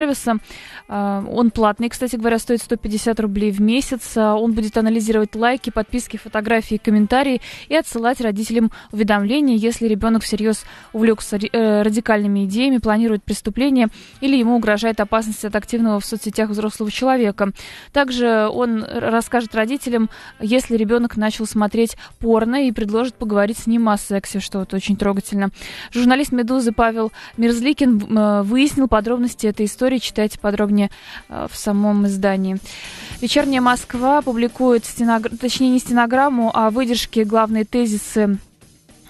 сервиса. А, он платный, кстати говоря, стоит 150 рублей в месяц. А, он будет анализировать лайки, подписки, фотографии, комментарии и отсылать родителям уведомления, если ребенок всерьез увлекся э, радикальными идеями, планирует преступление или ему угрожает опасность от активного в соцсетях взрослого человека. Также он расскажет родителям, если ребенок начал смотреть порно и предложит поговорить с ним о сексе, что вот очень трогательно. Журналист «Медузы» Павел Мерзликин э, выяснил подробности этой истории истории читайте подробнее э, в самом издании. «Вечерняя Москва» публикует, стеногр... точнее, не стенограмму, а выдержки, главные тезисы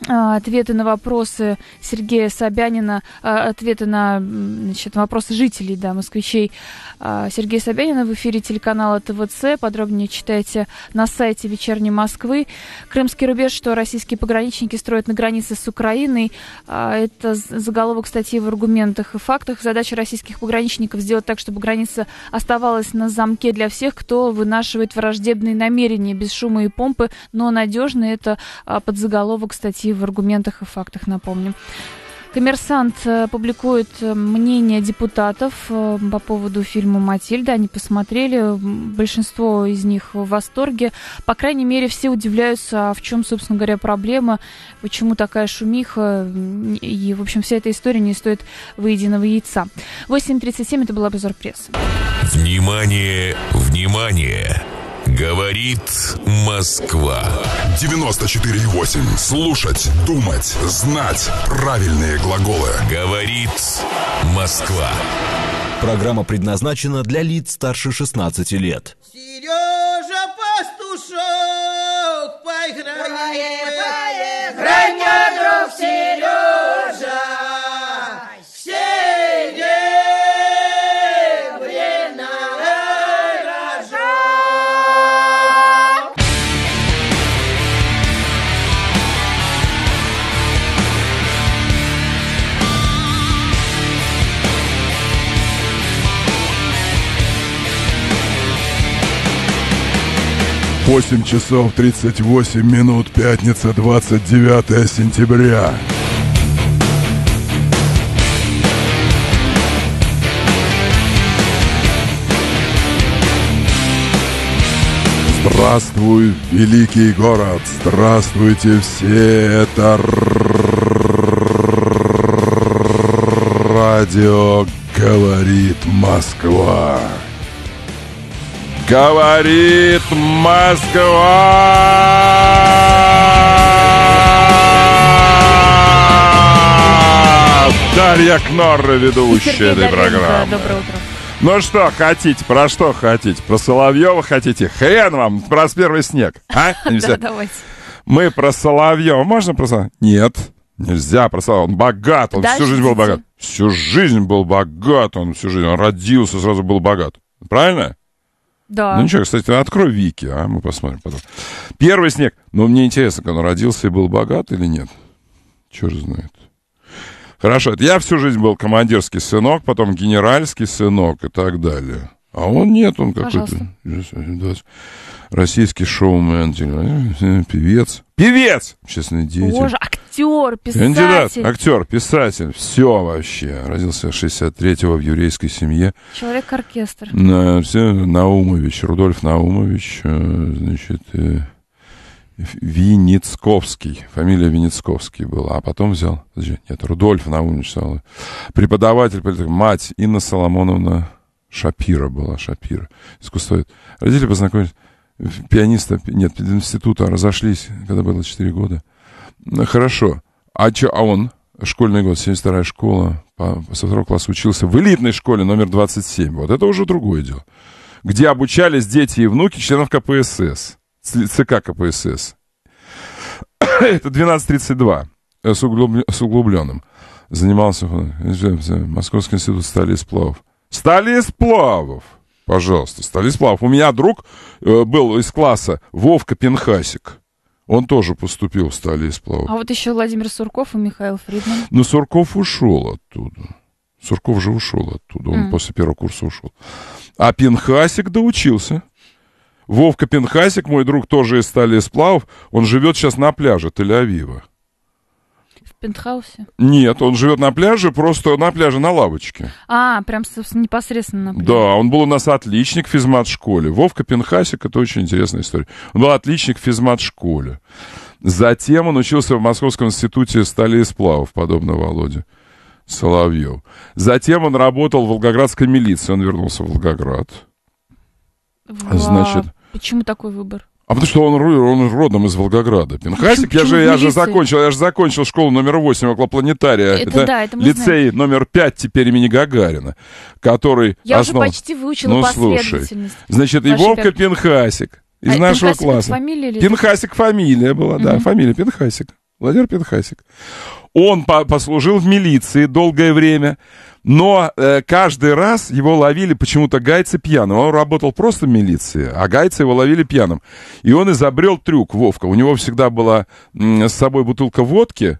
а, ответы на вопросы Сергея Собянина, а, ответы на значит, вопросы жителей, да, москвичей а, Сергея Собянина в эфире телеканала ТВЦ. Подробнее читайте на сайте «Вечерней Москвы». Крымский рубеж, что российские пограничники строят на границе с Украиной. Это заголовок статьи в аргументах и фактах. Задача российских пограничников сделать так, чтобы граница оставалась на замке для всех, кто вынашивает враждебные намерения без шума и помпы, но надежно. Это подзаголовок статьи статьи в аргументах и фактах, напомним. Коммерсант э, публикует э, мнение депутатов э, по поводу фильма «Матильда». Они посмотрели, большинство из них в восторге. По крайней мере, все удивляются, а в чем, собственно говоря, проблема, почему такая шумиха. И, в общем, вся эта история не стоит выеденного яйца. 8.37, это была обзор прессы. Внимание, внимание! Говорит Москва. 94,8. Слушать, думать, знать правильные глаголы. Говорит Москва. Программа предназначена для лиц старше 16 лет. Сережа Пастушок, поиграй, 8 часов 38 минут, пятница, 29 сентября. Здравствуй, великий город! Здравствуйте все! Это радио «Говорит Москва». Говорит Москва! Дарья Кнорра, ведущая этой программы. Доброе утро. Ну что, хотите, про что хотите? Про Соловьева хотите? Хрен вам, про первый снег. А? Да, давайте. Мы про Соловьева. Можно про Соловьева? Нет. Нельзя про Соловьева. Он богат, он всю жизнь был богат. Всю жизнь был богат, он всю жизнь. Он родился, сразу был богат. Правильно? Да. Ну ничего, кстати, ну, открой Вики, а мы посмотрим потом. Первый снег. Но ну, мне интересно, когда он родился и был богат или нет. Черт знает. Хорошо, это я всю жизнь был командирский сынок, потом генеральский сынок и так далее. А он нет, он какой-то российский шоумен, типа, э, э, певец. Певец! Честный деятель. Боже, а актер, писатель. Кандидат, актер, писатель, все вообще. Родился 63-го в еврейской семье. Человек-оркестр. На, Наумович, Рудольф Наумович, э, значит, э, винецковский фамилия винецковский была, а потом взял, нет, Рудольф Наумович, преподаватель, мать Инна Соломоновна Шапира была, Шапира, искусствовед. Родители познакомились, пианиста, нет, института, разошлись, когда было 4 года. Хорошо. А чё, а он? Школьный год, 72-я школа. По, со второго класса учился в элитной школе номер 27. Вот это уже другое дело. Где обучались дети и внуки членов КПСС. ЦК КПСС. это 1232 э, с, углуб, с углубленным. Занимался Московский институт стали и сплавов. Стали и сплавов! Пожалуйста, стали сплавов. У меня друг э, был из класса Вовка Пенхасик. Он тоже поступил в стали и сплава. А вот еще Владимир Сурков и Михаил Фридман. Но Сурков ушел оттуда. Сурков же ушел оттуда. Он mm. после первого курса ушел. А Пинхасик доучился. Вовка Пинхасик, мой друг, тоже из стали и сплавов. Он живет сейчас на пляже Тель-Авива пентхаусе? Нет, он живет на пляже, просто на пляже на лавочке. А, прям, непосредственно на пляже. Да, он был у нас отличник в физмат-школе. Вовка Пенхасик, это очень интересная история. Он был отличник в физмат-школе. Затем он учился в Московском институте стали и сплавов, подобно Володе. Соловьев. Затем он работал в Волгоградской милиции. Он вернулся в Волгоград. Ва, Значит, почему такой выбор? А потому что он, он родом из Волгограда. Пинхасик, я же, я же закончил, я же закончил школу номер 8 около планетария. Это, это, да, это лицей знаем. номер 5 теперь имени Гагарина, который Я основ... уже почти выучила ну, Слушай. Значит, и Вовка Пинхасик из а, нашего Пинхасик класса. Фамилия или... Пинхасик фамилия была, угу. да, фамилия Пинхасик. Владимир Пинхасик. Он по послужил в милиции долгое время, но э, каждый раз его ловили почему-то гайцы пьяным. Он работал просто в милиции, а гайцы его ловили пьяным. И он изобрел трюк, Вовка. У него всегда была с собой бутылка водки,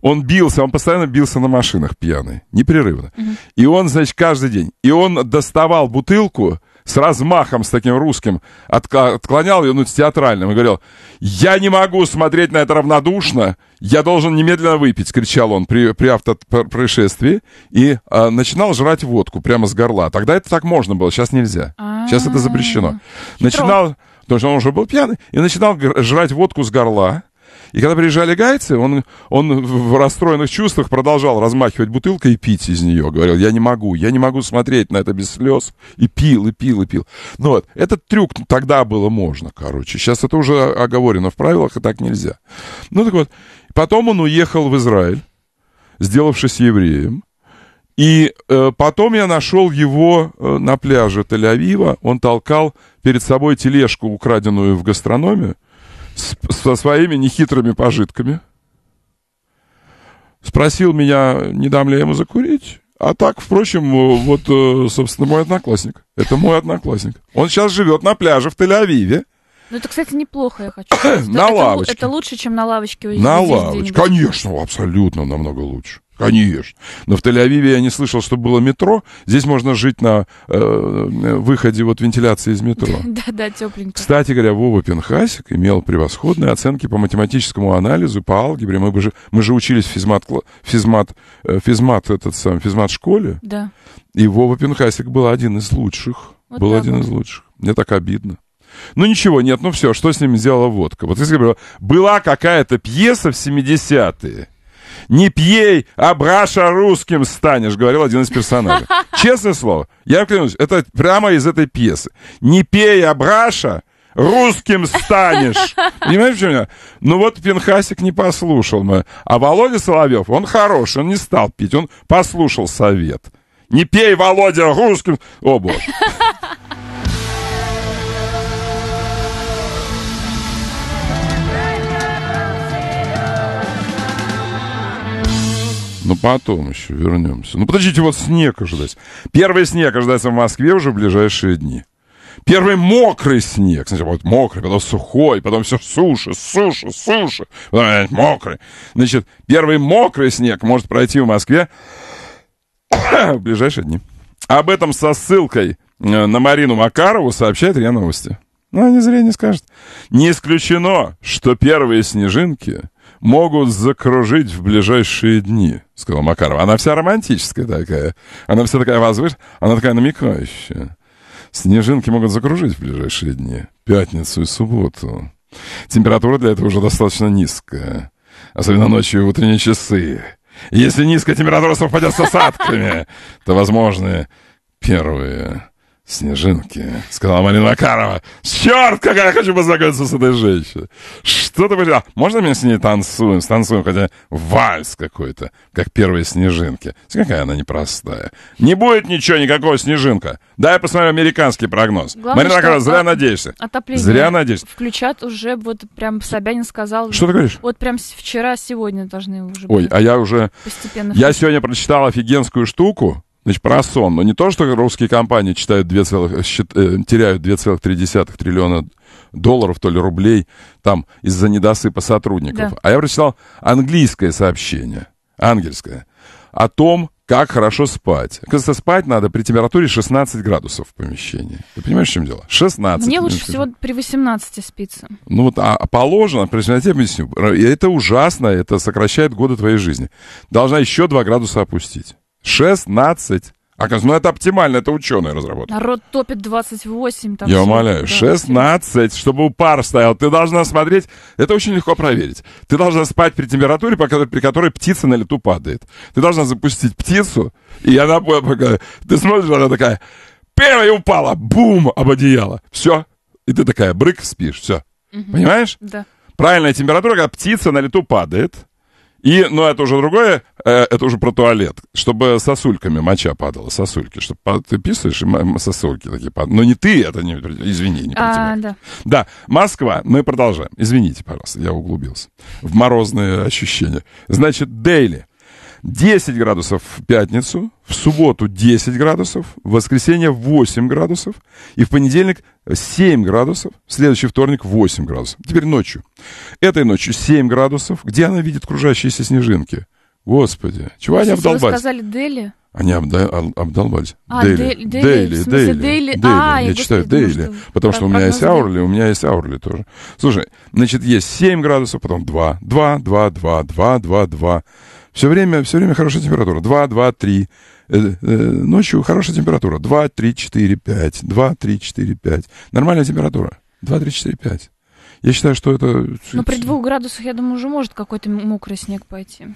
он бился, он постоянно бился на машинах пьяный, непрерывно. Mm-hmm. И он, значит, каждый день. И он доставал бутылку, с размахом, с таким русским, отклонял ее, ну, с театральным, и говорил, «Я не могу смотреть на это равнодушно, я должен немедленно выпить», — кричал он при, при автопроисшествии, и э, начинал жрать водку прямо с горла. Тогда это так можно было, сейчас нельзя. А. Сейчас это запрещено. Начинал, потому что он уже был пьяный, и начинал жрать водку с горла, и когда приезжали гайцы, он, он в расстроенных чувствах продолжал размахивать бутылкой и пить из нее. Говорил, я не могу, я не могу смотреть на это без слез. И пил, и пил, и пил. Ну вот, этот трюк тогда было можно, короче. Сейчас это уже оговорено в правилах, и так нельзя. Ну так вот, потом он уехал в Израиль, сделавшись евреем. И э, потом я нашел его э, на пляже Тель-Авива. Он толкал перед собой тележку, украденную в гастрономию со своими нехитрыми пожитками. Спросил меня, не дам ли я ему закурить. А так, впрочем, э, вот, э, собственно, мой одноклассник. Это мой одноклассник. Он сейчас живет на пляже в Тель-Авиве. Ну, это, кстати, неплохо, я хочу сказать. на это, лавочке. Это лучше, чем на лавочке. На лавочке, конечно, абсолютно намного лучше. Конечно. Но в Тель-Авиве я не слышал, что было метро. Здесь можно жить на э, выходе вот вентиляции из метро. Да-да, тепленько. Кстати говоря, Вова Пенхасик имел превосходные оценки по математическому анализу, по алгебре. Мы, бы же, мы же учились в физмат, физмат, э, физмат, этот сам, физмат школе. Да. И Вова Пенхасик был один из лучших. Вот был один из лучших. Мне так обидно. Ну ничего, нет, ну все, что с ним сделала водка? Вот если бы была какая-то пьеса в 70-е, не пей, а браша русским станешь, говорил один из персонажей. Честное слово, я клянусь, это прямо из этой пьесы. Не пей, а браша, русским станешь. Понимаешь, что у меня? Ну вот Пинхасик не послушал мы. А Володя Соловьев, он хороший, он не стал пить, он послушал совет. Не пей, Володя, русским... О, боже. Ну потом еще вернемся. Ну, подождите, вот снег ожидается. Первый снег ожидается в Москве уже в ближайшие дни. Первый мокрый снег. Сначала вот мокрый, потом сухой, потом все суши, суши, суши. Потом опять мокрый. Значит, первый мокрый снег может пройти в Москве в ближайшие дни. Об этом со ссылкой э, на Марину Макарову сообщает РИА Новости. Ну, они зря не скажут. Не исключено, что первые снежинки могут закружить в ближайшие дни», — сказал Макарова. Она вся романтическая такая. Она вся такая возвышенная, она такая намекающая. Снежинки могут закружить в ближайшие дни. Пятницу и субботу. Температура для этого уже достаточно низкая. Особенно ночью и утренние часы. Если низкая температура совпадет с осадками, то возможны первые «Снежинки», — сказала Марина Макарова. «Черт, какая я хочу познакомиться с этой женщиной! Что ты поделал? Можно мы с ней танцуем, станцуем хотя вальс какой-то, как первые снежинки? Какая она непростая. Не будет ничего, никакого снежинка. Да, я посмотрю американский прогноз. Главное, Марина Макарова, зря от... надеешься. Отопление зря надеешься. включат уже, вот прям Собянин сказал. Что ты говоришь? Вот прям вчера, сегодня должны уже Ой, а я уже... Постепенно. Я сегодня прочитал офигенскую штуку, Значит, про сон. Но ну, не то, что русские компании читают 2 целых, счит, э, теряют 2,3 триллиона долларов, то ли рублей, там, из-за недосыпа сотрудников. Да. А я прочитал английское сообщение, ангельское, о том, как хорошо спать. Кажется, спать надо при температуре 16 градусов в помещении. Ты понимаешь, в чем дело? 16. Мне лучше всего при 18 спится. Ну вот, а, а положено, при тебе объясню. Это ужасно, это сокращает годы твоей жизни. Должна еще 2 градуса опустить. 16. Оказывается, а ну это оптимально, это ученые разработали. Народ топит 28. Там Я умоляю, да, 16, чтобы у пар стоял. Ты должна смотреть, это очень легко проверить. Ты должна спать при температуре, при которой птица на лету падает. Ты должна запустить птицу, и она... Ты смотришь, она такая... Первая упала, бум, об одеяло. Все. И ты такая, брык, спишь, все. Угу. Понимаешь? Да. Правильная температура, когда птица на лету падает. И, ну, это уже другое, э, это уже про туалет. Чтобы сосульками моча падала, сосульки. Чтобы ты писаешь, и сосульки такие падают. Но ну, не ты, это не... Извини, не про а, тебя. Да. да, Москва. Мы продолжаем. Извините, пожалуйста, я углубился. В морозные ощущения. Значит, Дейли. 10 градусов в пятницу, в субботу 10 градусов, в воскресенье 8 градусов, и в понедельник 7 градусов, в следующий вторник 8 градусов. Теперь ночью. Этой ночью 7 градусов. Где она видит кружащиеся снежинки? Господи, чего они обдолбались? Вы сказали Дели? Они обда- обдолбались. А, Дейли. Дейли, Дейли. Дейли. А, я, читаю Дейли, потому что у меня есть Аурли, у меня есть Аурли тоже. Слушай, значит, есть 7 градусов, потом 2, 2, 2, 2, 2, 2, 2. Все время, все время хорошая температура. 2, 2, 3. Ночью хорошая температура. 2, 3, 4, 5. 2, 3, 4, 5. Нормальная температура. 2, 3, 4, 5. Я считаю, что это... Но ну, при двух градусах, я думаю, уже может какой-то мокрый снег пойти.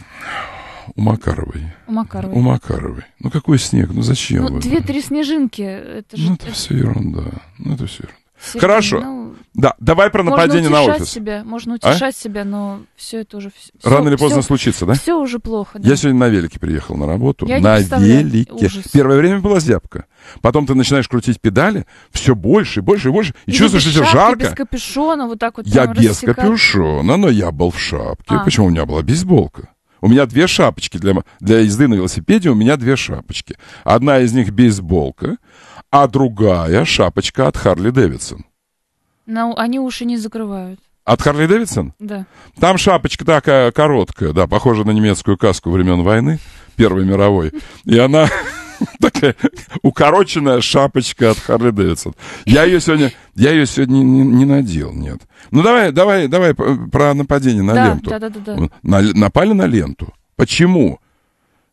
У Макаровой. У Макаровой. У Макаровой. Ну какой снег? Ну зачем? Ну, две-три снежинки. Это же... Ну это все ерунда. Ну это все ерунда. Сергей, Хорошо. Ну, да, давай про нападение на офис. Себя, можно а? утешать а? себя, но все это уже... Все, Рано или поздно все, случится, да? Все уже плохо. Да. Я сегодня на велике приехал на работу. Я на велике. Ужас. Первое время была зябка. Потом ты начинаешь крутить педали, все больше и больше и больше. И, и чувствуешь, что жарко. без капюшона, вот так вот Я без капюшона, но я был в шапке. А. Почему у меня была бейсболка? У меня две шапочки для, для езды на велосипеде, у меня две шапочки. Одна из них бейсболка, а другая шапочка от Харли Дэвидсон. Но ну, они уши не закрывают. От Харли Дэвидсон? Да. Там шапочка такая короткая, да, похожа на немецкую каску времен войны, Первой мировой. И она такая укороченная шапочка от Харли Дэвидсон. Я ее сегодня, я ее сегодня не, не надел, нет. Ну давай, давай, давай про нападение на да, ленту. Да, да, да, да. напали на ленту. Почему?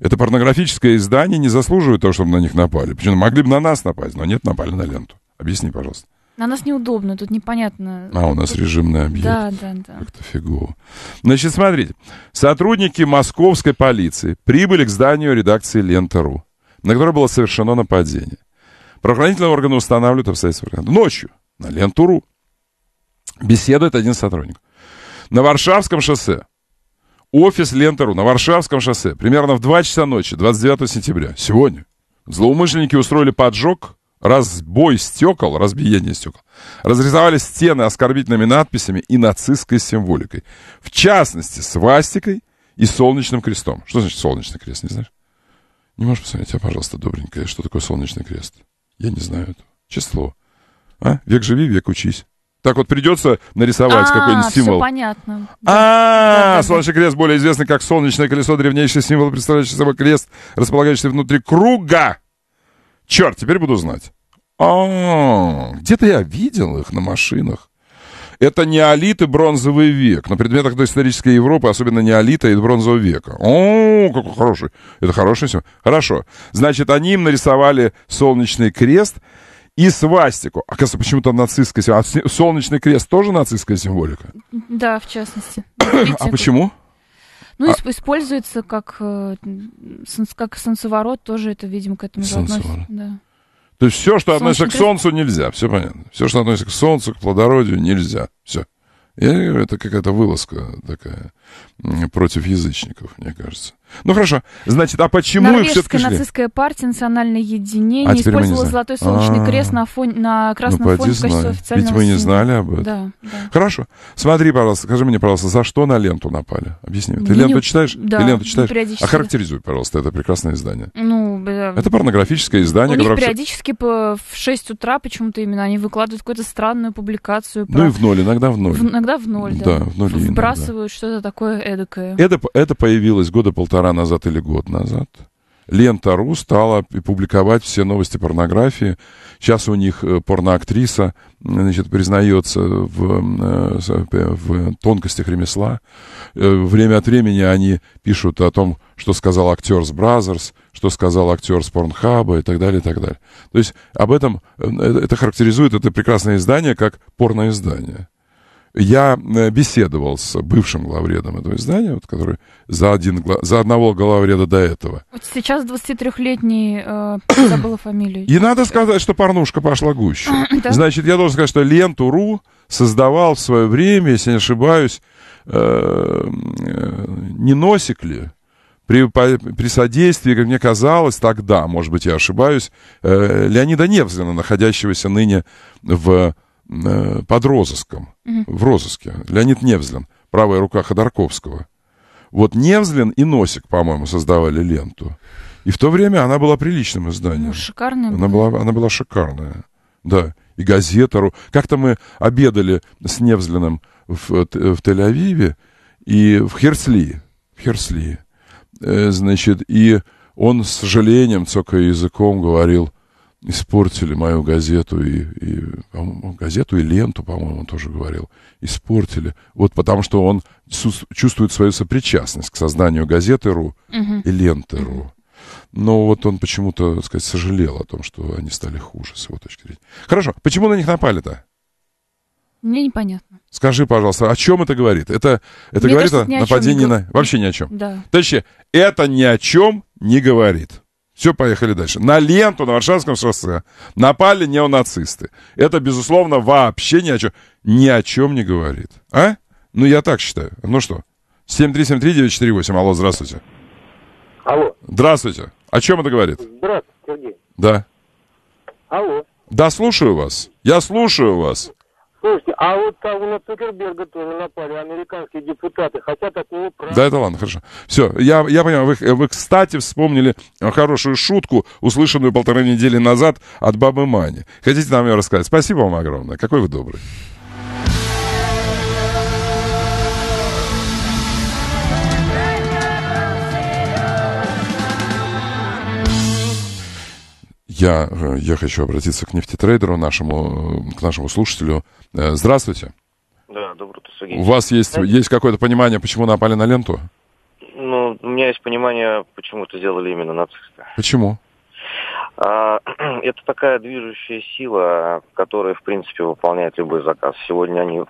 Это порнографическое издание не заслуживает того, чтобы на них напали. Почему? Могли бы на нас напасть, но нет, напали на ленту. Объясни, пожалуйста. На нас неудобно, тут непонятно. А, у нас тут... режимный объект. Да, да, да. Как-то фигово. Значит, смотрите. Сотрудники московской полиции прибыли к зданию редакции «Лента.ру», на которое было совершено нападение. Правоохранительные органы устанавливают обстоятельства. Ночью на «Ленту.ру» беседует один сотрудник. На Варшавском шоссе Офис Лента.ру на Варшавском шоссе примерно в 2 часа ночи 29 сентября. Сегодня. Злоумышленники устроили поджог, разбой стекол, разбиение стекол. Разрисовали стены оскорбительными надписями и нацистской символикой. В частности, свастикой и солнечным крестом. Что значит солнечный крест, не знаешь? Не можешь посмотреть, а, пожалуйста, добренькая, что такое солнечный крест? Я не знаю этого. Число. А? Век живи, век учись. Так вот придется нарисовать а, какой-нибудь символ. Все понятно. А, Солнечный крест более известный как солнечное колесо, древнейший символ, представляющий собой крест, располагающийся внутри круга. Черт, теперь буду знать. А, где-то я видел их на машинах. Это неолит и бронзовый век. На предметах доисторической Европы, особенно неолита и бронзового века. О, какой хороший. Это хороший символ. Хорошо. Значит, они им нарисовали солнечный крест и свастику. Оказывается, а, почему-то нацистская символика. А солнечный крест тоже нацистская символика? Да, в частности. Ну, а почему? Ну, а... используется как, э, как солнцеворот, тоже это, видимо, к этому относится. Да. То есть все, что Солнечный относится к солнцу, нельзя. Все понятно. Все, что относится к солнцу, к плодородию, нельзя. Все. Я, это какая-то вылазка такая против язычников, мне кажется. Ну хорошо, значит, а почему Норвежская их все-таки нацистская партия «Национальное а единение» а, использовала золотой солнечный А-а-а. крест на, ну, фоне на красном ну, фоне в качестве официального Ведь мы не знали об этом. Да, да. Хорошо. Смотри, пожалуйста, скажи мне, пожалуйста, за что на ленту напали? Объясни. Ты ленту читаешь? Да, Ты ленту читаешь? А периодически. характеризуй, пожалуйста, это прекрасное издание. Ну, бы... Это порнографическое издание, У которое... Них периодически по... в 6 утра почему-то именно они выкладывают какую-то странную публикацию. Про... Ну и в ноль, иногда в ноль. В... Иногда в ноль, да. Да, в ноль Вбрасывают что-то такое эдакое. Это, это появилось года полтора назад или год назад. Лента.ру стала публиковать все новости порнографии. Сейчас у них э, порноактриса значит, признается в, э, э, в тонкостях ремесла. Время от времени они пишут о том, что сказал актер с Бразерс, что сказал актер с Порнхаба и так далее, и так далее. То есть об этом, это характеризует это прекрасное издание как порноиздание. издание я э, беседовал с бывшим главредом этого издания, вот, который за, один, за одного главреда до этого. Вот сейчас 23-летний, э, забыла фамилию. И надо сказать, что порнушка пошла гуще. Значит, я должен сказать, что ленту.ру создавал в свое время, если не ошибаюсь, э, э, не носик ли, при, по, при содействии, как мне казалось, тогда, может быть, я ошибаюсь, э, Леонида Невзлина, находящегося ныне в Э, под розыском, угу. в розыске. Леонид Невзлин, правая рука Ходорковского. Вот Невзлин и Носик, по-моему, создавали ленту. И в то время она была приличным изданием. Ну, шикарная она была. Она была шикарная, да. И газета. Как-то мы обедали с Невзлиным в, э, в Тель-Авиве и в Херсли. В Херсли. Э, значит, и он с сожалением, цокая языком, говорил – испортили мою газету и, и газету и ленту, по-моему, он тоже говорил, испортили. Вот потому что он чувствует свою сопричастность к созданию газеты РУ угу. и ленты РУ. Но вот он почему-то, так сказать, сожалел о том, что они стали хуже с его точки зрения. Хорошо, почему на них напали-то? Мне непонятно. Скажи, пожалуйста, о чем это говорит? Это, это говорит кажется, о нападении на... Вообще ни о чем. Да. Точнее, это ни о чем не говорит. Все, поехали дальше. На ленту на Варшавском шоссе напали неонацисты. Это, безусловно, вообще ни о чем, ни о чем не говорит. А? Ну, я так считаю. Ну что? 7373948. Алло, здравствуйте. Алло. Здравствуйте. О чем это говорит? Здравствуйте, Сергей. Да. Алло. Да, слушаю вас. Я слушаю вас. Слушайте, а вот а на Цукерберга тоже напали американские депутаты, хотят от него права. Да, это ладно, хорошо. Все, я, я понимаю, вы, вы, кстати, вспомнили хорошую шутку, услышанную полторы недели назад от Бабы Мани. Хотите нам ее рассказать? Спасибо вам огромное. Какой вы добрый. Я, э, я хочу обратиться к нефтетрейдеру, нашему, э, к нашему слушателю, Э, здравствуйте. Да, добрый день. У вас есть, есть какое-то понимание, почему напали на ленту? Ну, у меня есть понимание, почему это сделали именно нацисты. Почему? А, это такая движущая сила, которая, в принципе, выполняет любой заказ. Сегодня они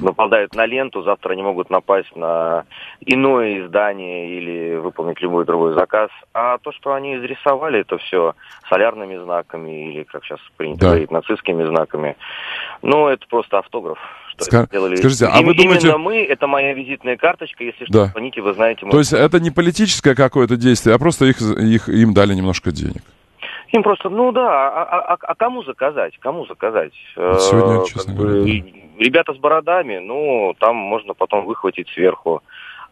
нападают на ленту, завтра они могут напасть на иное издание или выполнить любой другой заказ. А то, что они изрисовали это все солярными знаками или, как сейчас принято да. говорить, нацистскими знаками, ну, это просто автограф что Ска... сделали. Скажите, а вы думаете... Именно мы, это моя визитная карточка, если что, да. звоните, вы знаете... Мы... То есть это не политическое какое-то действие, а просто их, их, им дали немножко денег? Им просто, ну да, а, а, а, а кому заказать? Кому заказать? Ну, сегодня, э, честно говоря. Да. Ребята с бородами, ну, там можно потом выхватить сверху.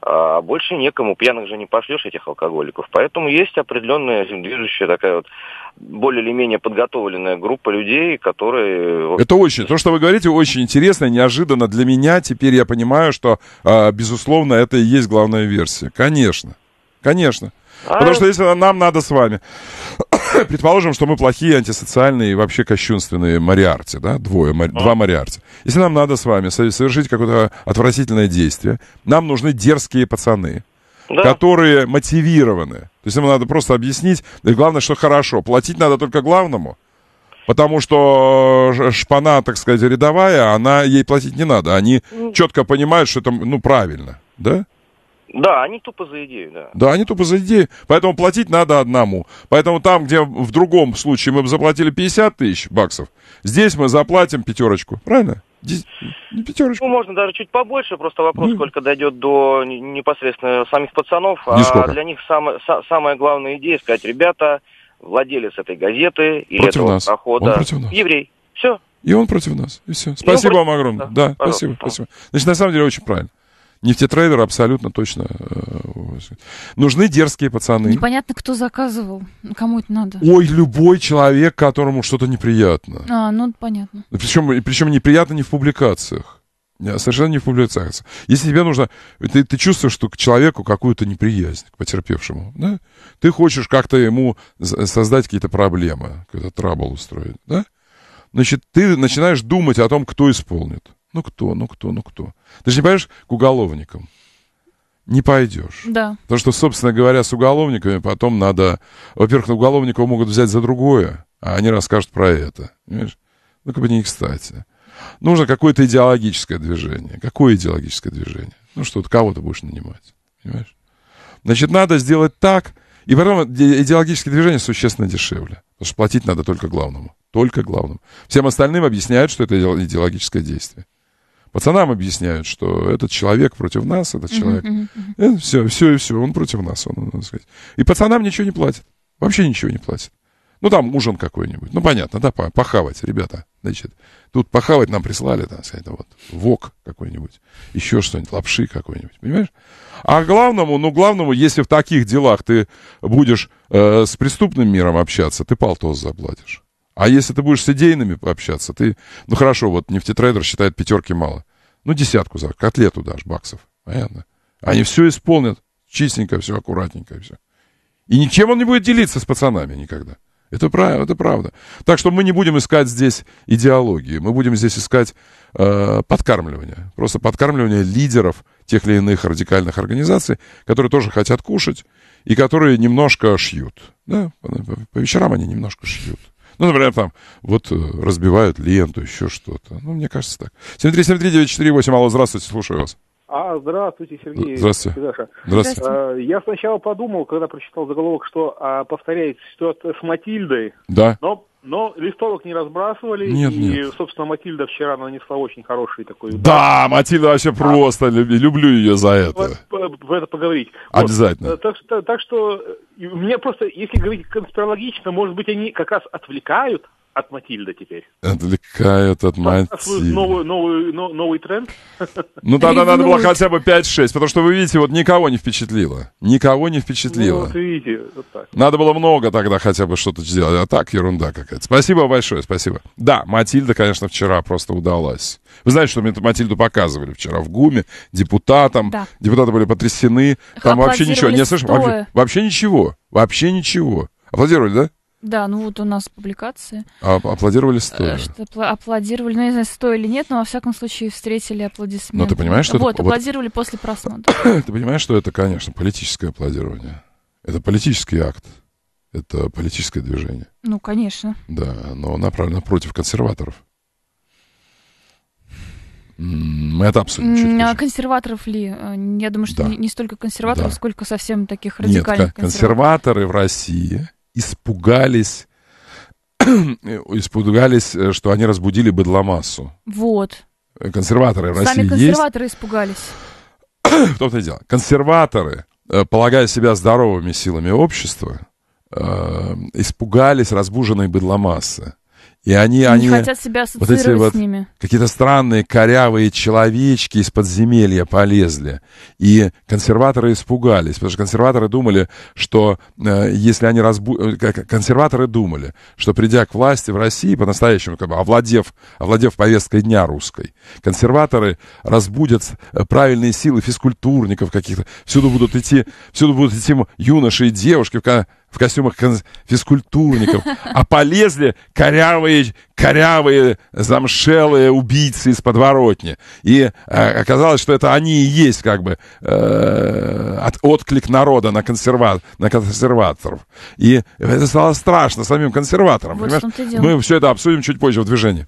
А больше некому, пьяных же не пошлешь этих алкоголиков. Поэтому есть определенная движущая такая вот более или менее подготовленная группа людей, которые... Это очень, то, что вы говорите, очень интересно, неожиданно для меня. Теперь я понимаю, что, а, безусловно, это и есть главная версия. Конечно, конечно. А... Потому что если нам надо с вами предположим, что мы плохие, антисоциальные и вообще кощунственные мариарцы, да, двое, мари, а? два мариарца. Если нам надо с вами совершить какое-то отвратительное действие, нам нужны дерзкие пацаны, да. которые мотивированы. То есть нам надо просто объяснить, и главное, что хорошо, платить надо только главному, Потому что э, шпана, так сказать, рядовая, она ей платить не надо. Они четко понимают, что это ну, правильно, да? Да, они тупо за идею, да. Да, они тупо за идею, поэтому платить надо одному. Поэтому там, где в другом случае мы бы заплатили 50 тысяч баксов, здесь мы заплатим пятерочку, правильно? Пятерочку. Ну, можно даже чуть побольше, просто вопрос, ну, сколько дойдет до непосредственно самих пацанов. А Нисколько. А для них сам, са, самая главная идея сказать, ребята, владелец этой газеты или против этого нас. прохода, он против нас. еврей. Все. И он против нас. И все. Спасибо и вам против... огромное. Да, да спасибо, спасибо. Значит, на самом деле очень правильно. Нефтетрейлер абсолютно точно. Э, нужны дерзкие пацаны. Непонятно, кто заказывал, кому это надо. Ой, любой человек, которому что-то неприятно. А, ну понятно. Причем, причем неприятно не в публикациях. Совершенно не в публикациях. Если тебе нужно... Ты, ты чувствуешь, что к человеку какую-то неприязнь, к потерпевшему, да? Ты хочешь как-то ему создать какие-то проблемы, какой-то трабл устроить, да? Значит, ты начинаешь думать о том, кто исполнит. Ну кто, ну кто, ну кто? Ты же не пойдешь к уголовникам не пойдешь. Да. Потому что, собственно говоря, с уголовниками потом надо... Во-первых, уголовников могут взять за другое, а они расскажут про это. Понимаешь? Ну, как бы не кстати. Нужно какое-то идеологическое движение. Какое идеологическое движение? Ну, что ты кого-то будешь нанимать. Понимаешь? Значит, надо сделать так, и потом идеологические движения существенно дешевле. Потому что платить надо только главному. Только главному. Всем остальным объясняют, что это идеологическое действие. Пацанам объясняют, что этот человек против нас, этот человек... Это все, все и все, он против нас, он, надо сказать. И пацанам ничего не платят. Вообще ничего не платят. Ну, там ужин какой-нибудь. Ну, понятно, да, похавать, ребята. Значит, тут похавать нам прислали, так сказать, вот, вок какой-нибудь, еще что-нибудь, лапши какой-нибудь, понимаешь? А главному, ну, главному, если в таких делах ты будешь э, с преступным миром общаться, ты полтос заплатишь. А если ты будешь с идейными общаться, ты... Ну, хорошо, вот нефтетрейдер считает пятерки мало. Ну, десятку за котлету дашь баксов. Понятно? Они все исполнят чистенько, все аккуратненько, все. И ничем он не будет делиться с пацанами никогда. Это, прав, это правда. Так что мы не будем искать здесь идеологии. Мы будем здесь искать э, подкармливание. Просто подкармливание лидеров тех или иных радикальных организаций, которые тоже хотят кушать и которые немножко шьют. Да? По вечерам они немножко шьют. Ну, например, там, вот э, разбивают ленту, еще что-то. Ну, мне кажется так. 7373948, алло, здравствуйте, слушаю вас. А, здравствуйте, Сергей. Э, здравствуйте. Даша. Здравствуйте. А, я сначала подумал, когда прочитал заголовок, что а, повторяется ситуация с Матильдой. Да. Но но листовок не разбрасывали. Нет, и, нет. собственно, Матильда вчера нанесла очень хороший такой удар. Да, Матильда вообще а, просто люблю, люблю ее за это. В, в это поговорить. Обязательно. Вот. Э, так, так, так что э, у меня просто, если говорить конспирологично, может быть, они как раз отвлекают от Матильда теперь. Отвлекают от Матильды. Новый, новый, новый тренд? Ну, да, да, надо было хотя бы 5-6, потому что вы видите, вот никого не впечатлило. Никого не впечатлило. Ну, вот видите, вот так. Надо было много тогда хотя бы что-то сделать, а так ерунда какая-то. Спасибо большое, спасибо. Да, Матильда, конечно, вчера просто удалась. Вы знаете, что мне эту Матильду показывали вчера в ГУМе, депутатам. Да. Депутаты были потрясены. Там вообще ничего, не слышал вообще, вообще ничего, вообще ничего. Аплодировали, да? Да, ну вот у нас публикации. А, аплодировали э, стоя? Что, аплодировали, ну, я не знаю, стоя или нет, но во всяком случае встретили аплодисменты. Но ну, ты понимаешь, что вот, это... аплодировали после просмотра. ты понимаешь, что это, конечно, политическое аплодирование. Это политический акт. Это политическое движение. Ну, конечно. Да, но направлено против консерваторов. Мы это обсудим чуть А консерваторов ли? Э, я думаю, что да. не столько консерваторов, да. сколько совсем таких радикальных Нет, консерваторов. консерваторы в России испугались, испугались, э, что они разбудили быдломассу. Вот. Консерваторы в Сами России консерваторы есть. испугались. В том-то и дело. Консерваторы, э, полагая себя здоровыми силами общества, э, испугались разбуженной быдломассы. И они, они, они хотят себя ассоциировать вот эти вот с ними. Какие-то странные корявые человечки из подземелья полезли. И консерваторы испугались, потому что консерваторы думали, что э, если они разбу... Э, консерваторы думали, что придя к власти в России, по-настоящему как бы овладев, овладев повесткой дня русской, консерваторы разбудят э, правильные силы физкультурников каких-то. Всюду будут идти, всюду будут идти юноши и девушки, в костюмах физкультурников, а полезли корявые, корявые, замшелые убийцы из подворотни. И э, оказалось, что это они и есть как бы э, от, отклик народа на, консерва, на консерваторов. И это стало страшно самим консерваторам. Вот Мы все это обсудим чуть позже в движении.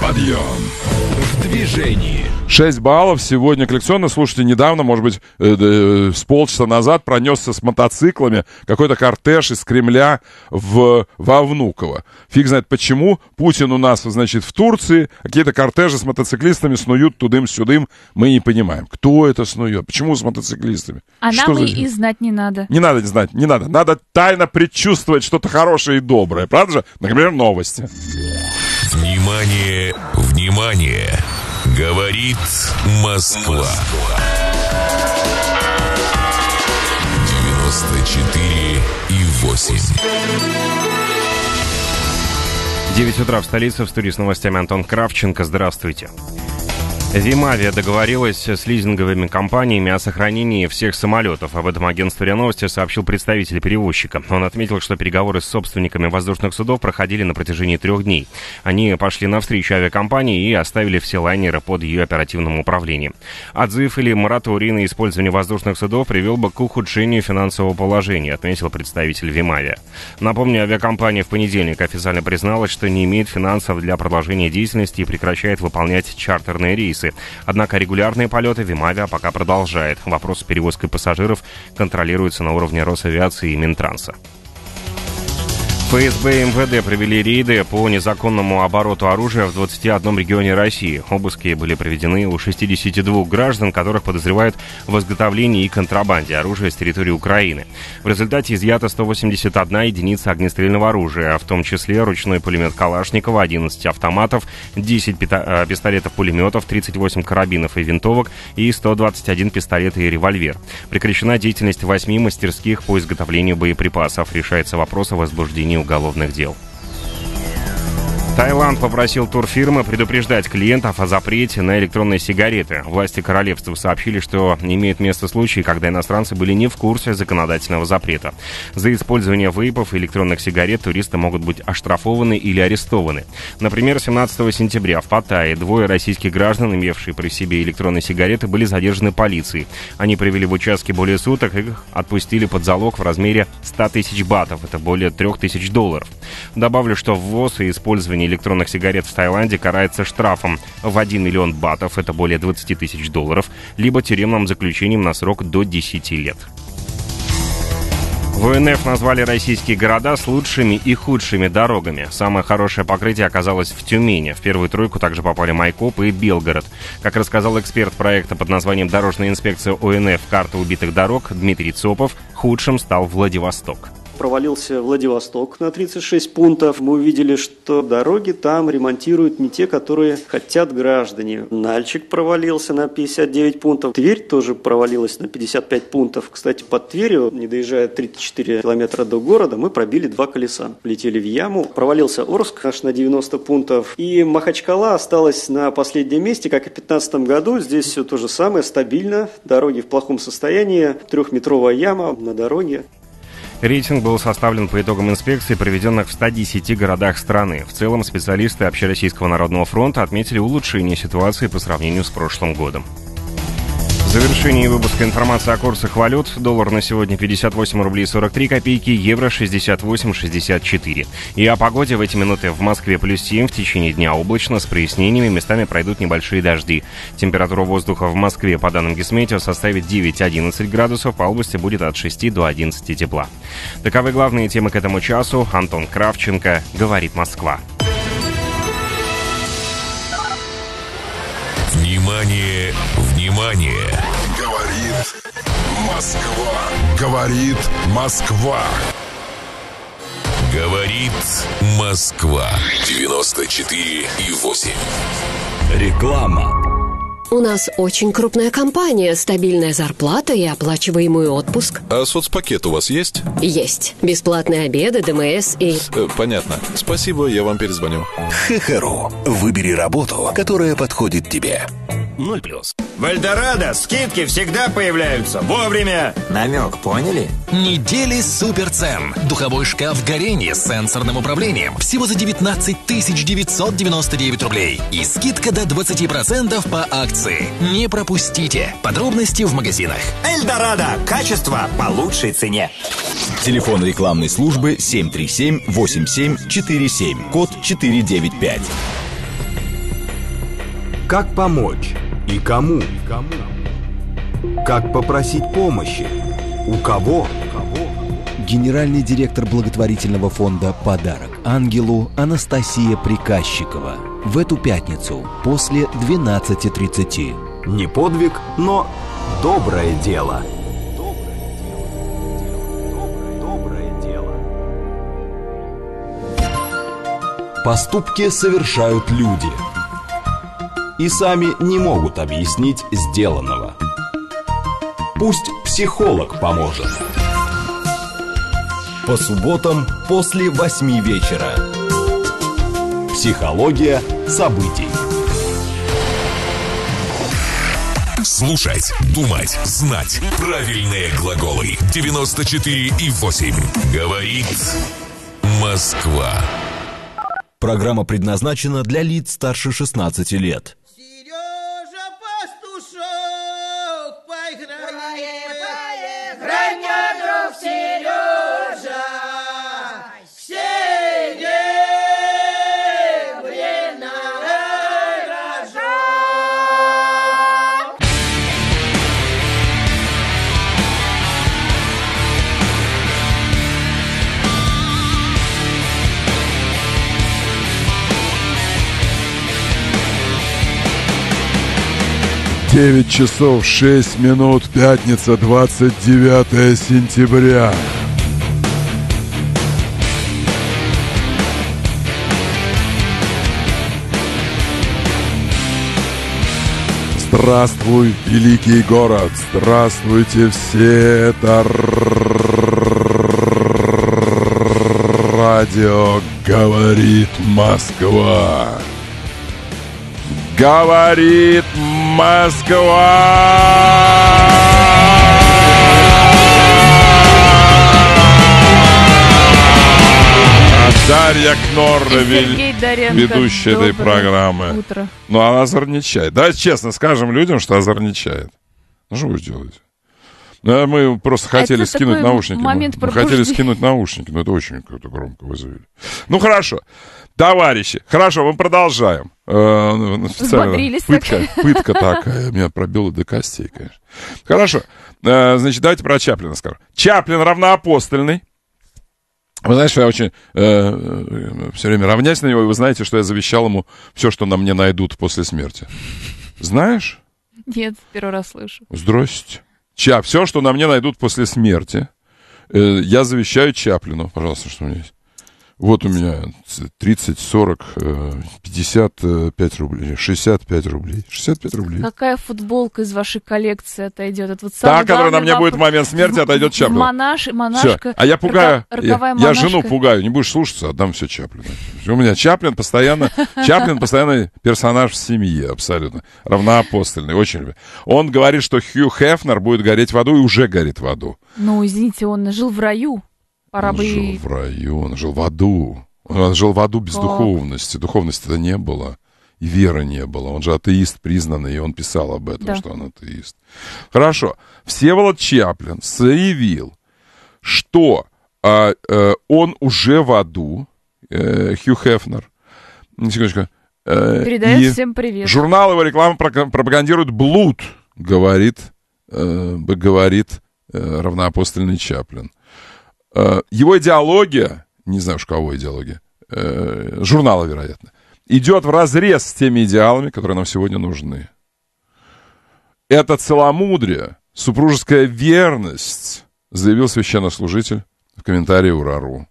Подъем! в движении. 6 баллов сегодня коллекционно. Слушайте, недавно, может быть, э, э, с полчаса назад пронесся с мотоциклами какой-то кортеж из Кремля в, во Внуково. Фиг знает почему. Путин у нас, значит, в Турции. Какие-то кортежи с мотоциклистами снуют тудым-сюдым. Мы не понимаем, кто это снует, почему с мотоциклистами. А что нам за... и знать не надо. Не надо не знать, не надо. Надо тайно предчувствовать что-то хорошее и доброе. Правда же? Например, новости. Внимание! Внимание! Говорит Москва. 94 и 8. 9 утра в столице, в студии с новостями Антон Кравченко. Здравствуйте. Зимавия договорилась с лизинговыми компаниями о сохранении всех самолетов. Об этом агентство РИА Новости сообщил представитель перевозчика. Он отметил, что переговоры с собственниками воздушных судов проходили на протяжении трех дней. Они пошли навстречу авиакомпании и оставили все лайнеры под ее оперативным управлением. Отзыв или мораторий на использование воздушных судов привел бы к ухудшению финансового положения, отметил представитель Вимавия. Напомню, авиакомпания в понедельник официально призналась, что не имеет финансов для продолжения деятельности и прекращает выполнять чартерные рейсы рейсы. Однако регулярные полеты Вимавиа пока продолжает. Вопрос с перевозкой пассажиров контролируется на уровне Росавиации и Минтранса. ФСБ и МВД провели рейды по незаконному обороту оружия в 21 регионе России. Обыски были проведены у 62 граждан, которых подозревают в изготовлении и контрабанде оружия с территории Украины. В результате изъято 181 единица огнестрельного оружия, а в том числе ручной пулемет Калашникова, 11 автоматов, 10 э, пистолетов-пулеметов, 38 карабинов и винтовок и 121 пистолет и револьвер. Прекращена деятельность 8 мастерских по изготовлению боеприпасов. Решается вопрос о возбуждении уголовных дел. Таиланд попросил турфирмы предупреждать клиентов о запрете на электронные сигареты. Власти королевства сообщили, что имеют место случаи, когда иностранцы были не в курсе законодательного запрета. За использование вейпов и электронных сигарет туристы могут быть оштрафованы или арестованы. Например, 17 сентября в Паттайе двое российских граждан, имевшие при себе электронные сигареты, были задержаны полицией. Они привели в участке более суток и их отпустили под залог в размере 100 тысяч батов, это более 3 тысяч долларов. Добавлю, что ввоз и использование курение электронных сигарет в Таиланде карается штрафом в 1 миллион батов, это более 20 тысяч долларов, либо тюремным заключением на срок до 10 лет. УНФ назвали российские города с лучшими и худшими дорогами. Самое хорошее покрытие оказалось в Тюмени. В первую тройку также попали Майкоп и Белгород. Как рассказал эксперт проекта под названием «Дорожная инспекция УНФ» Карта убитых дорог» Дмитрий Цопов, худшим стал Владивосток провалился Владивосток на 36 пунктов. Мы увидели, что дороги там ремонтируют не те, которые хотят граждане. Нальчик провалился на 59 пунктов. Тверь тоже провалилась на 55 пунктов. Кстати, под Тверью, не доезжая 34 километра до города, мы пробили два колеса. Летели в яму. Провалился Орск аж на 90 пунктов. И Махачкала осталась на последнем месте, как и в 2015 году. Здесь все то же самое, стабильно. Дороги в плохом состоянии. Трехметровая яма на дороге. Рейтинг был составлен по итогам инспекций, проведенных в 110 городах страны. В целом специалисты Общероссийского народного фронта отметили улучшение ситуации по сравнению с прошлым годом. В завершении выпуска информация о курсах валют. Доллар на сегодня 58 рублей 43 копейки, евро 68,64. И о погоде в эти минуты в Москве плюс 7, в течение дня облачно, с прояснениями, местами пройдут небольшие дожди. Температура воздуха в Москве, по данным Гисметео, составит 9-11 градусов, по области будет от 6 до 11 тепла. Таковы главные темы к этому часу. Антон Кравченко, «Говорит Москва». Внимание! Внимание! Говорит Москва! Говорит Москва! Говорит Москва! 94 и 8. Реклама. У нас очень крупная компания, стабильная зарплата и оплачиваемый отпуск. А соцпакет у вас есть? Есть. Бесплатные обеды, ДМС и... Э, понятно. Спасибо, я вам перезвоню. Хехеру. Выбери работу, которая подходит тебе. 0+. В Эльдорадо скидки всегда появляются вовремя. Намек поняли? Недели суперцен. Духовой шкаф Горения с сенсорным управлением всего за 19 999 рублей. И скидка до 20% по акции. Не пропустите. Подробности в магазинах. Эльдорадо. Качество по лучшей цене. Телефон рекламной службы 737-8747. Код 495. Как помочь? И кому? Как попросить помощи? У кого? Генеральный директор благотворительного фонда «Подарок ангелу» Анастасия Приказчикова. В эту пятницу после 12.30. Не подвиг, но доброе дело. Поступки совершают люди – и сами не могут объяснить сделанного. Пусть психолог поможет. По субботам после восьми вечера. Психология событий. Слушать, думать, знать. Правильные глаголы. 94 и 8. Говорит Москва. Программа предназначена для лиц старше 16 лет. 9 часов 6 минут, пятница, 29 сентября. Здравствуй, великий город! Здравствуйте все! Это радио «Говорит Москва». «Говорит Москва». Москва! Дарья Кнорна, ведущая этой программы. Утро. Ну, она озорничает. Да, честно скажем людям, что озорничает. Ну, что вы сделаете? Ну, а мы просто а хотели это скинуть наушники. Момент мы, мы хотели скинуть наушники, но это очень круто громко вызвали. Ну, хорошо. Товарищи, хорошо, мы продолжаем. Э, ну, Взбодрились. Пытка, пытка такая, меня пробила до костей, конечно. Хорошо, э, значит, давайте про Чаплина скажем. Чаплин равноапостольный. Вы знаете, что я очень э, все время равняюсь на него, и вы знаете, что я завещал ему все, что на мне найдут после смерти. Знаешь? Нет, первый раз слышу. Здрасте. Ча, все, что на мне найдут после смерти, э, я завещаю Чаплину, пожалуйста, что у меня есть. Вот у меня 30, 40, 55 рублей, 65 рублей. 65 рублей. Какая футболка из вашей коллекции отойдет? Это вот Та, которая на мне вопрос. будет в момент смерти, отойдет Чаплину. Монаш, монашка. Все. А я пугаю. Рога, я, я жену пугаю. Не будешь слушаться, отдам все Чаплину. У меня Чаплин постоянно... Чаплин постоянно персонаж в семье абсолютно. Равноапостольный. Очень любит. Он говорит, что Хью Хефнер будет гореть в аду и уже горит в аду. Ну, извините, он жил в раю. Пора он бы... жил в раю, он жил в аду. Он жил в аду без О. духовности. Духовности-то не было. И веры не было. Он же атеист признанный, и он писал об этом, да. что он атеист. Хорошо. Всеволод Чаплин заявил, что а, а, он уже в аду, э, Хью Хефнер, секундочку, э, Передает всем привет. Журнал его рекламы пропагандирует блуд, говорит, э, говорит э, равноапостольный Чаплин. Э, Э, его идеология, не знаю уж кого идеология, э, журнала, вероятно, идет в разрез с теми идеалами, которые нам сегодня нужны. Это целомудрие, супружеская верность, заявил священнослужитель в комментарии Урару.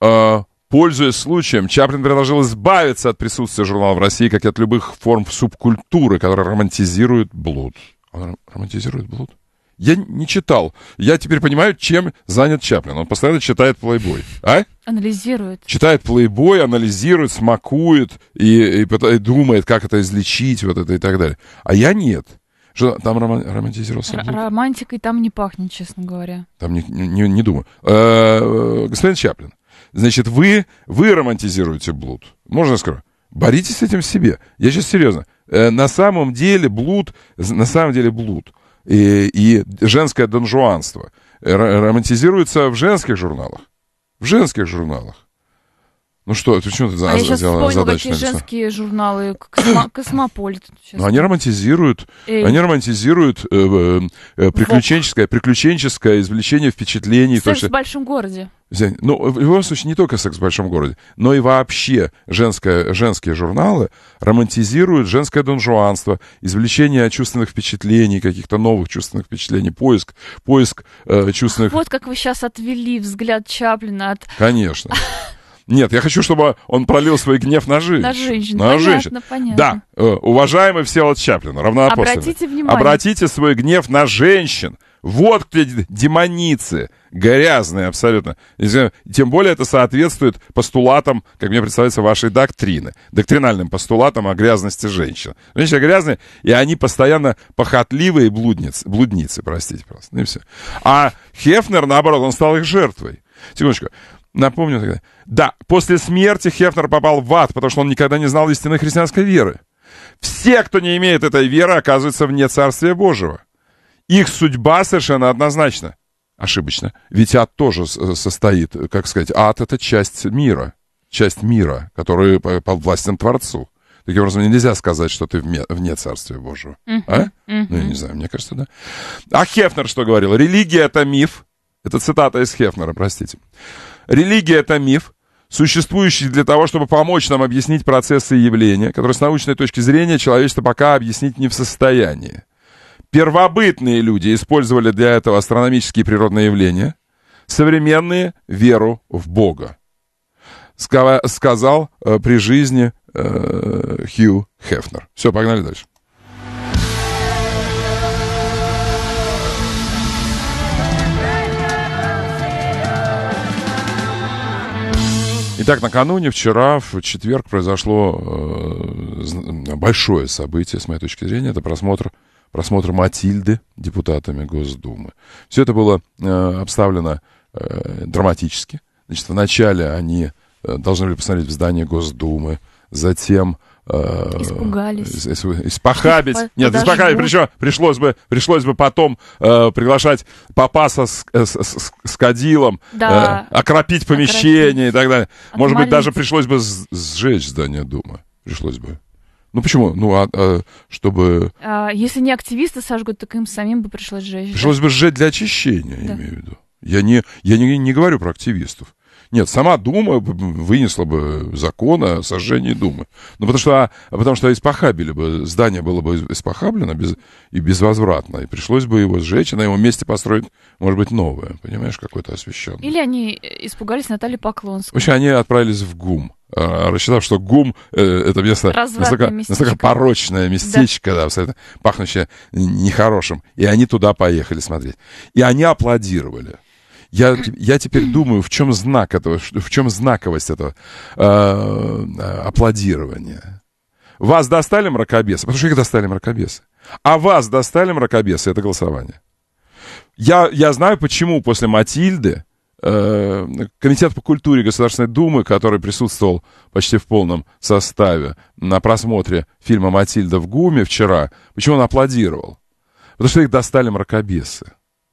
Э, пользуясь случаем, Чаплин предложил избавиться от присутствия журнала в России, как и от любых форм субкультуры, которые романтизируют блуд. Он романтизирует блуд? Я не читал. Я теперь понимаю, чем занят Чаплин. Он постоянно читает плейбой. А? Анализирует. Читает плейбой, анализирует, смакует и, и, и думает, как это излечить, вот это и так далее. А я нет. Что там роман, романтизировался? Р- романтикой там не пахнет, честно говоря. Там не, не, не думаю. Э-э, господин Чаплин, значит, вы, вы романтизируете блуд. Можно я скажу? Боритесь с этим в себе. Я сейчас серьезно. Э, на самом деле блуд, на самом деле блуд – и, и женское донжуанство романтизируется в женских журналах. В женских журналах. Ну что, ты почему ты за, а я сейчас вспомнила, какие женские журналы, Космо, Космополит. Ну, они романтизируют, Эй. они романтизируют э, э, приключенческое, приключенческое извлечение впечатлений. Секс что... в большом городе. Ну, в любом случае, не только секс в большом городе, но и вообще женское, женские журналы романтизируют женское донжуанство, извлечение чувственных впечатлений, каких-то новых чувственных впечатлений, поиск, поиск э, чувственных... Вот как вы сейчас отвели взгляд Чаплина от... Конечно. Нет, я хочу, чтобы он пролил свой гнев на женщин. На женщин, на понятно, женщин. понятно. Да, э, уважаемый Всеволод Чаплин, равноапостольный. Обратите внимание. Обратите свой гнев на женщин. Вот где демоницы, грязные абсолютно. Тем более это соответствует постулатам, как мне представляется, вашей доктрины, доктринальным постулатам о грязности женщин. Женщины грязные, и они постоянно похотливые блудницы, блудницы простите просто, и все. А Хефнер, наоборот, он стал их жертвой. Секундочку. Напомню тогда. Да, после смерти Хефнер попал в ад, потому что он никогда не знал истинной христианской веры. Все, кто не имеет этой веры, оказываются вне Царствия Божьего. Их судьба совершенно однозначна. Ошибочно. Ведь ад тоже э, состоит, как сказать, ад — это часть мира. Часть мира, который властью Творцу. Таким образом, нельзя сказать, что ты вне, вне Царствия Божьего. Uh-huh. А? Uh-huh. Ну, я не знаю, мне кажется, да. А Хефнер что говорил? Религия — это миф. Это цитата из Хефнера, простите. Религия — это миф, существующий для того, чтобы помочь нам объяснить процессы и явления, которые с научной точки зрения человечество пока объяснить не в состоянии. Первобытные люди использовали для этого астрономические природные явления, современные — веру в Бога. Сказал, э, при жизни э, Хью Хефнер. Все, погнали дальше. Итак, накануне, вчера, в четверг, произошло э, большое событие, с моей точки зрения. Это просмотр, просмотр Матильды депутатами Госдумы. Все это было э, обставлено э, драматически. Значит, вначале они э, должны были посмотреть в здание Госдумы, затем Э, испугались. Э, испохабить. По Нет, испохабить причем пришлось бы, пришлось бы потом э, приглашать папаса с, э, с, с, с кадилом, да. э, окропить помещение окропить. и так далее. Отмолить. Может быть, даже пришлось бы сжечь здание Думы. Пришлось бы. Ну почему? Ну, а, а чтобы. А, если не активисты сожгут, так им самим бы пришлось сжечь. Пришлось да? бы сжечь для очищения, да. имею в виду. Я не, я не, не говорю про активистов. Нет, сама Дума вынесла бы закон о сожжении Думы. Ну, потому что, а потому что испохабили бы, здание было бы испохаблено без, и безвозвратно, и пришлось бы его сжечь, и на его месте построить, может быть, новое, понимаешь, какое-то освещенное. Или они э, испугались Натальи Поклонской. общем, они отправились в ГУМ а, рассчитав, что ГУМ э, это место настолько, настолько порочное местечко, да. да, пахнущее нехорошим. И они туда поехали смотреть. И они аплодировали. Я, я теперь думаю, в чем знак этого, в чем знаковость этого э, э, аплодирования. Вас достали мракобесы? Потому что их достали мракобесы. А вас достали мракобесы? Это голосование. Я, я знаю, почему после Матильды э, Комитет по культуре Государственной Думы, который присутствовал почти в полном составе на просмотре фильма «Матильда» в ГУМе вчера, почему он аплодировал? Потому что их достали мракобесы.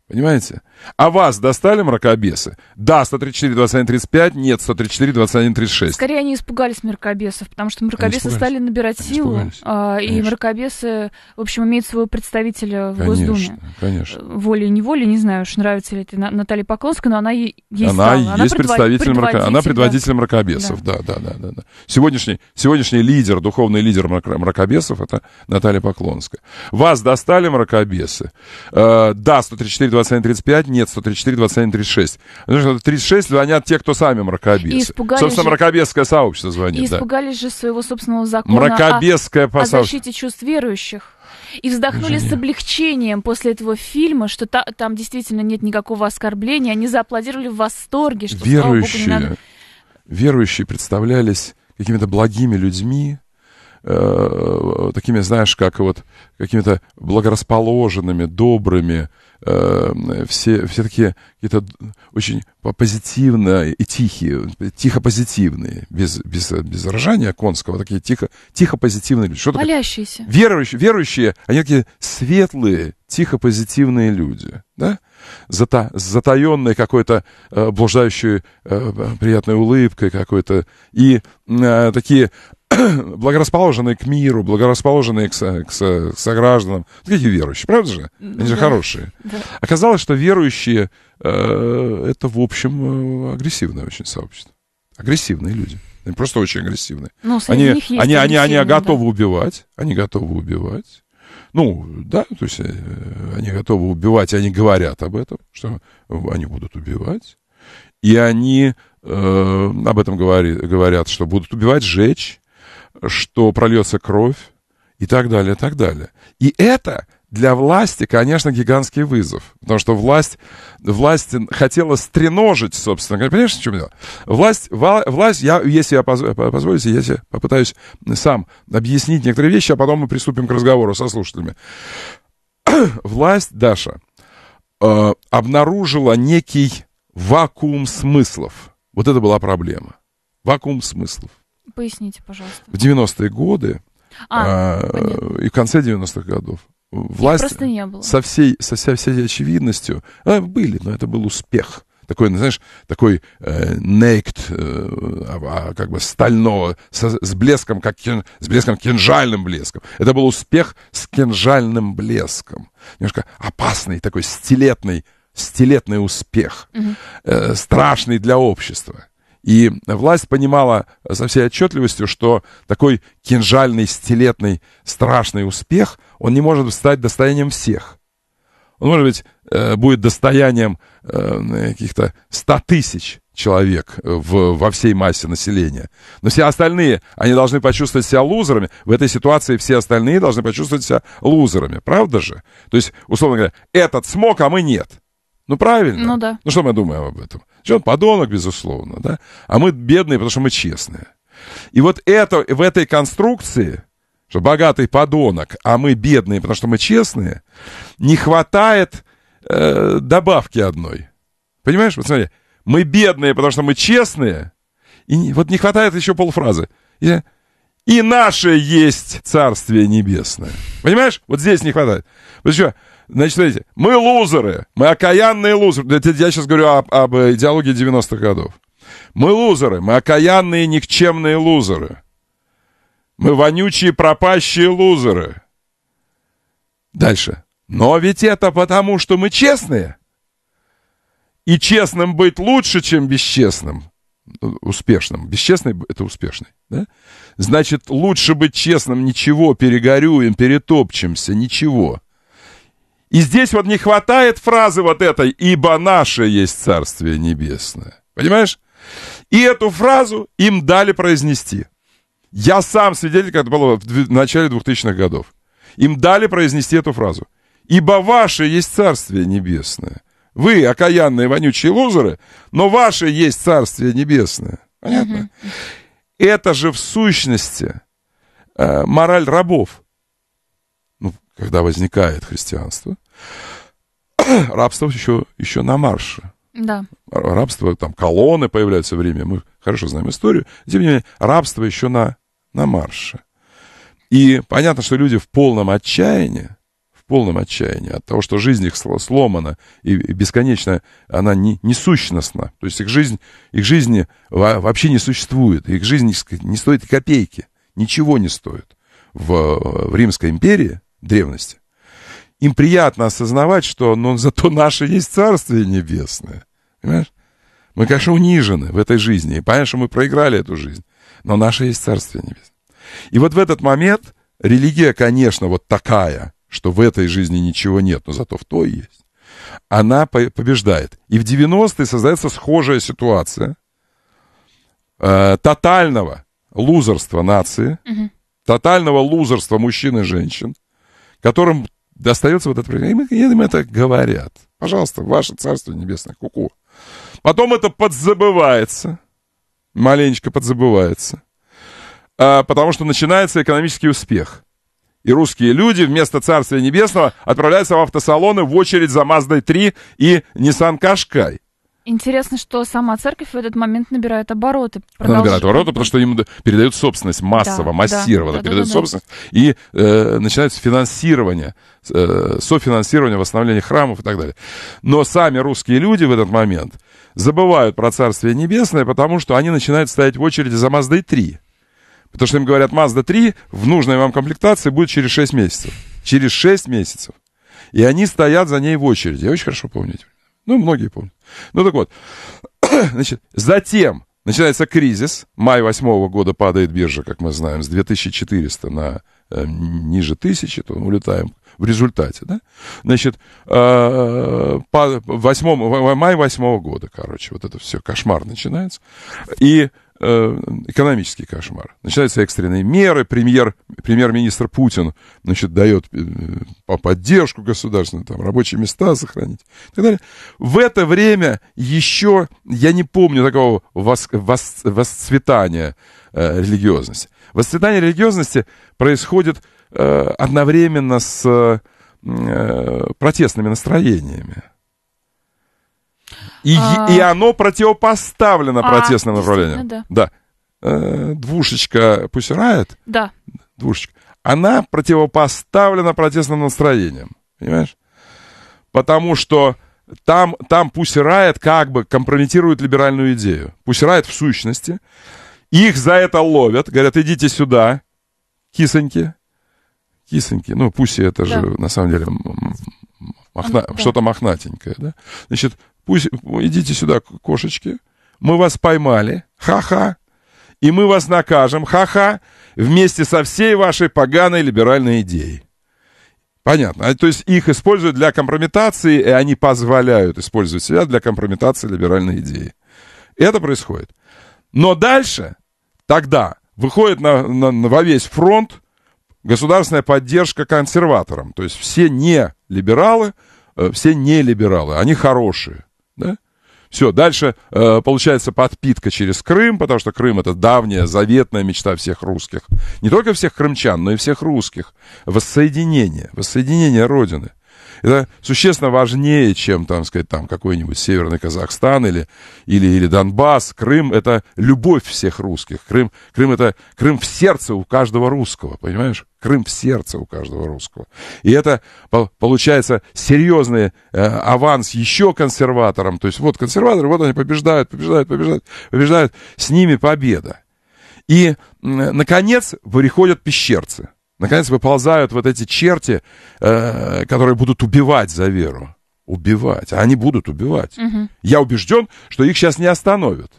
Понимаете? А вас достали мракобесы? Да, 134, 21, 35, нет, 134, 21, 36. Скорее они испугались мракобесов, потому что мракобесы стали набирать силу, а, и мракобесы, в общем, имеют своего представителя в конечно, Госдуме. Конечно, Волей-неволей, не знаю уж, нравится ли это Наталья Поклонская, но она ей она стала. Есть она есть представитель мрака... Она предводитель да. мракобесов, да. да, да, да, да. Сегодняшний, сегодняшний лидер, духовный лидер мрак... мракобесов, это Наталья Поклонская. Вас достали мракобесы? Э, да, 134, 21, 35, нет 134, 21, 36. Потому что 36 звонят те, кто сами мракобесы. Собственно, же... мракобесское сообщество звонит. И испугались да. же своего собственного закона мракобесское о... По о защите чувств верующих. И вздохнули Извини. с облегчением после этого фильма, что та, там действительно нет никакого оскорбления. Они зааплодировали в восторге, что, верующие, слава богу, не надо... Верующие представлялись какими-то благими людьми, э, такими, знаешь, как вот какими-то благорасположенными, добрыми, Э, все, все такие какие-то очень позитивные и тихие, тихо-позитивные, без, без, без рожания конского, такие тихо, тихо-позитивные люди. Что Молящиеся. Такое? Верующие, верующие, они такие светлые, тихо-позитивные люди, да? Зата, с какой-то э, блуждающей э, приятной улыбкой какой-то. И э, такие благорасположенные к миру, благорасположенные к, со, к, со, к согражданам. Какие верующие, правда же? Они же да. хорошие. Да. Оказалось, что верующие э, это, в общем, э, агрессивное очень сообщество. Агрессивные люди. Они просто очень агрессивные. Ну, они, них есть они, они, они готовы да. убивать. Они готовы убивать. Ну, да, то есть э, они готовы убивать, они говорят об этом, что они будут убивать. И они э, об этом говори, говорят, что будут убивать, жечь что прольется кровь и так далее, и так далее. И это для власти, конечно, гигантский вызов. Потому что власть, власть хотела стреножить, собственно говоря. Понимаешь, в чем дело? Власть, власть я, если я позволите, я попытаюсь сам объяснить некоторые вещи, а потом мы приступим к разговору со слушателями. власть, Даша, э, обнаружила некий вакуум смыслов. Вот это была проблема. Вакуум смыслов. Поясните, пожалуйста. В 90-е годы а, а, и в конце 90-х годов власть просто не было. со всей со вся, всей очевидностью а, были, но это был успех. Такой, ну, знаешь, такой э, э, а, а, как бы стального, со, с блеском, как кин, с блеском, кинжальным блеском. Это был успех с кинжальным блеском. Немножко опасный такой стилетный, стилетный успех, угу. э, страшный для общества. И власть понимала со всей отчетливостью, что такой кинжальный, стилетный, страшный успех, он не может стать достоянием всех. Он, может быть, э, будет достоянием э, каких-то 100 тысяч человек в, во всей массе населения. Но все остальные, они должны почувствовать себя лузерами. В этой ситуации все остальные должны почувствовать себя лузерами. Правда же? То есть, условно говоря, этот смог, а мы нет. Ну, правильно. Ну, да. Ну, что мы думаем об этом? Что он подонок, безусловно, да? А мы бедные, потому что мы честные. И вот это, в этой конструкции, что богатый подонок, а мы бедные, потому что мы честные, не хватает э, добавки одной. Понимаешь? Вот смотри, мы бедные, потому что мы честные, и не, вот не хватает еще полфразы. И, и наше есть Царствие Небесное. Понимаешь? Вот здесь не хватает. Вот еще, Значит, смотрите, мы лузеры, мы окаянные лузеры. я сейчас говорю об, об идеологии 90-х годов. Мы лузеры, мы окаянные никчемные лузеры. Мы вонючие пропащие лузеры. Дальше. Но ведь это потому, что мы честные. И честным быть лучше, чем бесчестным. Ну, успешным. Бесчестный — это успешный. Да? Значит, лучше быть честным, ничего, перегорюем, перетопчемся, ничего. И здесь вот не хватает фразы вот этой «Ибо наше есть Царствие Небесное». Понимаешь? И эту фразу им дали произнести. Я сам свидетель, как это было в начале 2000-х годов. Им дали произнести эту фразу. «Ибо ваше есть Царствие Небесное». Вы, окаянные, вонючие лузеры, но ваше есть Царствие Небесное. Понятно? Это же в сущности э, мораль рабов. Ну, когда возникает христианство, рабство еще, еще на марше. Да. Рабство, там колонны появляются в Риме, мы хорошо знаем историю. Тем не менее, рабство еще на, на марше. И понятно, что люди в полном отчаянии, в полном отчаянии от того, что жизнь их сломана и бесконечно она не, несущностна. То есть их жизнь, их жизни вообще не существует. Их жизнь не стоит копейки. Ничего не стоит. В, в Римской империи древности им приятно осознавать, что но ну, зато наше есть Царствие Небесное. Понимаешь? Мы, конечно, унижены в этой жизни. И понятно, что мы проиграли эту жизнь. Но наше есть Царствие Небесное. И вот в этот момент религия, конечно, вот такая, что в этой жизни ничего нет, но зато в той есть. Она побеждает. И в 90-е создается схожая ситуация э, тотального лузерства нации, угу. тотального лузерства мужчин и женщин, которым Достается вот это им, им это говорят. Пожалуйста, ваше царство небесное, куку. -ку. Потом это подзабывается. Маленечко подзабывается. А, потому что начинается экономический успех. И русские люди вместо Царствия Небесного отправляются в автосалоны в очередь за Маздой 3 и Nissan Кашкай. Интересно, что сама церковь в этот момент набирает обороты. Продолж... Она набирает обороты, потому что им передают собственность массово, да, массированно да, передают да, да, собственность. Да. И э, начинается финансирование, э, софинансирование восстановления храмов и так далее. Но сами русские люди в этот момент забывают про Царствие Небесное, потому что они начинают стоять в очереди за Маздой 3. Потому что им говорят, мазда 3 в нужной вам комплектации будет через 6 месяцев. Через 6 месяцев. И они стоят за ней в очереди. Я очень хорошо помню эти ну, многие помнят. Ну, так вот. Значит, затем начинается кризис. Май восьмого года падает биржа, как мы знаем, с 2400 на э, ниже 1000, то мы улетаем в результате, да? Значит, э, по 8, май 8 года, короче, вот это все, кошмар начинается. И Э, экономический кошмар. Начинаются экстренные меры, премьер, премьер-министр Путин, значит, дает э, поддержку государственную, там, рабочие места сохранить и так далее. В это время еще, я не помню такого вос, вос, восцветания э, религиозности. Восцветание религиозности происходит э, одновременно с э, протестными настроениями. И, а... и оно противопоставлено а, протестным направлениям. Да. да. Э, двушечка пусть рает? Да. Двушечка. Она противопоставлена протестным настроениям. Понимаешь? Потому что там, там пусть рает как бы компрометирует либеральную идею. Пусть рает в сущности. Их за это ловят. Говорят, идите сюда, кисоньки. Кисоньки. Ну, пусть это да. же на самом деле махна... что-то мохнатенькое. Да? Значит, Пусть ну, идите сюда, кошечки. Мы вас поймали. Ха-ха. И мы вас накажем. Ха-ха. Вместе со всей вашей поганой либеральной идеей. Понятно. А, то есть их используют для компрометации, и они позволяют использовать себя для компрометации либеральной идеи. Это происходит. Но дальше, тогда, выходит на, на, на, во весь фронт государственная поддержка консерваторам. То есть все не либералы, э, все не либералы, они хорошие. Да? Все, дальше э, получается подпитка через Крым, потому что Крым это давняя заветная мечта всех русских. Не только всех крымчан, но и всех русских. Воссоединение, воссоединение Родины. Это существенно важнее, чем, там, сказать, там какой-нибудь Северный Казахстан или, или, или Донбасс. Крым — это любовь всех русских. Крым, Крым — это Крым в сердце у каждого русского, понимаешь? Крым в сердце у каждого русского. И это получается серьезный э, аванс еще консерваторам. То есть вот консерваторы, вот они побеждают, побеждают, побеждают, побеждают. С ними победа. И, наконец, приходят пещерцы. Наконец выползают вот эти черти, э, которые будут убивать за веру. Убивать. А они будут убивать. Угу. Я убежден, что их сейчас не остановят.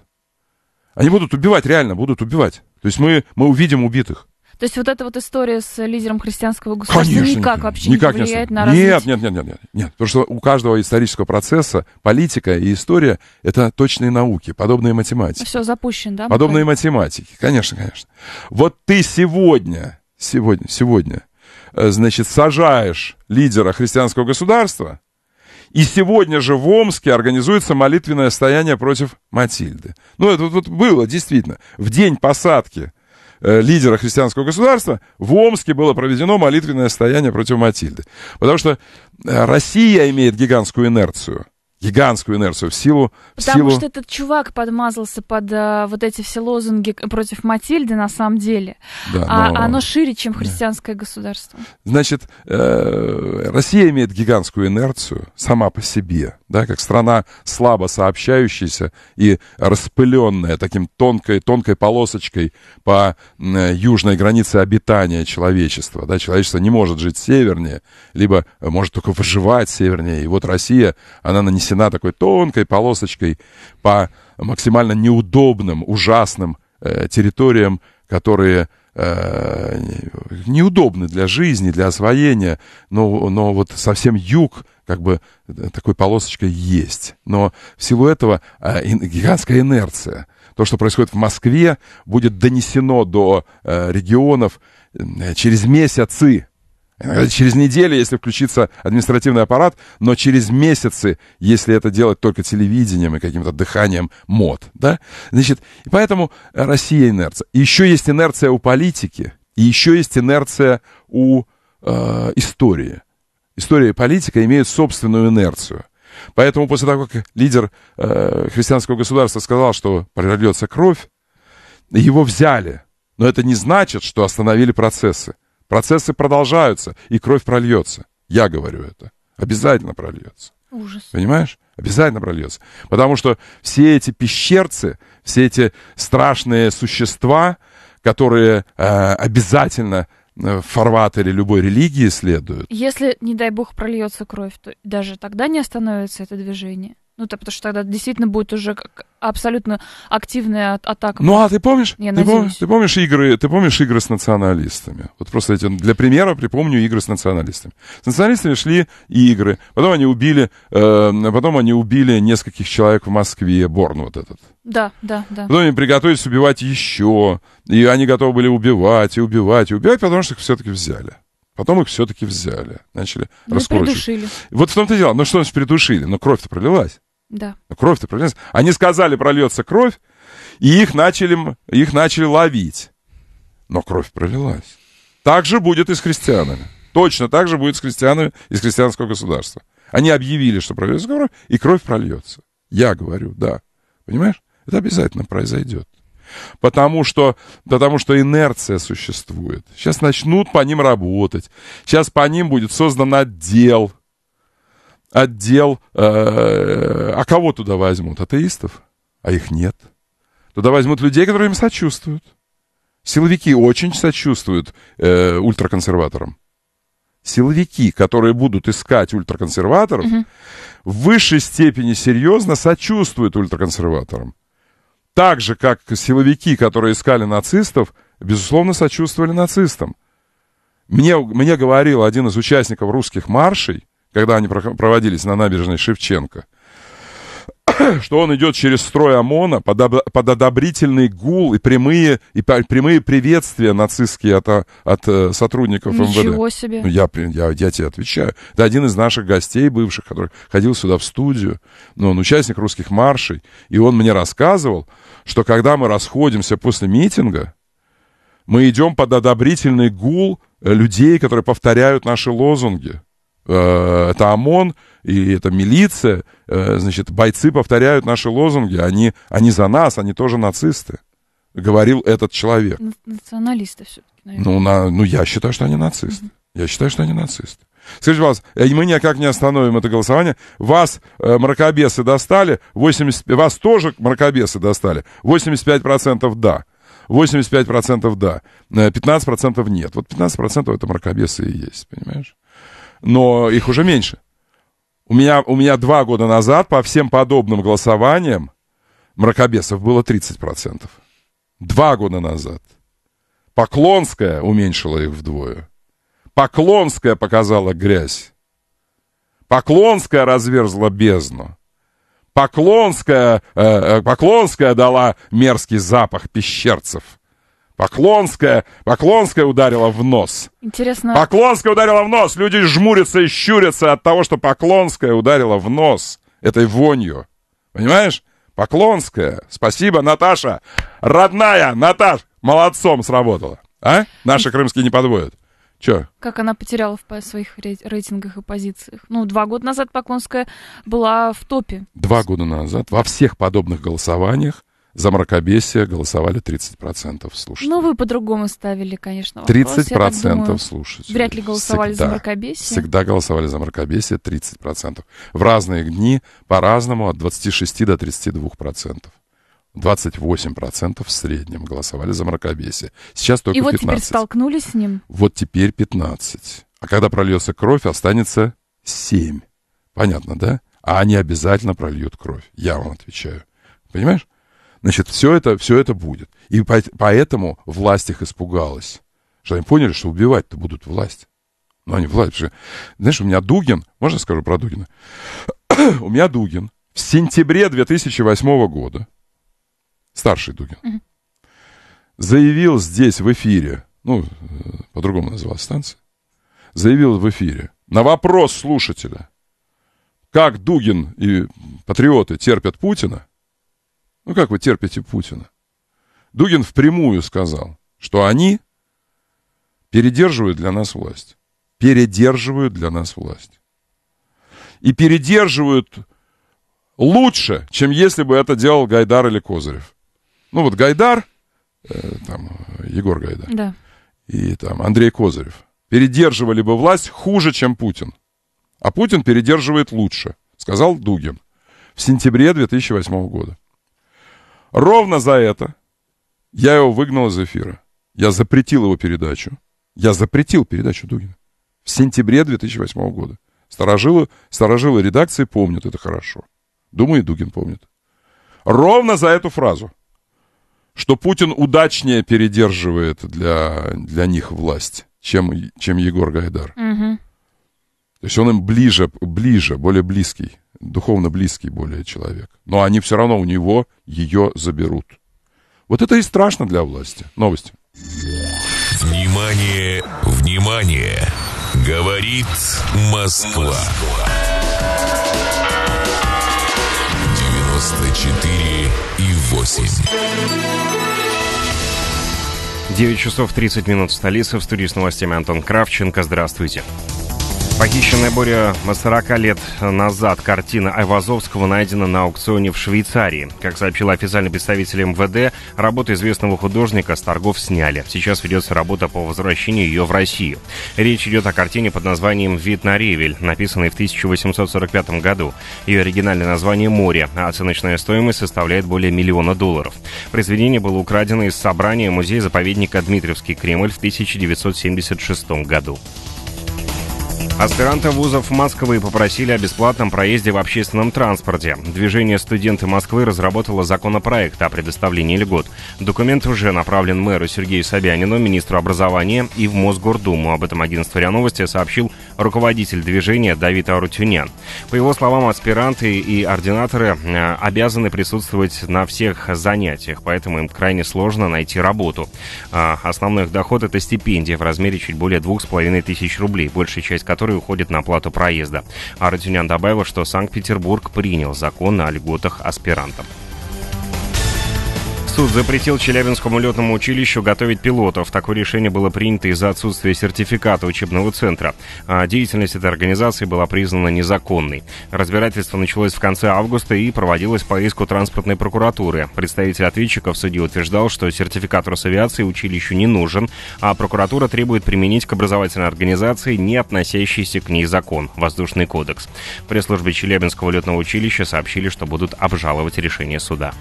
Они будут убивать, реально будут убивать. То есть мы, мы увидим убитых. То есть вот эта вот история с лидером христианского государства Конечно, никак нет, вообще никак не влияет не на развитие? Нет, нет, нет, нет, нет, нет. Потому что у каждого исторического процесса политика и история — это точные науки, подобные математики. Все, запущен, да? Подобные буквально? математики. Конечно, конечно. Вот ты сегодня Сегодня, сегодня. Э, значит, сажаешь лидера христианского государства, и сегодня же в Омске организуется молитвенное стояние против Матильды. Ну, это вот было, действительно. В день посадки э, лидера христианского государства, в Омске было проведено молитвенное стояние против Матильды. Потому что э, Россия имеет гигантскую инерцию гигантскую инерцию в силу... В Потому силу... что этот чувак подмазался под э, вот эти все лозунги против Матильды на самом деле. Да, а но... оно шире, чем христианское да. государство. Значит, э, Россия имеет гигантскую инерцию сама по себе да, как страна слабо сообщающаяся и распыленная таким тонкой, тонкой полосочкой по э, южной границе обитания человечества. Да, человечество не может жить севернее, либо э, может только выживать севернее. И вот Россия, она нанесена такой тонкой полосочкой по максимально неудобным, ужасным э, территориям, которые э, неудобны для жизни, для освоения, но, но вот совсем юг как бы э, такой полосочкой есть. Но в силу этого э, гигантская инерция. То, что происходит в Москве, будет донесено до э, регионов э, через месяцы. Иногда через неделю, если включится административный аппарат, но через месяцы, если это делать только телевидением и каким-то дыханием мод, да? Значит, и поэтому Россия инерция. И еще есть инерция у политики, и еще есть инерция у э, истории история и политика имеют собственную инерцию. Поэтому после того, как лидер э, христианского государства сказал, что прольется кровь, его взяли. Но это не значит, что остановили процессы. Процессы продолжаются, и кровь прольется. Я говорю это. Обязательно прольется. Ужас. Понимаешь? Обязательно прольется. Потому что все эти пещерцы, все эти страшные существа, которые э, обязательно Э, фарватере любой религии следует. Если, не дай бог, прольется кровь, то даже тогда не остановится это движение. Ну, то, потому что тогда действительно будет уже как абсолютно активная атака. Ну а ты помнишь? Я ты, надеюсь. ты помнишь игры? Ты помнишь игры с националистами? Вот просто эти, для примера припомню игры с националистами. С националистами шли игры, потом они убили, э, потом они убили нескольких человек в Москве, Борн вот этот. Да, да, да. Потом они приготовились убивать еще, и они готовы были убивать и убивать и убивать, потому что их все-таки взяли. Потом их все-таки взяли, начали ну, раскручивать. придушили. Вот в том-то и дело. Ну что значит придушили? Но ну, кровь-то пролилась. Да. А кровь-то прольется. Они сказали, прольется кровь, и их начали, их начали ловить. Но кровь пролилась. Так же будет и с христианами. Точно так же будет с христианами из христианского государства. Они объявили, что прольется кровь, и кровь прольется. Я говорю, да. Понимаешь? Это обязательно произойдет. Потому что, потому что инерция существует. Сейчас начнут по ним работать. Сейчас по ним будет создан отдел – отдел, э, а кого туда возьмут? Атеистов? А их нет. Туда возьмут людей, которые им сочувствуют. Силовики очень сочувствуют э, ультраконсерваторам. Силовики, которые будут искать ультраконсерваторов, в высшей степени серьезно сочувствуют ультраконсерваторам. Так же, как силовики, которые искали нацистов, безусловно, сочувствовали нацистам. Мне, мне говорил один из участников русских маршей, когда они проводились на набережной Шевченко, что он идет через строй ОМОНа под, под одобрительный гул и прямые, и прямые приветствия нацистские от, от э, сотрудников МВД. Ничего себе. Ну, я, я, я тебе отвечаю. Это один из наших гостей бывших, который ходил сюда в студию. Ну, он участник русских маршей. И он мне рассказывал, что когда мы расходимся после митинга, мы идем под одобрительный гул э, людей, которые повторяют наши лозунги. Э, это ОМОН и это милиция, э, значит, бойцы повторяют наши лозунги, они, они за нас, они тоже нацисты, говорил этот человек. Националисты все-таки, Ну, на, ну, я считаю, что они нацисты. mm Я считаю, что они нацисты. Скажите, пожалуйста, э, мы никак не остановим это голосование. Вас э, мракобесы достали, 80, вас тоже мракобесы достали. 85% да. 85% да. 15% нет. Вот 15% это мракобесы и есть, понимаешь? но их уже меньше. У меня, у меня два года назад по всем подобным голосованиям мракобесов было 30%. Два года назад. Поклонская уменьшила их вдвое. Поклонская показала грязь. Поклонская разверзла бездну. Поклонская, э, э Поклонская дала мерзкий запах пещерцев. Поклонская, Поклонская ударила в нос. Интересно. Поклонская ударила в нос. Люди жмурятся и щурятся от того, что Поклонская ударила в нос этой вонью. Понимаешь? Поклонская. Спасибо, Наташа. Родная, Наташ, молодцом сработала. А? Наши крымские не подводят. Че? Как она потеряла в своих рейтингах и позициях. Ну, два года назад Поклонская была в топе. Два года назад во всех подобных голосованиях за мракобесие голосовали 30% слушателей. Ну, вы по-другому ставили, конечно, вопрос. 30% думаю, слушателей. Вряд ли голосовали всегда, за мракобесие. Всегда голосовали за мракобесие 30%. В разные дни по-разному от 26 до 32%. 28% в среднем голосовали за мракобесие. Сейчас только 15%. И вот 15. теперь столкнулись с ним? Вот теперь 15%. А когда прольется кровь, останется 7%. Понятно, да? А они обязательно прольют кровь. Я вам отвечаю. Понимаешь? Значит, все это, все это будет. И по- поэтому власть их испугалась. Что они поняли, что убивать-то будут власть. Но ну, они власть. Же. Знаешь, у меня Дугин, можно скажу про Дугина? у меня Дугин в сентябре 2008 года, старший Дугин, заявил здесь в эфире, ну, э, по-другому называлась станция, заявил в эфире на вопрос слушателя, как Дугин и патриоты терпят Путина, ну как вы терпите Путина? Дугин впрямую сказал, что они передерживают для нас власть. Передерживают для нас власть. И передерживают лучше, чем если бы это делал Гайдар или Козырев. Ну вот Гайдар, э, там, Егор Гайдар. Да. И там Андрей Козырев. Передерживали бы власть хуже, чем Путин. А Путин передерживает лучше, сказал Дугин в сентябре 2008 года. Ровно за это я его выгнал из эфира. Я запретил его передачу. Я запретил передачу Дугина. В сентябре 2008 года. Старожилы, старожилы редакции помнят это хорошо. Думаю, и Дугин помнит. Ровно за эту фразу. Что Путин удачнее передерживает для, для них власть, чем, чем Егор Гайдар. Угу. То есть он им ближе, ближе, более близкий, духовно близкий более человек. Но они все равно у него ее заберут. Вот это и страшно для власти. Новости. Внимание, внимание! Говорит Москва. 94 и 8. 9 часов 30 минут столицы. В студии с новостями Антон Кравченко. Здравствуйте. Здравствуйте. Похищенная более 40 лет назад картина Айвазовского найдена на аукционе в Швейцарии. Как сообщила официальный представитель МВД, работу известного художника с торгов сняли. Сейчас ведется работа по возвращению ее в Россию. Речь идет о картине под названием «Вид на ревель», написанной в 1845 году. Ее оригинальное название «Море», а оценочная стоимость составляет более миллиона долларов. Произведение было украдено из собрания музея-заповедника «Дмитриевский Кремль» в 1976 году. Аспиранты вузов Москвы попросили о бесплатном проезде в общественном транспорте. Движение «Студенты Москвы» разработало законопроект о предоставлении льгот. Документ уже направлен мэру Сергею Собянину, министру образования и в Мосгордуму. Об этом агентство РИА Новости сообщил руководитель движения Давид Арутюнян. По его словам, аспиранты и ординаторы э, обязаны присутствовать на всех занятиях, поэтому им крайне сложно найти работу. Э, основной их доход – это стипендия в размере чуть более половиной тысяч рублей, большая часть которых который уходит на оплату проезда. А добавил, что Санкт-Петербург принял закон о льготах аспирантам. Суд запретил Челябинскому летному училищу готовить пилотов. Такое решение было принято из-за отсутствия сертификата учебного центра. А деятельность этой организации была признана незаконной. Разбирательство началось в конце августа и проводилось по иску транспортной прокуратуры. Представитель ответчиков судьи утверждал, что сертификат Росавиации училищу не нужен, а прокуратура требует применить к образовательной организации не относящийся к ней закон – Воздушный кодекс. В пресс-службе Челябинского летного училища сообщили, что будут обжаловать решение суда.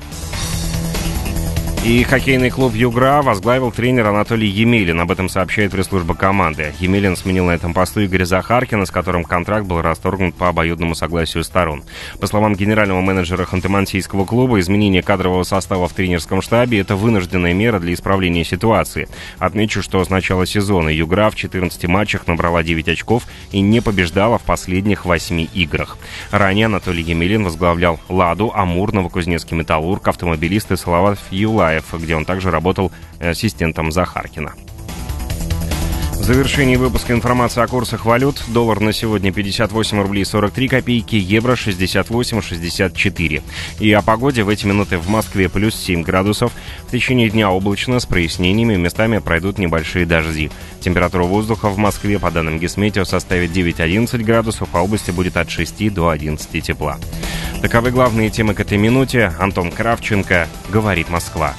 И хоккейный клуб «Югра» возглавил тренер Анатолий Емелин. Об этом сообщает пресс-служба команды. Емелин сменил на этом посту Игоря Захаркина, с которым контракт был расторгнут по обоюдному согласию сторон. По словам генерального менеджера Ханты-Мансийского клуба, изменение кадрового состава в тренерском штабе – это вынужденная мера для исправления ситуации. Отмечу, что с начала сезона «Югра» в 14 матчах набрала 9 очков и не побеждала в последних 8 играх. Ранее Анатолий Емелин возглавлял «Ладу», «Амур», «Новокузнецкий металлург», «Автомобилисты», «Салават», «Юла», Чапаев, где он также работал э, ассистентом Захаркина. В завершении выпуска информация о курсах валют. Доллар на сегодня 58 рублей 43 копейки, евро 68,64. И о погоде в эти минуты в Москве плюс 7 градусов. В течение дня облачно с прояснениями, местами пройдут небольшие дожди. Температура воздуха в Москве, по данным Гесметео, составит 9-11 градусов, а области будет от 6 до 11 тепла. Таковы главные темы к этой минуте. Антон Кравченко, «Говорит Москва».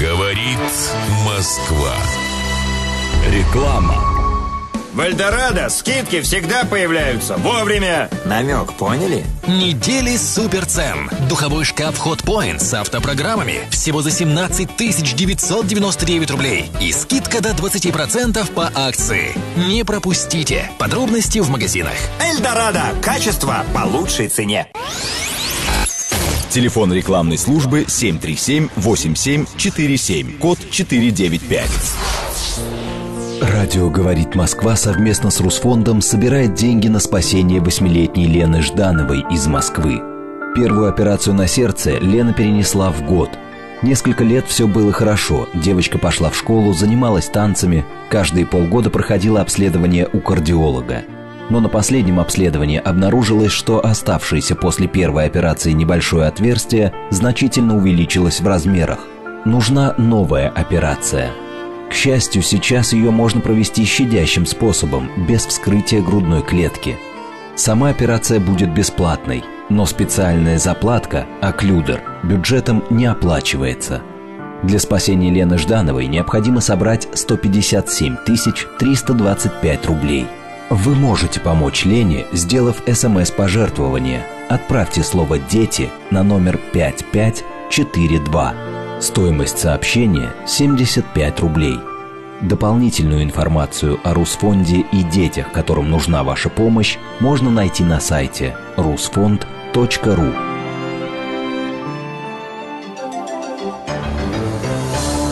Говорит Москва. Реклама. В Эльдорадо скидки всегда появляются вовремя. Намек поняли? Недели суперцен. Духовой шкаф Hot Point с автопрограммами всего за 17 999 рублей. И скидка до 20% по акции. Не пропустите. Подробности в магазинах. Эльдорадо. Качество по лучшей цене. Телефон рекламной службы 737-8747, код 495. Радио «Говорит Москва» совместно с Русфондом собирает деньги на спасение восьмилетней Лены Ждановой из Москвы. Первую операцию на сердце Лена перенесла в год. Несколько лет все было хорошо. Девочка пошла в школу, занималась танцами. Каждые полгода проходила обследование у кардиолога – но на последнем обследовании обнаружилось, что оставшееся после первой операции небольшое отверстие значительно увеличилось в размерах. Нужна новая операция. К счастью, сейчас ее можно провести щадящим способом, без вскрытия грудной клетки. Сама операция будет бесплатной, но специальная заплатка, оклюдер, бюджетом не оплачивается. Для спасения Лены Ждановой необходимо собрать 157 325 рублей – вы можете помочь Лене, сделав СМС-пожертвование. Отправьте слово «Дети» на номер 5542. Стоимость сообщения – 75 рублей. Дополнительную информацию о Русфонде и детях, которым нужна ваша помощь, можно найти на сайте rusfond.ru.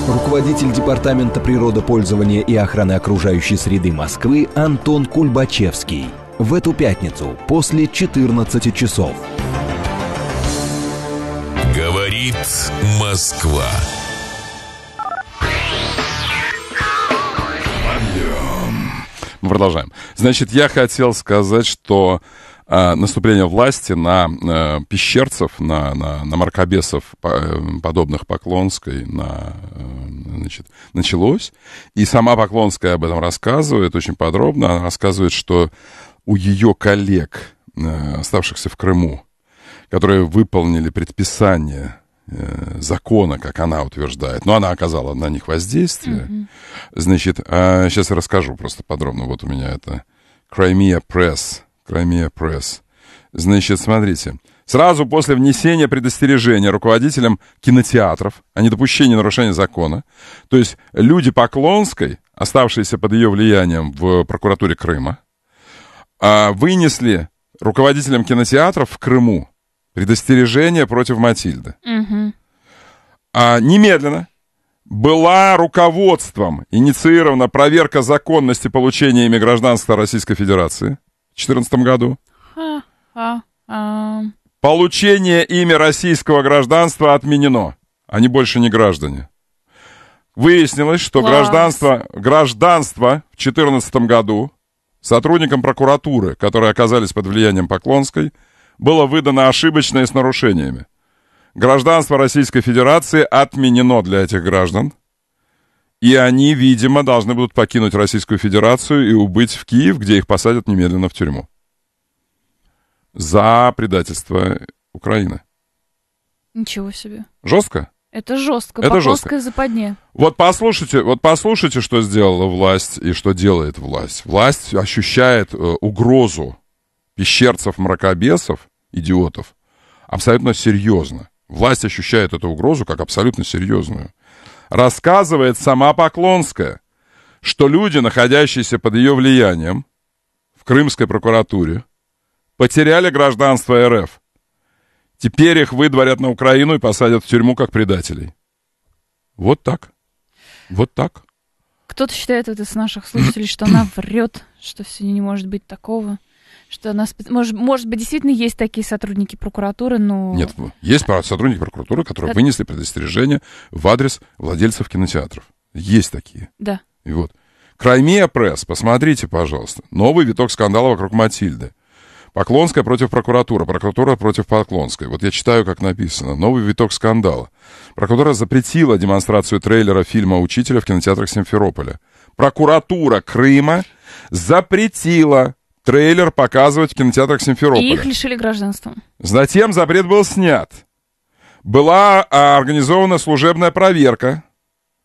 Руководитель Департамента природопользования и охраны окружающей среды Москвы Антон Кульбачевский. В эту пятницу после 14 часов. Говорит Москва. Подъем. Мы продолжаем. Значит, я хотел сказать, что а, наступление власти на э, пещерцев, на, на, на маркобесов, э, подобных Поклонской, на, э, значит, началось. И сама Поклонская об этом рассказывает очень подробно. Она рассказывает, что у ее коллег, оставшихся в Крыму, которые выполнили предписание закона, как она утверждает, но она оказала на них воздействие. Mm-hmm. Значит, а сейчас я расскажу просто подробно. Вот у меня это Crimea Press Крамия Пресс. Значит, смотрите. Сразу после внесения предостережения руководителям кинотеатров о недопущении нарушения закона, то есть люди Поклонской, оставшиеся под ее влиянием в прокуратуре Крыма, а, вынесли руководителям кинотеатров в Крыму предостережение против Матильды. Угу. А, немедленно была руководством инициирована проверка законности получения ими гражданства Российской Федерации. 2014 году? Получение ими российского гражданства отменено. Они больше не граждане. Выяснилось, что гражданство, гражданство в 2014 году сотрудникам прокуратуры, которые оказались под влиянием Поклонской, было выдано ошибочное с нарушениями. Гражданство Российской Федерации отменено для этих граждан – и они, видимо, должны будут покинуть Российскую Федерацию и убыть в Киев, где их посадят немедленно в тюрьму. За предательство Украины. Ничего себе. Жестко? Это жестко. Это жестко. западне. Вот послушайте, вот послушайте, что сделала власть и что делает власть. Власть ощущает э, угрозу пещерцев, мракобесов, идиотов, абсолютно серьезно. Власть ощущает эту угрозу как абсолютно серьезную рассказывает сама Поклонская, что люди, находящиеся под ее влиянием в крымской прокуратуре, потеряли гражданство РФ. Теперь их выдворят на Украину и посадят в тюрьму как предателей. Вот так. Вот так. Кто-то считает это с наших слушателей, что она врет, что все не может быть такого. Что у нас, может, может быть, действительно есть такие сотрудники прокуратуры, но... Нет, есть сотрудники прокуратуры, которые Это... вынесли предостережение в адрес владельцев кинотеатров. Есть такие. Да. И вот. Краймия пресс, посмотрите, пожалуйста. Новый виток скандала вокруг Матильды. Поклонская против прокуратуры, прокуратура против Поклонской. Вот я читаю, как написано. Новый виток скандала. Прокуратура запретила демонстрацию трейлера фильма «Учителя» в кинотеатрах Симферополя. Прокуратура Крыма запретила трейлер показывать в кинотеатрах Симферополя. И их лишили гражданства. Затем запрет был снят. Была а, организована служебная проверка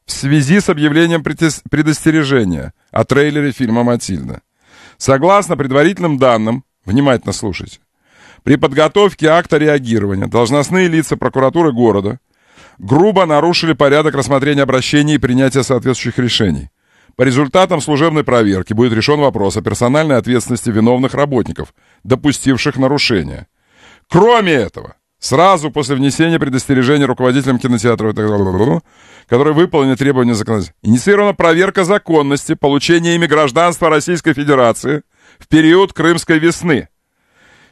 в связи с объявлением предостережения о трейлере фильма «Матильда». Согласно предварительным данным, внимательно слушайте, при подготовке акта реагирования должностные лица прокуратуры города грубо нарушили порядок рассмотрения обращений и принятия соответствующих решений – по результатам служебной проверки будет решен вопрос о персональной ответственности виновных работников, допустивших нарушения. Кроме этого, сразу после внесения предостережения руководителям кинотеатра, которые выполнили требования законодательства, инициирована проверка законности получения ими гражданства Российской Федерации в период Крымской весны.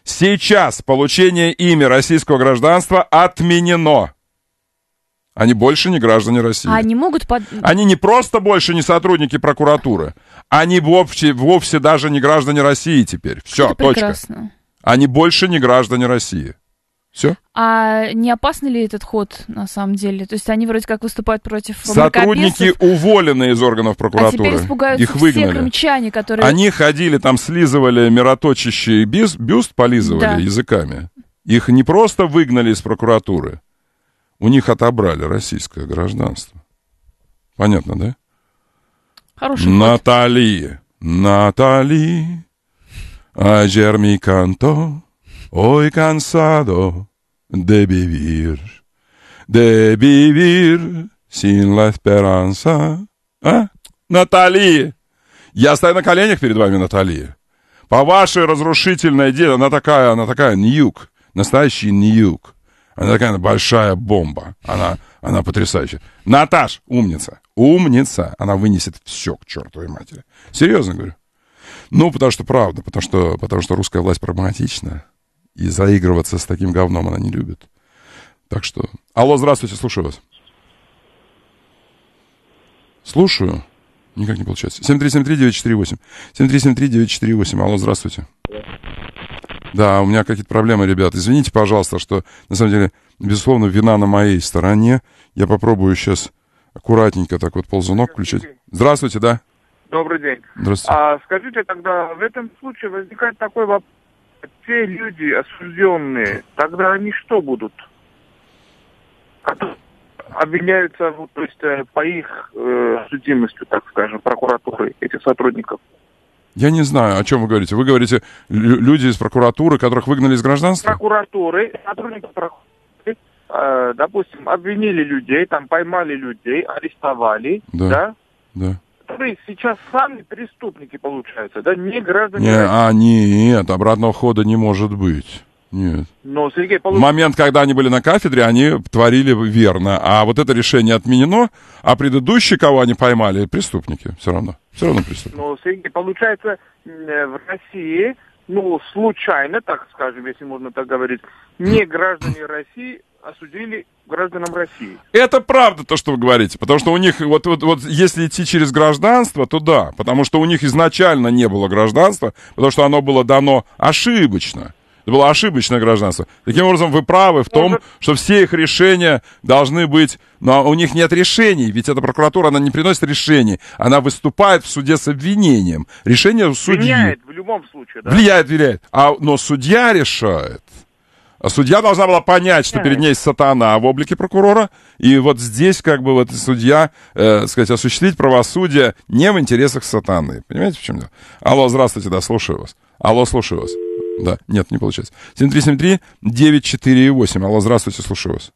Сейчас получение ими российского гражданства отменено. Они больше не граждане России. А они могут... Под... Они не просто больше не сотрудники прокуратуры. Они вовсе, вовсе даже не граждане России теперь. Все, Это прекрасно. Они больше не граждане России. Все. А не опасно ли этот ход на самом деле? То есть они вроде как выступают против Сотрудники уволены из органов прокуратуры. А теперь испугаются Их выгнали. все крымчане, которые... Они ходили там, слизывали мироточащий бюст, бюст полизывали да. языками. Их не просто выгнали из прокуратуры, у них отобрали российское гражданство. Понятно, да? Хороший Натали, Натали, ажерми канто, ой кансадо, дебивир, дебивир, син ла эсперанса. А? Натали! Я стою на коленях перед вами, Натали. По вашей разрушительной деле, она такая, она такая, ньюк, настоящий ньюк. Она такая большая бомба. Она, она потрясающая. Наташ, умница. Умница. Она вынесет все к чертовой матери. Серьезно говорю. Ну, потому что правда, потому что, потому что русская власть проблематична И заигрываться с таким говном она не любит. Так что... Алло, здравствуйте, слушаю вас. Слушаю. Никак не получается. 7373948. 7373948. Алло, здравствуйте. Да, у меня какие-то проблемы, ребят. Извините, пожалуйста, что, на самом деле, безусловно, вина на моей стороне. Я попробую сейчас аккуратненько так вот ползунок включить. Здравствуйте, да? Добрый день. Здравствуйте. А, скажите тогда, в этом случае возникает такой вопрос. Те люди осужденные, тогда они что будут? Обвиняются, ну, то есть э, по их э, судимостью, так скажем, прокуратурой этих сотрудников. Я не знаю, о чем вы говорите. Вы говорите, люди из прокуратуры, которых выгнали из гражданства? Прокуратуры, сотрудники прокуратуры, э, допустим, обвинили людей, там поймали людей, арестовали, да? Да. да. Которые сейчас сами преступники получаются, да, не граждане. Не, а, нет, обратного хода не может быть. Нет. Но Сергей Полушкин... В момент, когда они были на кафедре, они творили верно. А вот это решение отменено, а предыдущие, кого они поймали, преступники все равно. Все равно преступники. Но, Сергей, получается, э, в России, ну, случайно, так скажем, если можно так говорить, не граждане России осудили гражданам России. Это правда то, что вы говорите, потому что у них, вот, вот, вот если идти через гражданство, то да, потому что у них изначально не было гражданства, потому что оно было дано ошибочно. Это было ошибочное гражданство. Таким образом, вы правы в том, ну, что все их решения должны быть... Но ну, а у них нет решений, ведь эта прокуратура, она не приносит решений. Она выступает в суде с обвинением. Решение судьи... Влияет в любом случае, да? Влияет, влияет. А, но судья решает. А судья должна была понять, что перед ней сатана а в облике прокурора, и вот здесь как бы вот судья, э, сказать, осуществить правосудие не в интересах сатаны. Понимаете, в чем дело? Алло, здравствуйте, да, слушаю вас. Алло, слушаю вас. Да, нет, не получается. 7373-948. Алло, здравствуйте, слушаю вас.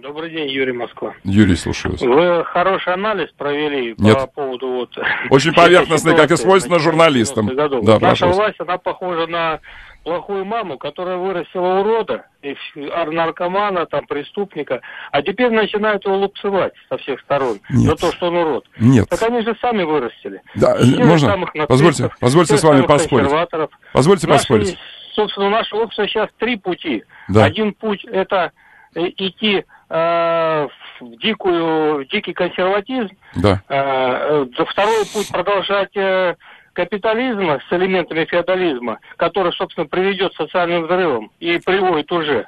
Добрый день, Юрий Москва. Юрий, слушаю вас. Вы хороший анализ провели Нет. по поводу вот... Очень поверхностный, как и свойственно журналистам. Да, Наша власть, она похожа на плохую маму, которая вырастила урода, наркомана, там, преступника, а теперь начинают его лупцевать со всех сторон Нет. за то, что он урод. Нет. Так они же сами вырастили. Да, Все можно? Позвольте, позвольте с вами поспорить. Позвольте Наши, поспорить. Собственно, наше общество сейчас три пути. Да. Один путь – это э, идти э, в дикую, в дикий консерватизм. Да. Э, э второй путь продолжать э, капитализма с элементами феодализма, который, собственно, приведет к социальным взрывам и приводит уже.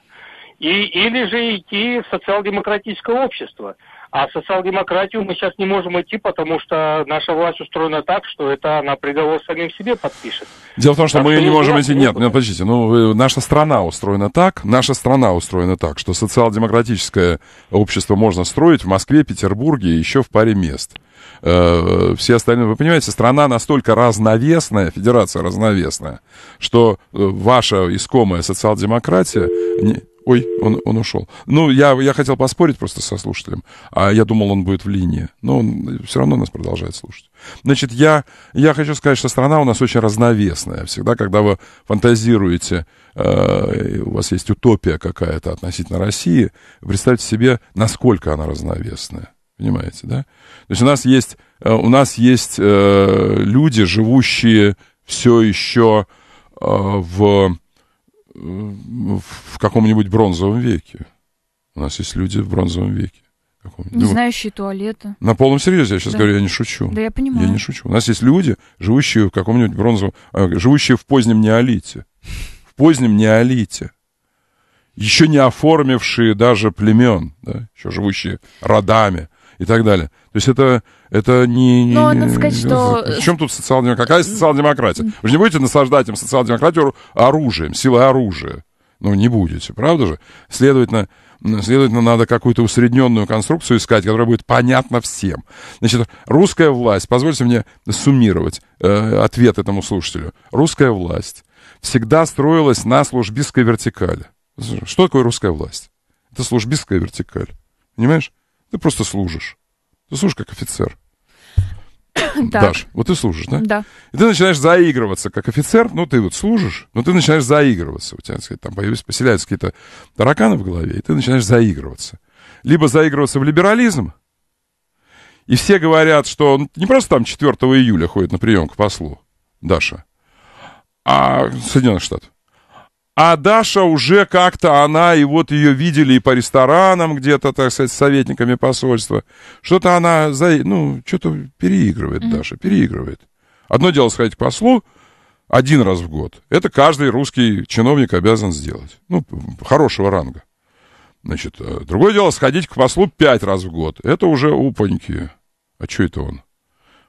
И, или же идти в социал-демократическое общество. А социал-демократию мы сейчас не можем идти, потому что наша власть устроена так, что это она приговор самим себе подпишет. Дело в том, что так мы что не можем идти... Нет, нет, ну, подождите, ну, наша страна устроена так, наша страна устроена так, что социал-демократическое общество можно строить в Москве, Петербурге и еще в паре мест. Э, все остальные. Вы понимаете, страна настолько разновесная, федерация разновесная, что э, ваша искомая социал-демократия... Не... Ой, он, он ушел. Ну, я, я хотел поспорить просто со слушателем, а я думал, он будет в линии. Но он все равно нас продолжает слушать. Значит, я, я хочу сказать, что страна у нас очень разновесная. Всегда, когда вы фантазируете, э, у вас есть утопия какая-то относительно России, представьте себе, насколько она разновесная. Понимаете, да? То есть у нас есть, э, у нас есть э, люди, живущие все еще э, в, э, в каком-нибудь бронзовом веке. У нас есть люди в бронзовом веке. Не Думаю, ну, знающие туалета. На полном серьезе, я сейчас да. говорю, я не шучу. Да, я понимаю. Я не шучу. У нас есть люди, живущие в каком-нибудь бронзовом... Э, живущие в позднем неолите. В позднем неолите еще не оформившие даже племен, да, еще живущие родами и так далее. То есть это, это не... Но не, надо сказать, что... В чем тут социал-демократия? Какая социал-демократия? Вы же не будете наслаждать им социал-демократию оружием, силой оружия. Ну, не будете, правда же? Следовательно, следовательно, надо какую-то усредненную конструкцию искать, которая будет понятна всем. Значит, русская власть, позвольте мне суммировать э, ответ этому слушателю. Русская власть всегда строилась на службистской вертикали. Что такое русская власть? Это службистская вертикаль. Понимаешь? Ты просто служишь. Ты служишь как офицер. Даш, вот ты служишь, да? Да. И ты начинаешь заигрываться как офицер, ну, ты вот служишь, но ты начинаешь заигрываться. У тебя, там появились, поселяются какие-то тараканы в голове, и ты начинаешь заигрываться. Либо заигрываться в либерализм, и все говорят, что не просто там 4 июля ходит на прием к послу, Даша, а Соединенных Штатов. А Даша уже как-то, она, и вот ее видели и по ресторанам где-то, так сказать, с советниками посольства. Что-то она, за, ну, что-то переигрывает mm-hmm. Даша, переигрывает. Одно дело сходить к послу один раз в год. Это каждый русский чиновник обязан сделать. Ну, хорошего ранга. Значит, э, другое дело сходить к послу пять раз в год. Это уже упаньки. А что это он?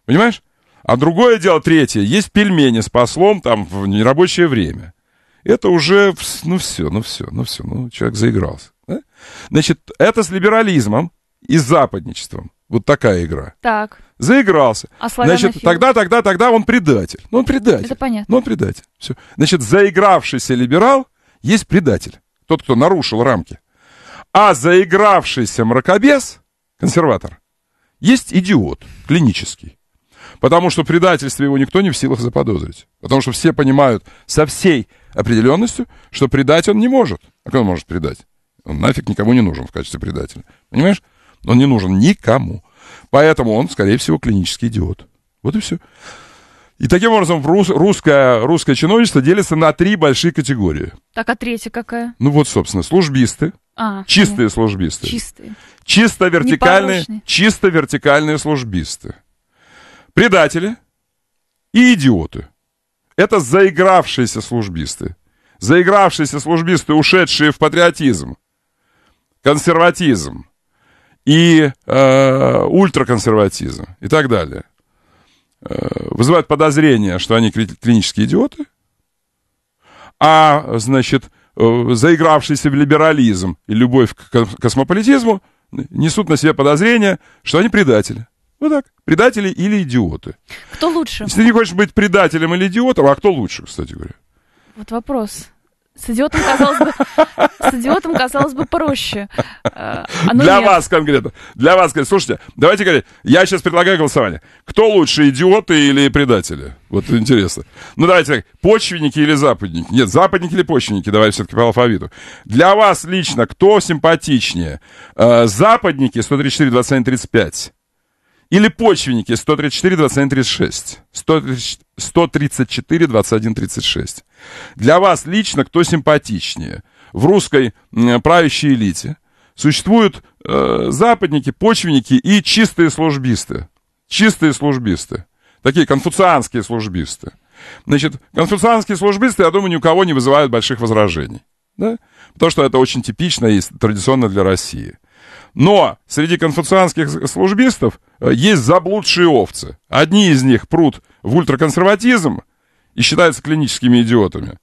Понимаешь? А другое дело, третье, есть пельмени с послом там в нерабочее время это уже, ну все, ну все, ну все, ну человек заигрался. Да? Значит, это с либерализмом и с западничеством. Вот такая игра. Так. Заигрался. А Значит, тогда, тогда, тогда он предатель. Ну, он предатель. Это понятно. Ну, он предатель. Все. Значит, заигравшийся либерал есть предатель. Тот, кто нарушил рамки. А заигравшийся мракобес, консерватор, есть идиот клинический. Потому что предательство его никто не в силах заподозрить. Потому что все понимают со всей определенностью, что предать он не может. А кто он может предать? Он нафиг никому не нужен в качестве предателя. Понимаешь? Он не нужен никому. Поэтому он, скорее всего, клинический идиот. Вот и все. И таким образом рус, русское, русское чиновничество делится на три большие категории. Так, а третья какая? Ну вот, собственно, службисты. А, чистые нет. службисты. Чистые. Чисто вертикальные, чисто вертикальные службисты. Предатели и идиоты. Это заигравшиеся службисты. Заигравшиеся службисты, ушедшие в патриотизм, консерватизм и э, ультраконсерватизм и так далее. Э, вызывают подозрение, что они клинические идиоты, а, значит, э, заигравшийся в либерализм и любовь к космополитизму несут на себя подозрение, что они предатели. Вот так. Предатели или идиоты. Кто лучше? Если ты не хочешь быть предателем или идиотом, а кто лучше, кстати говоря? Вот вопрос. С идиотом, казалось бы, с идиотом, казалось бы, проще. Э, а, Для нет. вас конкретно. Для вас, говорит, слушайте, давайте говорить, я сейчас предлагаю голосование. Кто лучше, идиоты или предатели? Вот интересно. Ну, давайте так, почвенники или западники? Нет, западники или почвенники, давай все-таки по алфавиту. Для вас лично кто симпатичнее? Э, западники 134, 21, 35 или почвенники 134, 21, 36. 134, 21, 36. Для вас лично кто симпатичнее? В русской правящей элите существуют э, западники, почвенники и чистые службисты. Чистые службисты. Такие конфуцианские службисты. Значит, конфуцианские службисты, я думаю, ни у кого не вызывают больших возражений. Да? Потому что это очень типично и традиционно для России. Но среди конфуцианских службистов э, есть заблудшие овцы. Одни из них прут в ультраконсерватизм и считаются клиническими идиотами,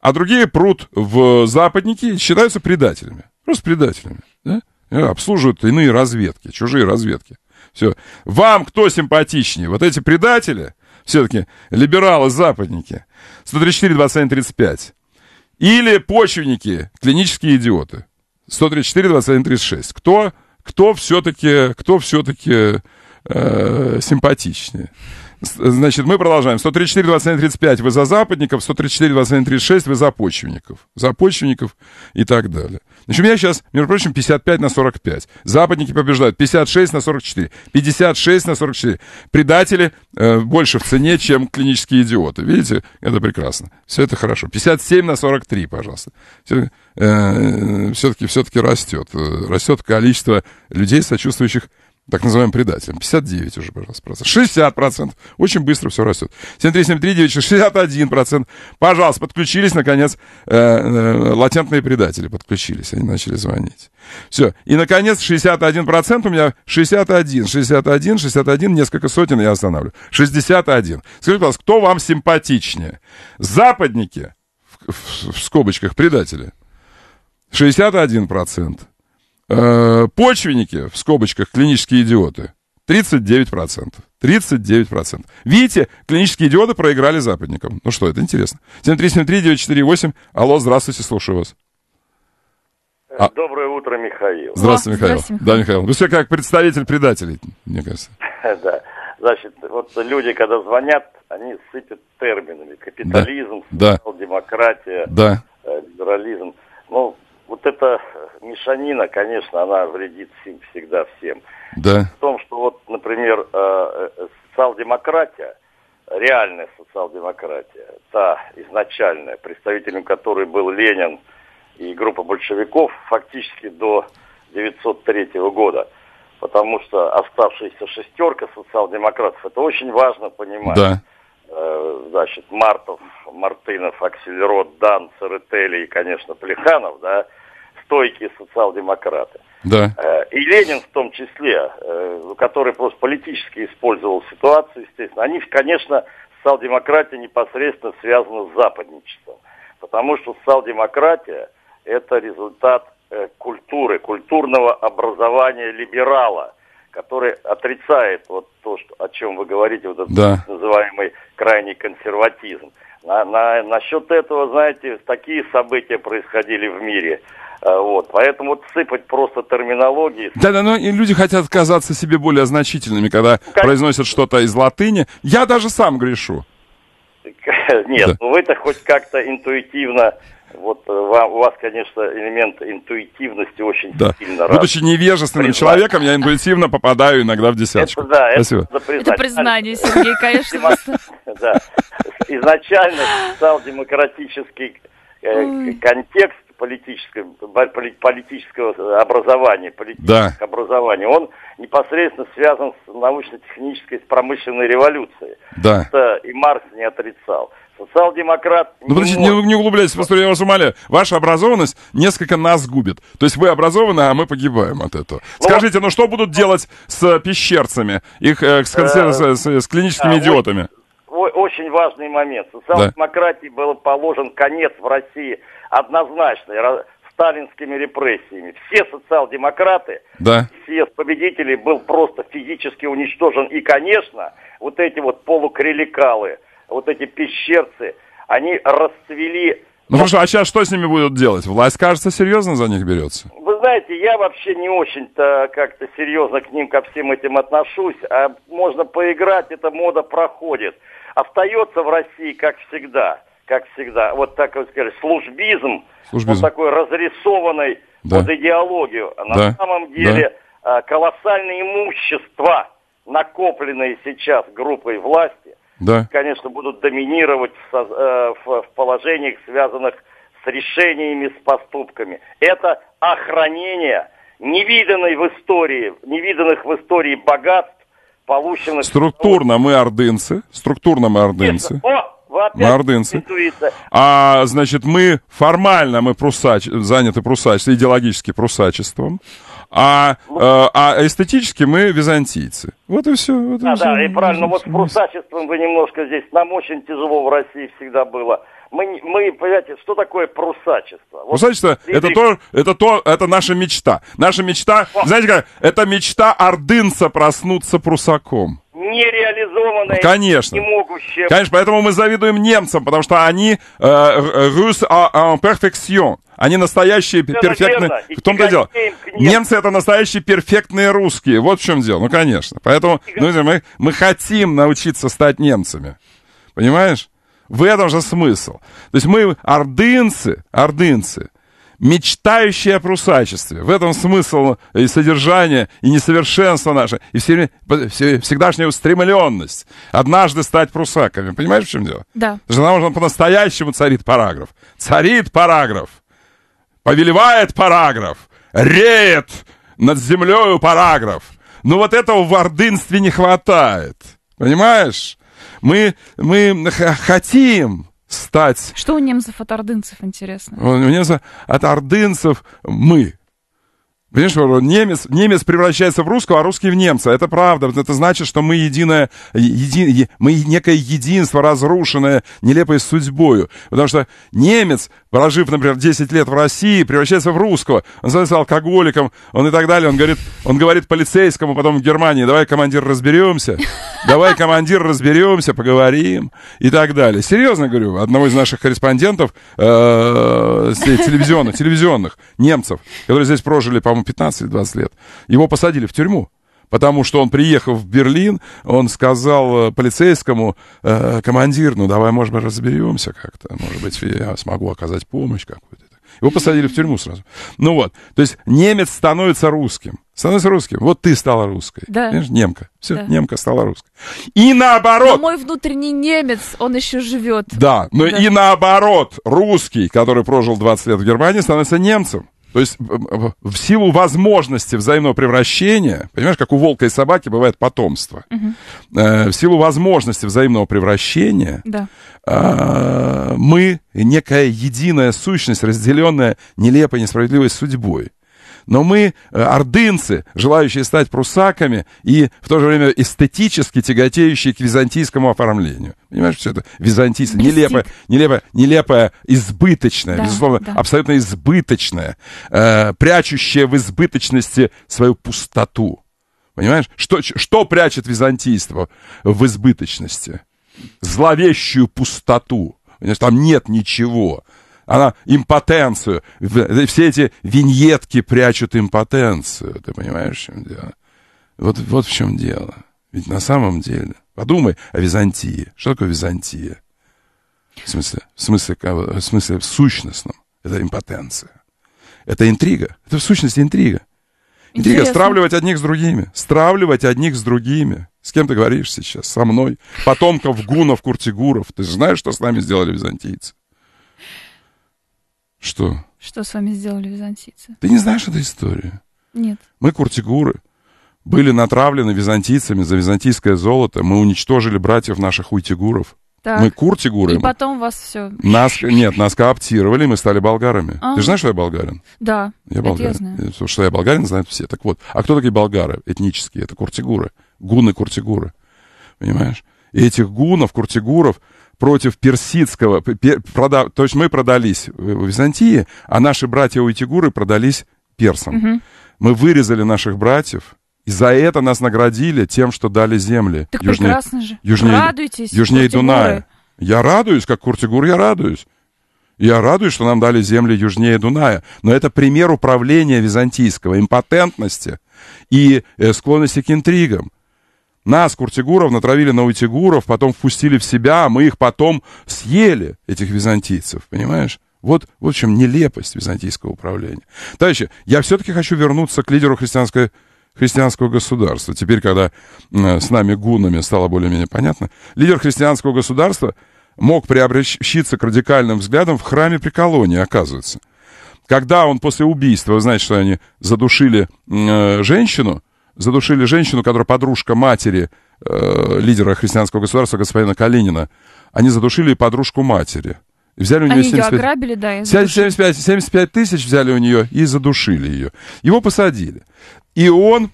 а другие прут в западники и считаются предателями. Просто предателями. Да? Э, обслуживают иные разведки, чужие разведки. Все. Вам кто симпатичнее? Вот эти предатели, все-таки либералы-западники, 134, 21, 35. Или почвенники, клинические идиоты. 134, 21, 36. Кто, кто все-таки, кто все-таки э, симпатичнее? Значит, мы продолжаем. 134, 21, 35 вы за западников, 134, 21, 36 вы за почвенников. За почвенников и так далее. Значит, у меня сейчас, между прочим, 55 на 45. Западники побеждают 56 на 44. 56 на 44. Предатели э, больше в цене, чем клинические идиоты. Видите, это прекрасно. Все это хорошо. 57 на 43, пожалуйста. Все, э, все-таки, все-таки растет. Э, растет количество людей, сочувствующих так называемым предателям. 59 уже, пожалуйста, процентов. 60 процентов. Очень быстро все растет. процент. Пожалуйста, подключились, наконец, э, э, латентные предатели подключились. Они начали звонить. Все. И, наконец, 61 процент у меня 61, 61, 61, несколько сотен я останавливаю. 61. Скажите, пожалуйста, кто вам симпатичнее? Западники, в, в, в скобочках предатели, 61 процент. Э, почвенники, в скобочках, клинические идиоты, 39%. 39%. Видите, клинические идиоты проиграли западникам. Ну что, это интересно. 7373948. Алло, здравствуйте, слушаю вас. Э, а... Доброе утро, Михаил. Здравствуйте, Михаил. Здравствуйте. Да, Михаил. Вы все как представитель предателей, мне кажется. Да. Значит, вот люди, когда звонят, они сыпят терминами. Капитализм, да. демократия, да. Э, либерализм. Ну, вот это мешанина, конечно, она вредит всем, всегда всем. Да. В том, что вот, например, э, э, социал-демократия, реальная социал-демократия, та изначальная, представителем которой был Ленин и группа большевиков, фактически до 1903 года, потому что оставшаяся шестерка социал-демократов, это очень важно понимать. Да. Э, значит, Мартов, Мартынов, Акселерот, Дан, Церетели и, конечно, Плеханов, да, стойкие социал-демократы. Да. Э, и Ленин в том числе, э, который просто политически использовал ситуацию, естественно. Они, конечно, социал-демократия непосредственно связана с западничеством. Потому что социал-демократия – это результат э, культуры, культурного образования либерала, который отрицает вот то, что, о чем вы говорите, вот этот да. называемый крайний консерватизм. На, на, насчет этого, знаете, такие события происходили в мире. Э, вот, поэтому вот сыпать просто терминологии. Да, да, но и люди хотят казаться себе более значительными, когда как... произносят что-то из латыни. Я даже сам грешу. Нет, да. Ну, вы-то хоть как-то интуитивно вот э, вам, у вас, конечно, элемент интуитивности очень да. сильно Будучи ну, невежественным признать. человеком, я интуитивно попадаю иногда в десяточку. Это, да, Спасибо. Это, это признание, Сергей, конечно. Изначально стал демократический э, контекст политического, политического образования, политического да. образования, он непосредственно связан с научно-технической, с промышленной революцией. Да. Это и Маркс не отрицал. Социал-демократ... Ну, подождите, не, не углубляйтесь, просто я вас умоляю. Ваша образованность несколько нас губит. То есть вы образованы, а мы погибаем от этого. Ну, Скажите, ну что будут делать с пещерцами, их э, с, э, с, с клиническими а, идиотами? Очень, очень важный момент. Социал-демократии да. был положен конец в России однозначно сталинскими репрессиями. Все социал-демократы, да. все победители был просто физически уничтожен. И, конечно, вот эти вот полукреликалы, вот эти пещерцы, они расцвели ну что а сейчас что с ними будут делать? Власть, кажется, серьезно за них берется. Вы знаете, я вообще не очень-то как-то серьезно к ним, ко всем этим отношусь. А можно поиграть, эта мода проходит. Остается в России, как всегда, как всегда, вот так вы сказать, службизм, службизм. вот такой разрисованный да. под идеологию. На да. самом деле да. колоссальное имущество, накопленные сейчас группой власти, да. конечно, будут доминировать э, в, в, положениях, связанных с решениями, с поступками. Это охранение невиданной в истории, невиданных в истории богатств, полученных... Структурно мы ордынцы, структурно мы ордынцы. О, Нордынцы. А, значит, мы формально мы прусач... заняты прусачеством, идеологически прусачеством, а, ну. э, а, эстетически мы византийцы. Вот и все. Вот да, и все. да, и правильно, вот с прусачеством вы немножко здесь, нам очень тяжело в России всегда было мы, мы, понимаете, что такое прусачество? Вот прусачество это то, это то, это наша мечта. Наша мечта, О. знаете как, это мечта ордынца проснуться прусаком нереализованное, Конечно. не могущее. Конечно, поэтому мы завидуем немцам, потому что они э, э, рус а, а, перфекцион, Они настоящие Все перфектные... В том-то дело. Немцы это настоящие перфектные русские. Вот в чем дело. Ну, конечно. Поэтому ну, мы, мы хотим научиться стать немцами. Понимаешь? В этом же смысл. То есть мы ордынцы, ордынцы, Мечтающее о прусачестве. В этом смысл и содержание, и несовершенство наше, и всегдашняя устремленность. Однажды стать прусаками. Понимаешь, в чем дело? Да. Жена можно по-настоящему царит параграф. Царит параграф. Повелевает параграф. Реет над землею параграф. Но вот этого в ордынстве не хватает. Понимаешь? Мы, мы хотим, стать... Что у немцев от ордынцев, интересно? У немцев от ордынцев мы. Понимаешь, немец, немец превращается в русского, а русский в немца. Это правда. Это значит, что мы единое, еди, мы некое единство, разрушенное нелепой судьбою. Потому что немец прожив, например, 10 лет в России, превращается в русского. Он становится алкоголиком, он и так далее. Он говорит, он говорит полицейскому потом в Германии, давай, командир, разберемся. Давай, командир, разберемся, поговорим. И так далее. Серьезно говорю, одного из наших корреспондентов э, телевизионных, телевизионных, немцев, которые здесь прожили, по-моему, 15 или 20 лет, его посадили в тюрьму потому что он, приехав в Берлин, он сказал э, полицейскому, э, командир, ну давай, может быть, разберемся как-то, может быть, я смогу оказать помощь какую-то. Его посадили в тюрьму сразу. Ну вот, то есть немец становится русским. Становится русским. Вот ты стала русской. Да. Понимаешь, немка. Все, да. немка стала русской. И наоборот. Но мой внутренний немец, он еще живет. Да, но да. и наоборот, русский, который прожил 20 лет в Германии, становится немцем. То есть в силу возможности взаимного превращения, понимаешь, как у волка и собаки бывает потомство, угу. э, в силу возможности взаимного превращения да. э, мы некая единая сущность, разделенная нелепой, несправедливой судьбой. Но мы, э, ордынцы, желающие стать прусаками и в то же время эстетически тяготеющие к византийскому оформлению. Понимаешь, все это византийское, нелепое, нелепое, нелепое, избыточное, да, безусловно, да. абсолютно избыточное, э, прячущее в избыточности свою пустоту. Понимаешь, что, что прячет византийство в избыточности? Зловещую пустоту. Понимаешь, там нет ничего она импотенцию, э, все эти виньетки прячут импотенцию, ты понимаешь, в чем дело? Вот, вот в чем дело. Ведь на самом деле, подумай о Византии. Что такое Византия? В смысле, в смысле, в смысле в сущностном. Это импотенция. Это интрига. Это в сущности интрига. Интрига Интересно. стравливать одних с другими. Стравливать одних с другими. С кем ты говоришь сейчас? Со мной. Потомков гунов, куртигуров. Ты же знаешь, что с нами сделали византийцы? Что? Что с вами сделали византийцы? Ты не знаешь эту историю? Нет. Мы куртигуры. Были натравлены византийцами за византийское золото. Мы уничтожили братьев наших уйтигуров. Так. Мы куртигуры. И потом вас все... Нас, нет, нас кооптировали, мы стали болгарами. А. Ты же знаешь, что я болгарин? Да, я болгарин. я знаю. что я болгарин, знают все. Так вот, а кто такие болгары этнические? Это куртигуры. Гуны-куртигуры. Понимаешь? И этих гунов, куртигуров против персидского, пер, прода, то есть мы продались в Византии, а наши братья уйтигуры продались персам. Угу. Мы вырезали наших братьев, и за это нас наградили тем, что дали земли. Так южнее, прекрасно же. Южнее, Радуйтесь. Южнее Дуная. Я радуюсь, как Куртигур, я радуюсь. Я радуюсь, что нам дали земли южнее Дуная. Но это пример управления византийского, импотентности и э, склонности к интригам. Нас, Куртигуров, натравили на утигуров, потом впустили в себя, а мы их потом съели, этих византийцев, понимаешь? Вот, в общем нелепость византийского управления. Товарищи, я все-таки хочу вернуться к лидеру христианской христианского государства. Теперь, когда э, с нами гунами стало более-менее понятно, лидер христианского государства мог приобщиться к радикальным взглядам в храме при колонии, оказывается. Когда он после убийства, знаете, что они задушили э, женщину, задушили женщину, которая подружка матери э, лидера христианского государства господина Калинина. Они задушили подружку матери. взяли у нее Они 75... ее ограбили, да, и 75, 75 тысяч взяли у нее и задушили ее. Его посадили. И он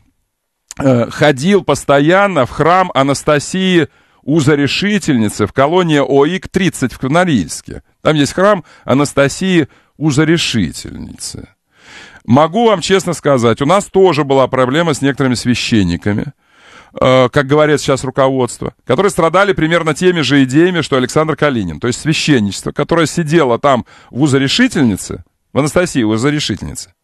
э, ходил постоянно в храм Анастасии Узарешительницы в колонии ОИК-30 в Канарильске. Там есть храм Анастасии Узарешительницы. Могу вам честно сказать, у нас тоже была проблема с некоторыми священниками, э, как говорят сейчас руководство, которые страдали примерно теми же идеями, что Александр Калинин. То есть священничество, которое сидело там в узорешительнице, в Анастасии узорешительнице,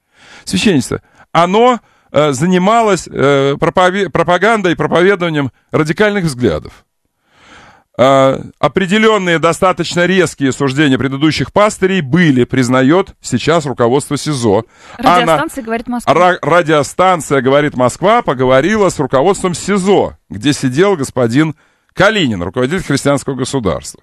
священничество, оно э, занималось э, пропави- пропагандой и проповедованием радикальных взглядов. Э, определенные достаточно резкие суждения предыдущих пастырей были, признает сейчас руководство СИЗО. Радиостанция Она, говорит Москва. Ра- радиостанция говорит Москва поговорила с руководством СИЗО, где сидел господин Калинин, руководитель христианского государства.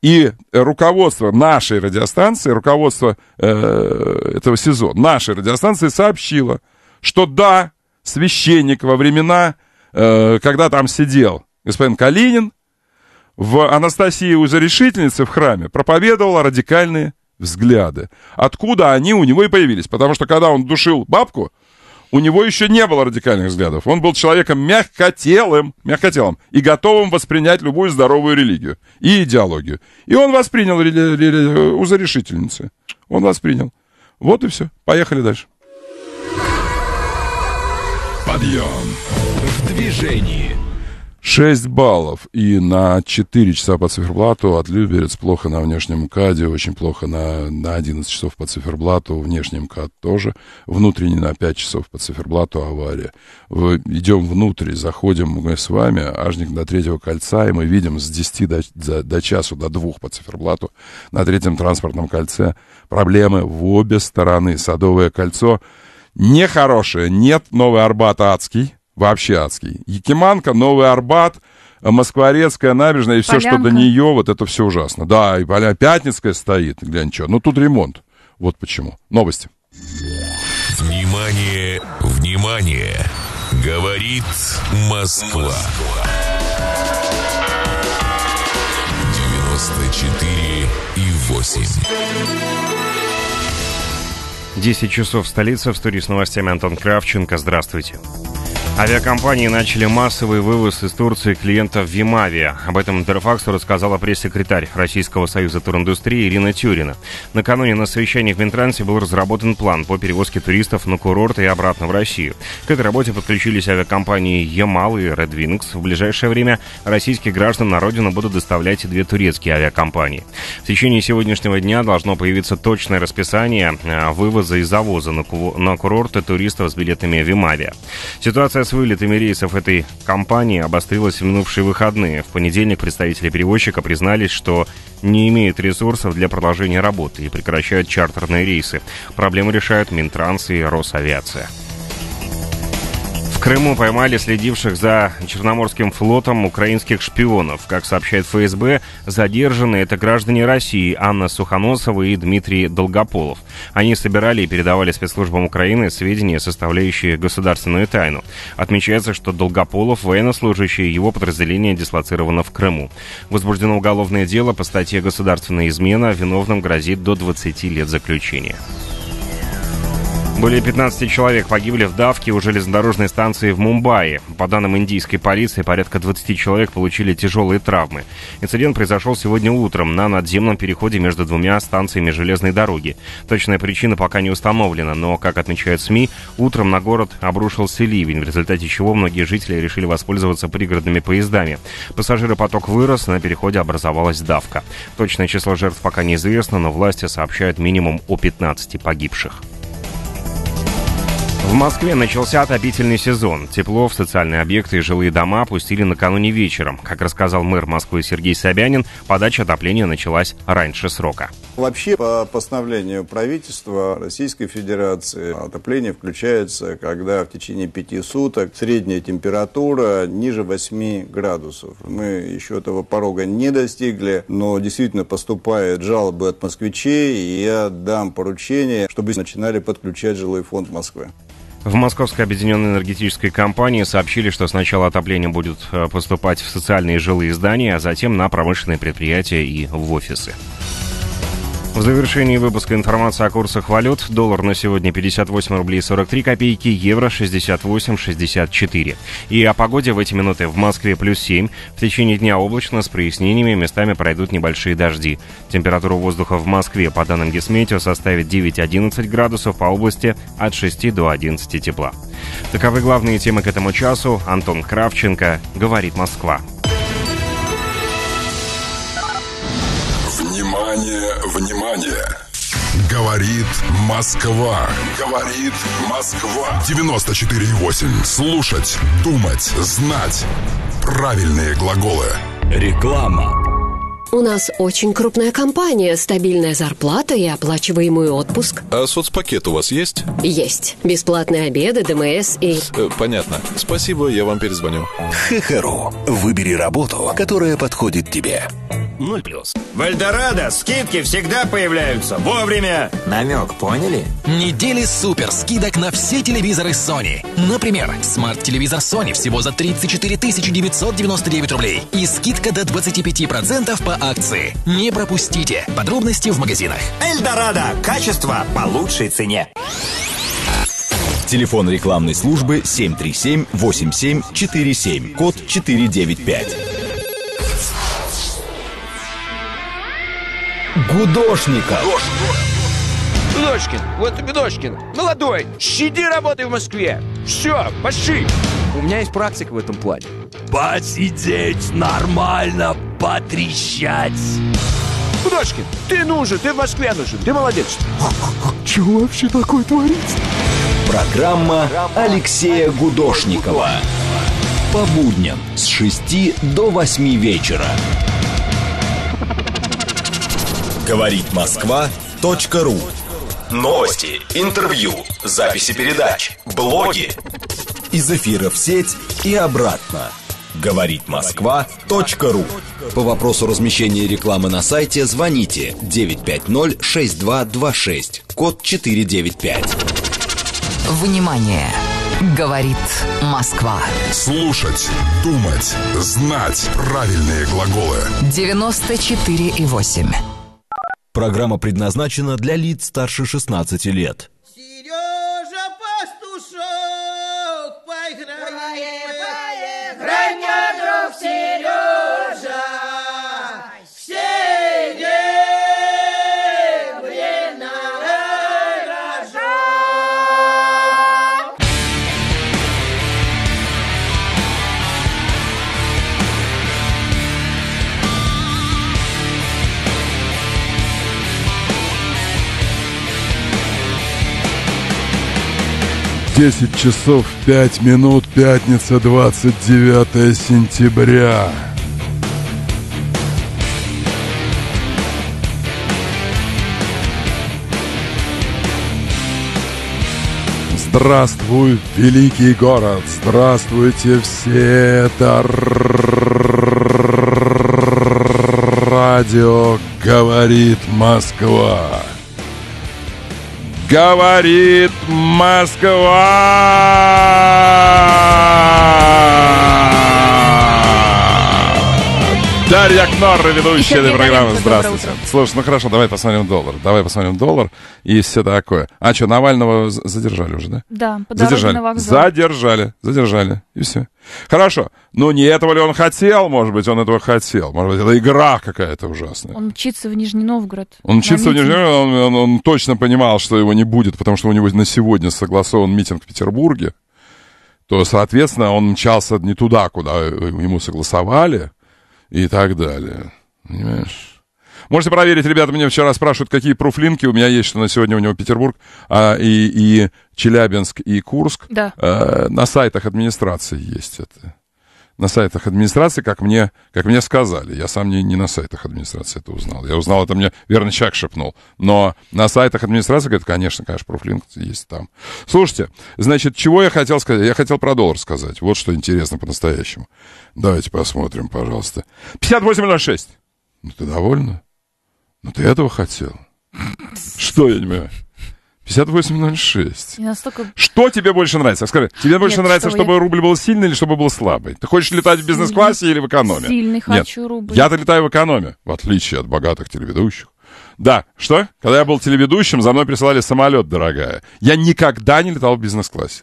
И руководство нашей радиостанции, руководство э, этого СИЗО, нашей радиостанции сообщило, что да, священник во времена, э, когда там сидел господин Калинин, в Анастасии у Зарешительницы в храме проповедовал радикальные взгляды. Откуда они у него и появились? Потому что когда он душил бабку, у него еще не было радикальных взглядов. Он был человеком мягкотелым, мягкотелым и готовым воспринять любую здоровую религию и идеологию. И он воспринял рели- рели- у Зарешительницы. Он воспринял. Вот и все. Поехали дальше. Подъем. В движении. 6 баллов. И на 4 часа по циферблату от Люберец плохо на внешнем КАДе, очень плохо на, на 11 часов по циферблату, внешнем КАД тоже, внутренний на 5 часов по циферблату авария. В, идем внутрь, заходим мы с вами, ажник до третьего кольца, и мы видим с 10 до, до, до часу, до 2 по циферблату на третьем транспортном кольце проблемы в обе стороны. Садовое кольцо нехорошее, нет, Новый Арбат адский вообще адский. Якиманка, Новый Арбат, э, Москворецкая набережная и все, Полянка. что до нее, вот это все ужасно. Да, и Поля Пятницкая стоит, глянь, что. Но ну, тут ремонт. Вот почему. Новости. Внимание, внимание. Говорит Москва. Москва. 94 и 8. 10 часов столица. В студии с новостями Антон Кравченко. Здравствуйте. Авиакомпании начали массовый вывоз из Турции клиентов Вимавия. Об этом Интерфаксу рассказала пресс-секретарь Российского союза туриндустрии Ирина Тюрина. Накануне на совещании в Минтрансе был разработан план по перевозке туристов на курорт и обратно в Россию. К этой работе подключились авиакомпании «Ямал» и «Red В ближайшее время российских граждан на родину будут доставлять две турецкие авиакомпании. В течение сегодняшнего дня должно появиться точное расписание э, вывоза вывоза и завоза на, ку- на курорты туристов с билетами Вимавия. Ситуация с вылетами рейсов этой компании обострилась в минувшие выходные. В понедельник представители перевозчика признались, что не имеет ресурсов для продолжения работы и прекращают чартерные рейсы. Проблему решают Минтранс и Росавиация. Крыму поймали следивших за Черноморским флотом украинских шпионов. Как сообщает ФСБ, задержаны это граждане России Анна Сухоносова и Дмитрий Долгополов. Они собирали и передавали спецслужбам Украины сведения, составляющие государственную тайну. Отмечается, что Долгополов – военнослужащий, его подразделение дислоцировано в Крыму. Возбуждено уголовное дело по статье «Государственная измена». Виновным грозит до 20 лет заключения. Более 15 человек погибли в давке у железнодорожной станции в Мумбаи. По данным индийской полиции, порядка 20 человек получили тяжелые травмы. Инцидент произошел сегодня утром на надземном переходе между двумя станциями железной дороги. Точная причина пока не установлена, но, как отмечают СМИ, утром на город обрушился ливень, в результате чего многие жители решили воспользоваться пригородными поездами. Пассажиропоток вырос, на переходе образовалась давка. Точное число жертв пока неизвестно, но власти сообщают минимум о 15 погибших. В Москве начался отопительный сезон. Тепло в социальные объекты и жилые дома опустили накануне вечером. Как рассказал мэр Москвы Сергей Собянин, подача отопления началась раньше срока. Вообще, по постановлению правительства Российской Федерации, отопление включается, когда в течение пяти суток средняя температура ниже 8 градусов. Мы еще этого порога не достигли, но действительно поступают жалобы от москвичей, и я дам поручение, чтобы начинали подключать жилой фонд Москвы. В Московской объединенной энергетической компании сообщили, что сначала отопление будет э, поступать в социальные жилые здания, а затем на промышленные предприятия и в офисы. В завершении выпуска информация о курсах валют. Доллар на сегодня 58 рублей 43 копейки, евро 68,64. И о погоде в эти минуты в Москве плюс 7. В течение дня облачно с прояснениями, местами пройдут небольшие дожди. Температура воздуха в Москве, по данным Гесметио, составит 9-11 градусов, по области от 6 до 11 тепла. Таковы главные темы к этому часу. Антон Кравченко, «Говорит Москва». Внимание! Говорит Москва. Говорит Москва. 94,8. Слушать, думать, знать. Правильные глаголы. Реклама. У нас очень крупная компания, стабильная зарплата и оплачиваемый отпуск. А соцпакет у вас есть? Есть. Бесплатные обеды, ДМС и... Э, понятно. Спасибо, я вам перезвоню. ХХРУ. Выбери работу, которая подходит тебе. 0 плюс. В Эльдорадо скидки всегда появляются вовремя. Намек поняли? Недели супер скидок на все телевизоры Sony. Например, смарт-телевизор Sony всего за 34 999 рублей. И скидка до 25% по акции. Не пропустите. Подробности в магазинах. Эльдорадо. Качество по лучшей цене. Телефон рекламной службы 737-8747, код 495. Гудошника. Гудошкин, вот и Гудошкин, молодой, щади работы в Москве. Все, Пошли. У меня есть практика в этом плане. Посидеть нормально, потрещать. Кудочкин, ты нужен, ты в Москве нужен, ты молодец. Чего вообще такое творится? Программа Алексея Гудошникова. По будням с 6 до 8 вечера. Говорит Москва. точка .ру Новости, интервью, записи передач, блоги из эфира в сеть и обратно. Говорит Москва. ру. По вопросу размещения рекламы на сайте звоните 950-6226, код 495. Внимание! Говорит Москва. Слушать, думать, знать правильные глаголы. 94 и 8. Программа предназначена для лиц старше 16 лет. Reña 10 часов 5 минут, пятница, 29 сентября. Здравствуй, великий город! Здравствуйте все! Это радио «Говорит Москва» говорит Москва! Дарья Кнорра, ведущая этой программы. Здравствуйте. Слушай, ну хорошо, давай посмотрим доллар. Давай посмотрим доллар и все такое. А что, Навального задержали уже, да? Да, по задержали. на вокзал. Задержали, задержали, и все. Хорошо. Ну, не этого ли он хотел, может быть, он этого хотел. Может быть, это игра какая-то ужасная. Он мчится в Нижний Новгород. Он мчится в Нижний Новгород, он, он, он точно понимал, что его не будет, потому что у него на сегодня согласован митинг в Петербурге. То, соответственно, он мчался не туда, куда э, ему согласовали и так далее. Понимаешь? Можете проверить, ребята, меня вчера спрашивают, какие пруфлинки. У меня есть, что на сегодня у него Петербург а, и, и Челябинск, и Курск. Да. А, на сайтах администрации есть это на сайтах администрации, как мне, как мне сказали. Я сам не, не на сайтах администрации это узнал. Я узнал, это мне верно человек шепнул. Но на сайтах администрации, говорят, конечно, конечно, профлинк есть там. Слушайте, значит, чего я хотел сказать? Я хотел про доллар сказать. Вот что интересно по-настоящему. Давайте посмотрим, пожалуйста. 58,06. Ну ты довольна? Ну ты этого хотел? Что я не понимаю? 58.06. Что тебе больше нравится? Скажи, тебе больше Нет, нравится, что, чтобы я... рубль был сильный или чтобы был слабый? Ты хочешь летать в бизнес-классе или в экономе? Сильный Нет. хочу рубль. Я-то летаю в экономе, в отличие от богатых телеведущих. Да, что? Когда я был телеведущим, за мной присылали самолет, дорогая. Я никогда не летал в бизнес-классе.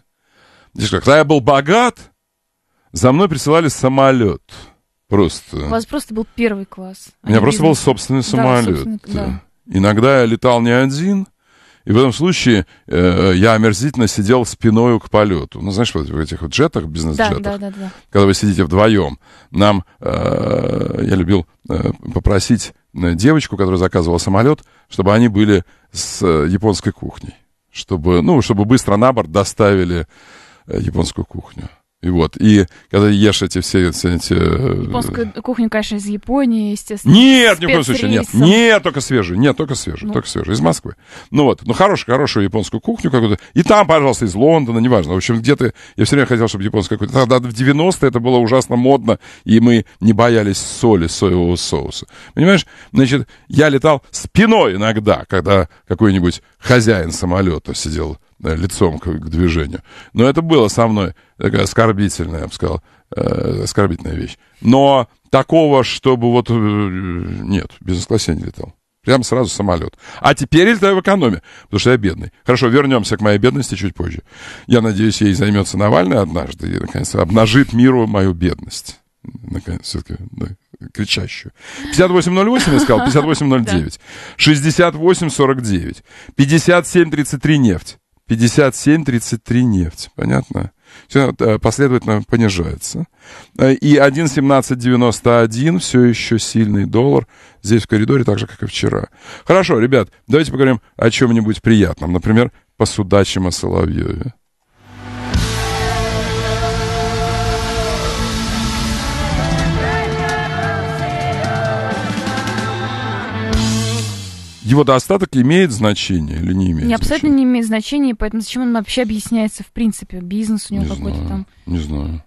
Когда я был богат, за мной присылали самолет. Просто. У вас просто был первый класс. А У меня а просто бизнес. был собственный самолет. Да, собственный, да. Иногда я летал не один, и в этом случае э, я омерзительно сидел спиною к полету. Ну, знаешь, вот в этих вот джетах, бизнес-джетах, да, да, да, да. когда вы сидите вдвоем, нам, э, я любил э, попросить э, девочку, которая заказывала самолет, чтобы они были с э, японской кухней. Чтобы, ну, чтобы быстро на борт доставили э, японскую кухню. И вот, и когда ешь эти все, все эти... Японская э, кухня, конечно, из Японии, естественно. Нет, ни в коем случае, нет. Нет, только свежую, нет, только свежую, ну. только свежую, из Москвы. Ну вот, ну хорошую, хорошую японскую кухню какую-то. И там, пожалуйста, из Лондона, неважно. В общем, где то Я все время хотел, чтобы японская кухня... Тогда в 90-е это было ужасно модно, и мы не боялись соли, соевого соуса. Понимаешь? Значит, я летал спиной иногда, когда какой-нибудь хозяин самолета сидел Э, лицом к, к движению. Но это было со мной такая оскорбительная, я бы сказал, э, оскорбительная вещь. Но такого, чтобы вот... Э, нет, бизнес-классе я не летал. прямо сразу самолет. А теперь летаю в экономе, потому что я бедный. Хорошо, вернемся к моей бедности чуть позже. Я надеюсь, ей займется Навальный однажды и, наконец, обнажит миру мою бедность. Наконец, все-таки, да, кричащую. 5808 я сказал, 5809. 6849. 5733 нефть. 57-33 нефть, понятно? Все э, последовательно понижается. Э, и 1.1791 все еще сильный доллар здесь в коридоре, так же, как и вчера. Хорошо, ребят, давайте поговорим о чем-нибудь приятном. Например, по судачьим о Соловьеве. его достаток имеет значение или не имеет? Не, абсолютно значения? не имеет значения, поэтому зачем он вообще объясняется в принципе? Бизнес у него какой-то там. Не знаю.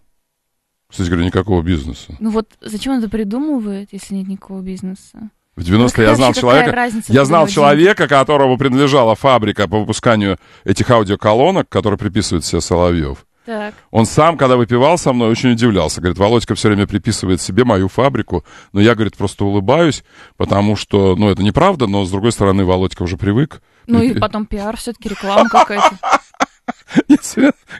Кстати говоря, никакого бизнеса. Ну вот зачем он это придумывает, если нет никакого бизнеса? В 90-е ну, я знал человека, я знал человека, которому принадлежала фабрика по выпусканию этих аудиоколонок, которые приписывают себе Соловьев. Так. Он сам, когда выпивал со мной, очень удивлялся. Говорит, Володька все время приписывает себе мою фабрику, но я, говорит, просто улыбаюсь, потому что, ну, это неправда, но, с другой стороны, Володька уже привык. Ну и потом пиар все-таки, реклама какая-то.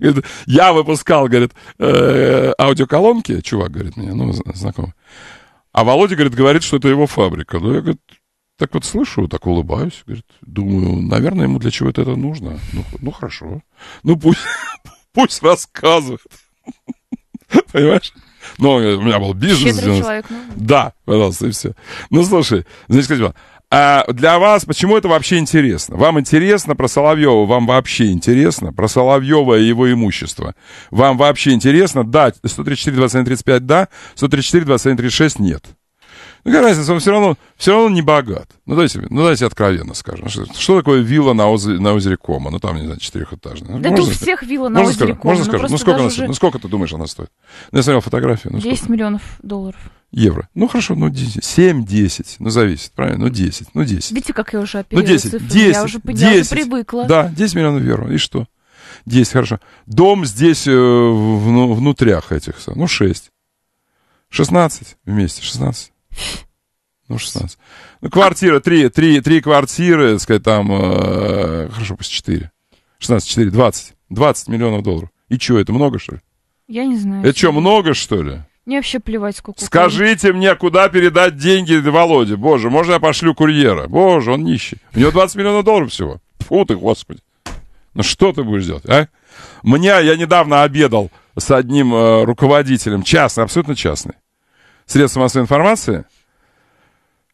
Я выпускал, говорит, э, аудиоколонки, чувак, говорит, мне, ну, знакомый. А Володя, говорит, говорит, что это его фабрика. Ну, я, говорит, так вот слышу, так улыбаюсь, говорит, думаю, наверное, ему для чего-то это нужно. Ну, ну хорошо. Ну пусть, пусть рассказывает. Понимаешь? Ну, у меня был бизнес. Щедрый человек. Ну. Да, пожалуйста, и все. Ну, слушай, значит, скажите, а для вас почему это вообще интересно? Вам интересно про Соловьева? Вам вообще интересно про Соловьева и его имущество? Вам вообще интересно? Да, 134, 21, 35, да, 134, 21, 36, нет. Ну, какая разница, он все равно, все равно не богат. Ну, давайте, ну, давайте откровенно скажем. Что, что такое вилла на, озере, на озере Кома? Ну, там, не знаю, четырехэтажная. Да можно, тут всех вилла на озере скажем, Кома. Можно ну, скажем, ну, сколько, она, уже... ну, сколько ты думаешь она стоит? Ну, я смотрел фотографию. Ну, 10 сколько? миллионов долларов. Евро. Ну, хорошо, ну, 10, 7-10. Ну, зависит, правильно? Ну, 10, ну, 10. Видите, как я уже ну, оперирую ну, 10, цифры? 10, я уже, 10, я уже привыкла. Да, 10 миллионов евро. И что? 10, хорошо. Дом здесь э, в, ну, внутрях этих, ну, 6. 16 вместе, 16. Ну, 16. Ну, квартира, три, три, три квартиры, так сказать, там, э, хорошо, пусть 4. 16, 4, 20. 20 миллионов долларов. И что, это много, что ли? Я не знаю. Это что, много, что ли? Мне вообще плевать, сколько. Скажите мне, куда передать деньги Володе? Боже, можно я пошлю курьера? Боже, он нищий. У него 20 миллионов долларов всего. Фу ты, господи. Ну что ты будешь делать, а? Мне, я недавно обедал с одним э, руководителем, частный, абсолютно частный средства массовой информации,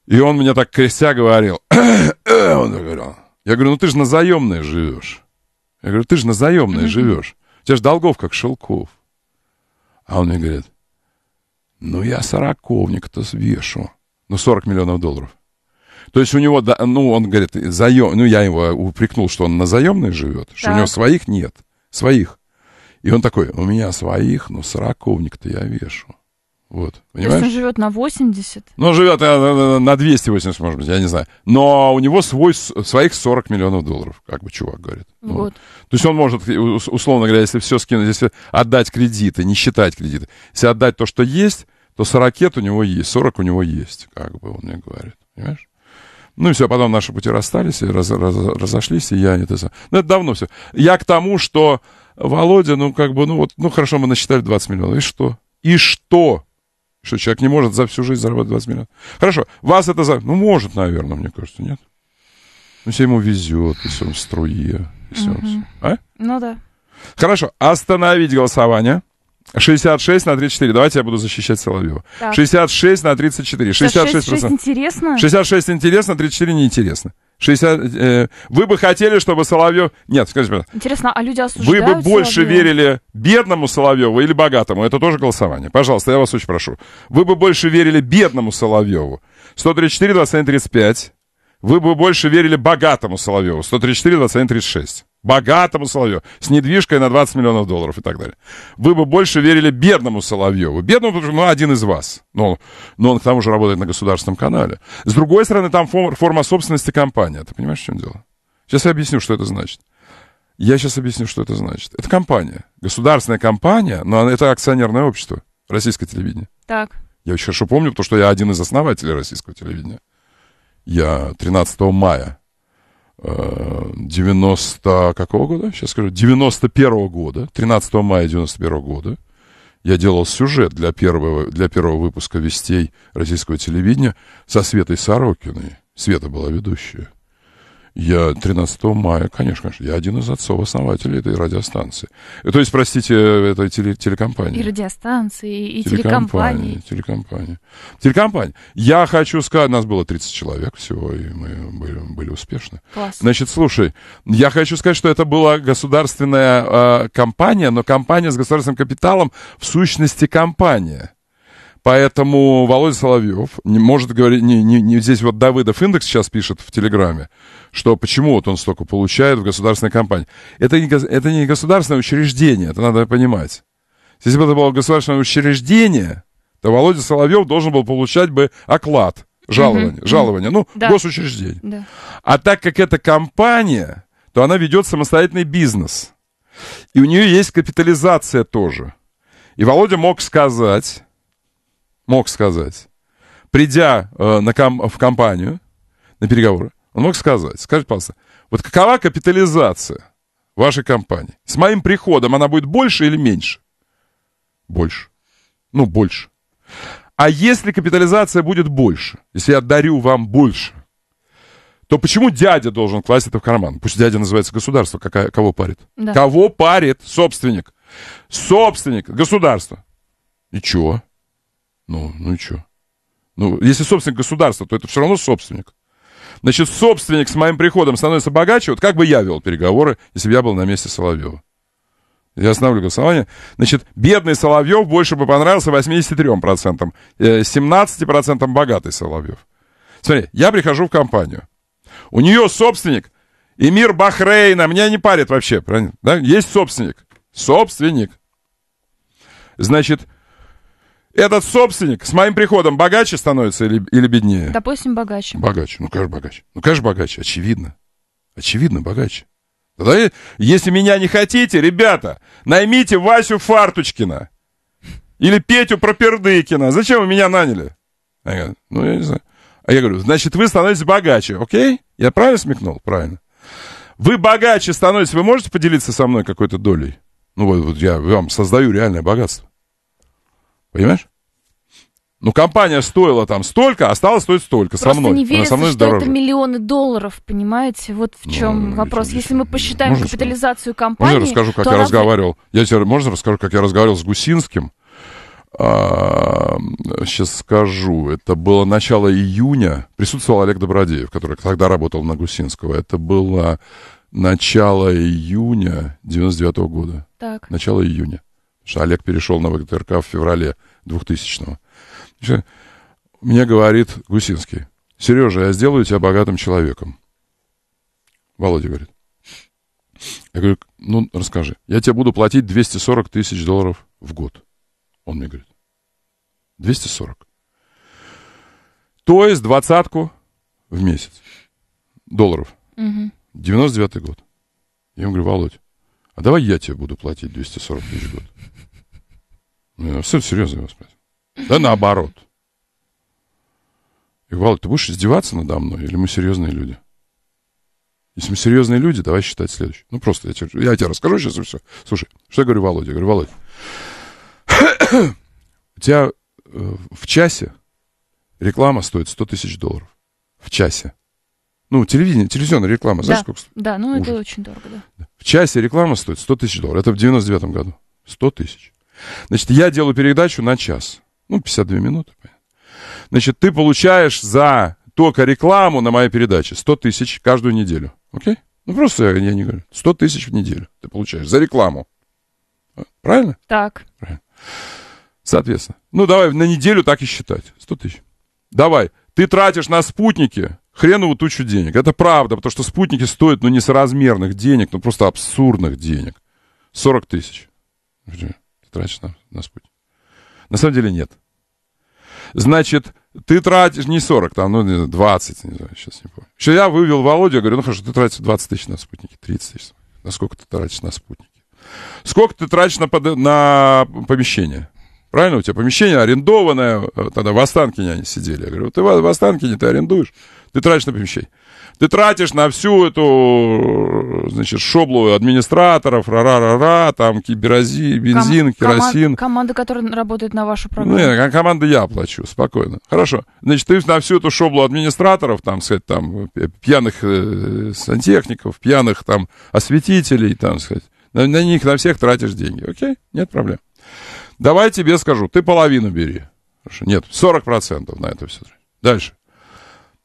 и он меня так крестя говорил. он говорил. Я говорю, ну ты же на заемное живешь. Я говорю, ты же на заемное живешь. У тебя же долгов, как Шелков. А он мне говорит, ну я сороковник-то свешу. Ну, 40 миллионов долларов. То есть у него, ну, он говорит, заем, ну, я его упрекнул, что он на заемной живет, так. что у него своих нет, своих. И он такой, у меня своих, но сороковник-то я вешу. Вот, понимаешь? То есть он живет на 80? Ну, он живет э, э, э, на 280, может быть, я не знаю. Но у него свой, своих 40 миллионов долларов, как бы чувак говорит. Вот. вот. То есть он может, условно говоря, если все скинуть, если отдать кредиты, не считать кредиты, если отдать то, что есть, то 40 у него есть, 40 у него есть, как бы он мне говорит, понимаешь? Ну и все, потом наши пути расстались, и раз, раз, разошлись, и я не это... Ну, это давно все. Я к тому, что Володя, ну, как бы, ну, вот, ну, хорошо, мы насчитали 20 миллионов, и что? И что? Что, человек не может за всю жизнь заработать 20 миллионов? Хорошо, вас это за... Ну, может, наверное, мне кажется, нет? Ну, если ему везет, если он в струе, если угу. он... А? Ну, да. Хорошо, остановить голосование. 66 на 34. Давайте я буду защищать Соловьева. Так. 66 на 34. 66, 66 интересно? 66 интересно, 34 неинтересно. 60, э, вы бы хотели, чтобы Соловьев... Нет, скажите, пожалуйста. Интересно, а люди осуждают Вы бы больше Соловьева? верили бедному Соловьеву или богатому? Это тоже голосование. Пожалуйста, я вас очень прошу. Вы бы больше верили бедному Соловьеву? 134, 27, 35 вы бы больше верили богатому Соловьеву. 134, 21, 36. Богатому Соловьеву. С недвижкой на 20 миллионов долларов и так далее. Вы бы больше верили бедному Соловьеву. Бедному, потому что он ну, один из вас. Но, но он к тому же работает на государственном канале. С другой стороны, там форма, собственности компания. Ты понимаешь, в чем дело? Сейчас я объясню, что это значит. Я сейчас объясню, что это значит. Это компания. Государственная компания, но это акционерное общество. Российское телевидение. Так. Я еще хорошо помню, потому что я один из основателей российского телевидения я 13 мая 90 э, какого года? Сейчас скажу. 91 -го года, 13 мая 91 -го года, я делал сюжет для первого, для первого выпуска «Вестей» российского телевидения со Светой Сорокиной. Света была ведущая. Я 13 мая, конечно, конечно, я один из отцов-основателей этой радиостанции. То есть, простите, этой теле, телекомпании. И радиостанции, и телекомпании. телекомпания. Телекомпания. Я хочу сказать, нас было 30 человек всего, и мы были, были успешны. Класс. Значит, слушай, я хочу сказать, что это была государственная э, компания, но компания с государственным капиталом в сущности компания. Поэтому Володя Соловьев может говорить, не, не, не, здесь вот Давыдов индекс сейчас пишет в Телеграме, что почему вот он столько получает в государственной компании. Это не, это не государственное учреждение, это надо понимать. Если бы это было государственное учреждение, то Володя Соловьев должен был получать бы оклад, жалование, угу. жалование, ну, да. госучреждение. Да. А так как это компания, то она ведет самостоятельный бизнес. И у нее есть капитализация тоже. И Володя мог сказать мог сказать, придя э, на ком- в компанию, на переговоры, он мог сказать, скажите, пожалуйста, вот какова капитализация вашей компании? С моим приходом она будет больше или меньше? Больше. Ну, больше. А если капитализация будет больше, если я дарю вам больше, то почему дядя должен класть это в карман? Пусть дядя называется государство, какая, кого парит? Да. Кого парит собственник? Собственник, государство. И чего? Ну, ну и что? Ну, если собственник государства, то это все равно собственник. Значит, собственник с моим приходом становится богаче. Вот как бы я вел переговоры, если бы я был на месте Соловьева? Я останавливаю голосование. Значит, бедный Соловьев больше бы понравился 83%. 17% э, богатый Соловьев. Смотри, я прихожу в компанию. У нее собственник Эмир Бахрейна. Меня не парит вообще. Да? Есть собственник. Собственник. Значит, этот собственник с моим приходом богаче становится или, или беднее? Допустим, богаче. Богаче. Ну, конечно, богаче. Ну, конечно, богаче. Очевидно. Очевидно, богаче. Тогда, если меня не хотите, ребята, наймите Васю Фартучкина. Или Петю Пропердыкина. Зачем вы меня наняли? Они говорят, ну, я не знаю. А я говорю, значит, вы становитесь богаче, окей? Я правильно смекнул? Правильно. Вы богаче становитесь. Вы можете поделиться со мной какой-то долей? Ну, вот, вот я вам создаю реальное богатство. Понимаешь? Ну, компания стоила там столько, а стала стоить столько Просто со мной. не верится, со мной что дороже. это миллионы долларов, понимаете? Вот в чем ну, вопрос. Если, если мы посчитаем можно капитализацию компании... Можно я расскажу, как я она... разговаривал? Я тебе, можно расскажу, как я разговаривал с Гусинским? А, сейчас скажу. Это было начало июня. Присутствовал Олег Добродеев, который тогда работал на Гусинского. Это было начало июня 99 -го года. Так. Начало июня что Олег перешел на ВГТРК в феврале 2000-го. Мне говорит Гусинский, Сережа, я сделаю тебя богатым человеком. Володя говорит. Я говорю, ну, расскажи. Я тебе буду платить 240 тысяч долларов в год. Он мне говорит. 240. То есть двадцатку в месяц долларов. Угу. 99-й год. Я ему говорю, Володь, а давай я тебе буду платить 240 тысяч в год. Все ну, серьезно его спросил. Да наоборот. И Вал, ты будешь издеваться надо мной, или мы серьезные люди? Если мы серьезные люди, давай считать следующее. Ну, просто я тебе, я тебе расскажу сейчас все. Слушай, что я говорю Володя? Я говорю, Володь, у тебя э, в часе реклама стоит 100 тысяч долларов. В часе. Ну, телевидение, телевизионная реклама, знаешь, да, сколько стоит? Да, ну Ужас. это очень дорого, да. В часе реклама стоит 100 тысяч долларов. Это в 99-м году. 100 тысяч. Значит, я делаю передачу на час. Ну, 52 минуты. Значит, ты получаешь за только рекламу на моей передаче 100 тысяч каждую неделю. Окей? Ну, просто я не говорю. 100 тысяч в неделю ты получаешь за рекламу. А, правильно? Так. Правильно. Соответственно. Ну, давай на неделю так и считать. 100 тысяч. Давай. Ты тратишь на спутники хреновую тучу денег. Это правда, потому что спутники стоят, ну, несоразмерных денег, ну, просто абсурдных денег. 40 тысяч тратишь на, на спутник. На самом деле нет. Значит, ты тратишь не 40, там, ну, 20, не знаю, сейчас не помню. Еще я вывел Володю, я говорю, ну хорошо, ты тратишь 20 тысяч на спутники, 30 тысяч. На сколько ты тратишь на спутники? Сколько ты тратишь на, на помещение? Правильно, у тебя помещение арендованное, э, тогда в Останкине они сидели. Я говорю, ты в Останкине, ты арендуешь, ты тратишь на помещение. Ты тратишь на всю эту, значит, шоблу администраторов, ра-ра-ра-ра, там, киберази, бензин, Ком- керосин. Коман- команда, которая работает на вашу программу. Нет, команда я плачу, спокойно. Хорошо. Значит, ты на всю эту шоблу администраторов, там, сказать, там, э, пьяных э, сантехников, пьяных, там, осветителей, там, сказать, на, на них, на всех тратишь деньги. Окей? Нет проблем. Давай тебе скажу, ты половину бери. Хорошо. Нет, 40% на это все. Дальше.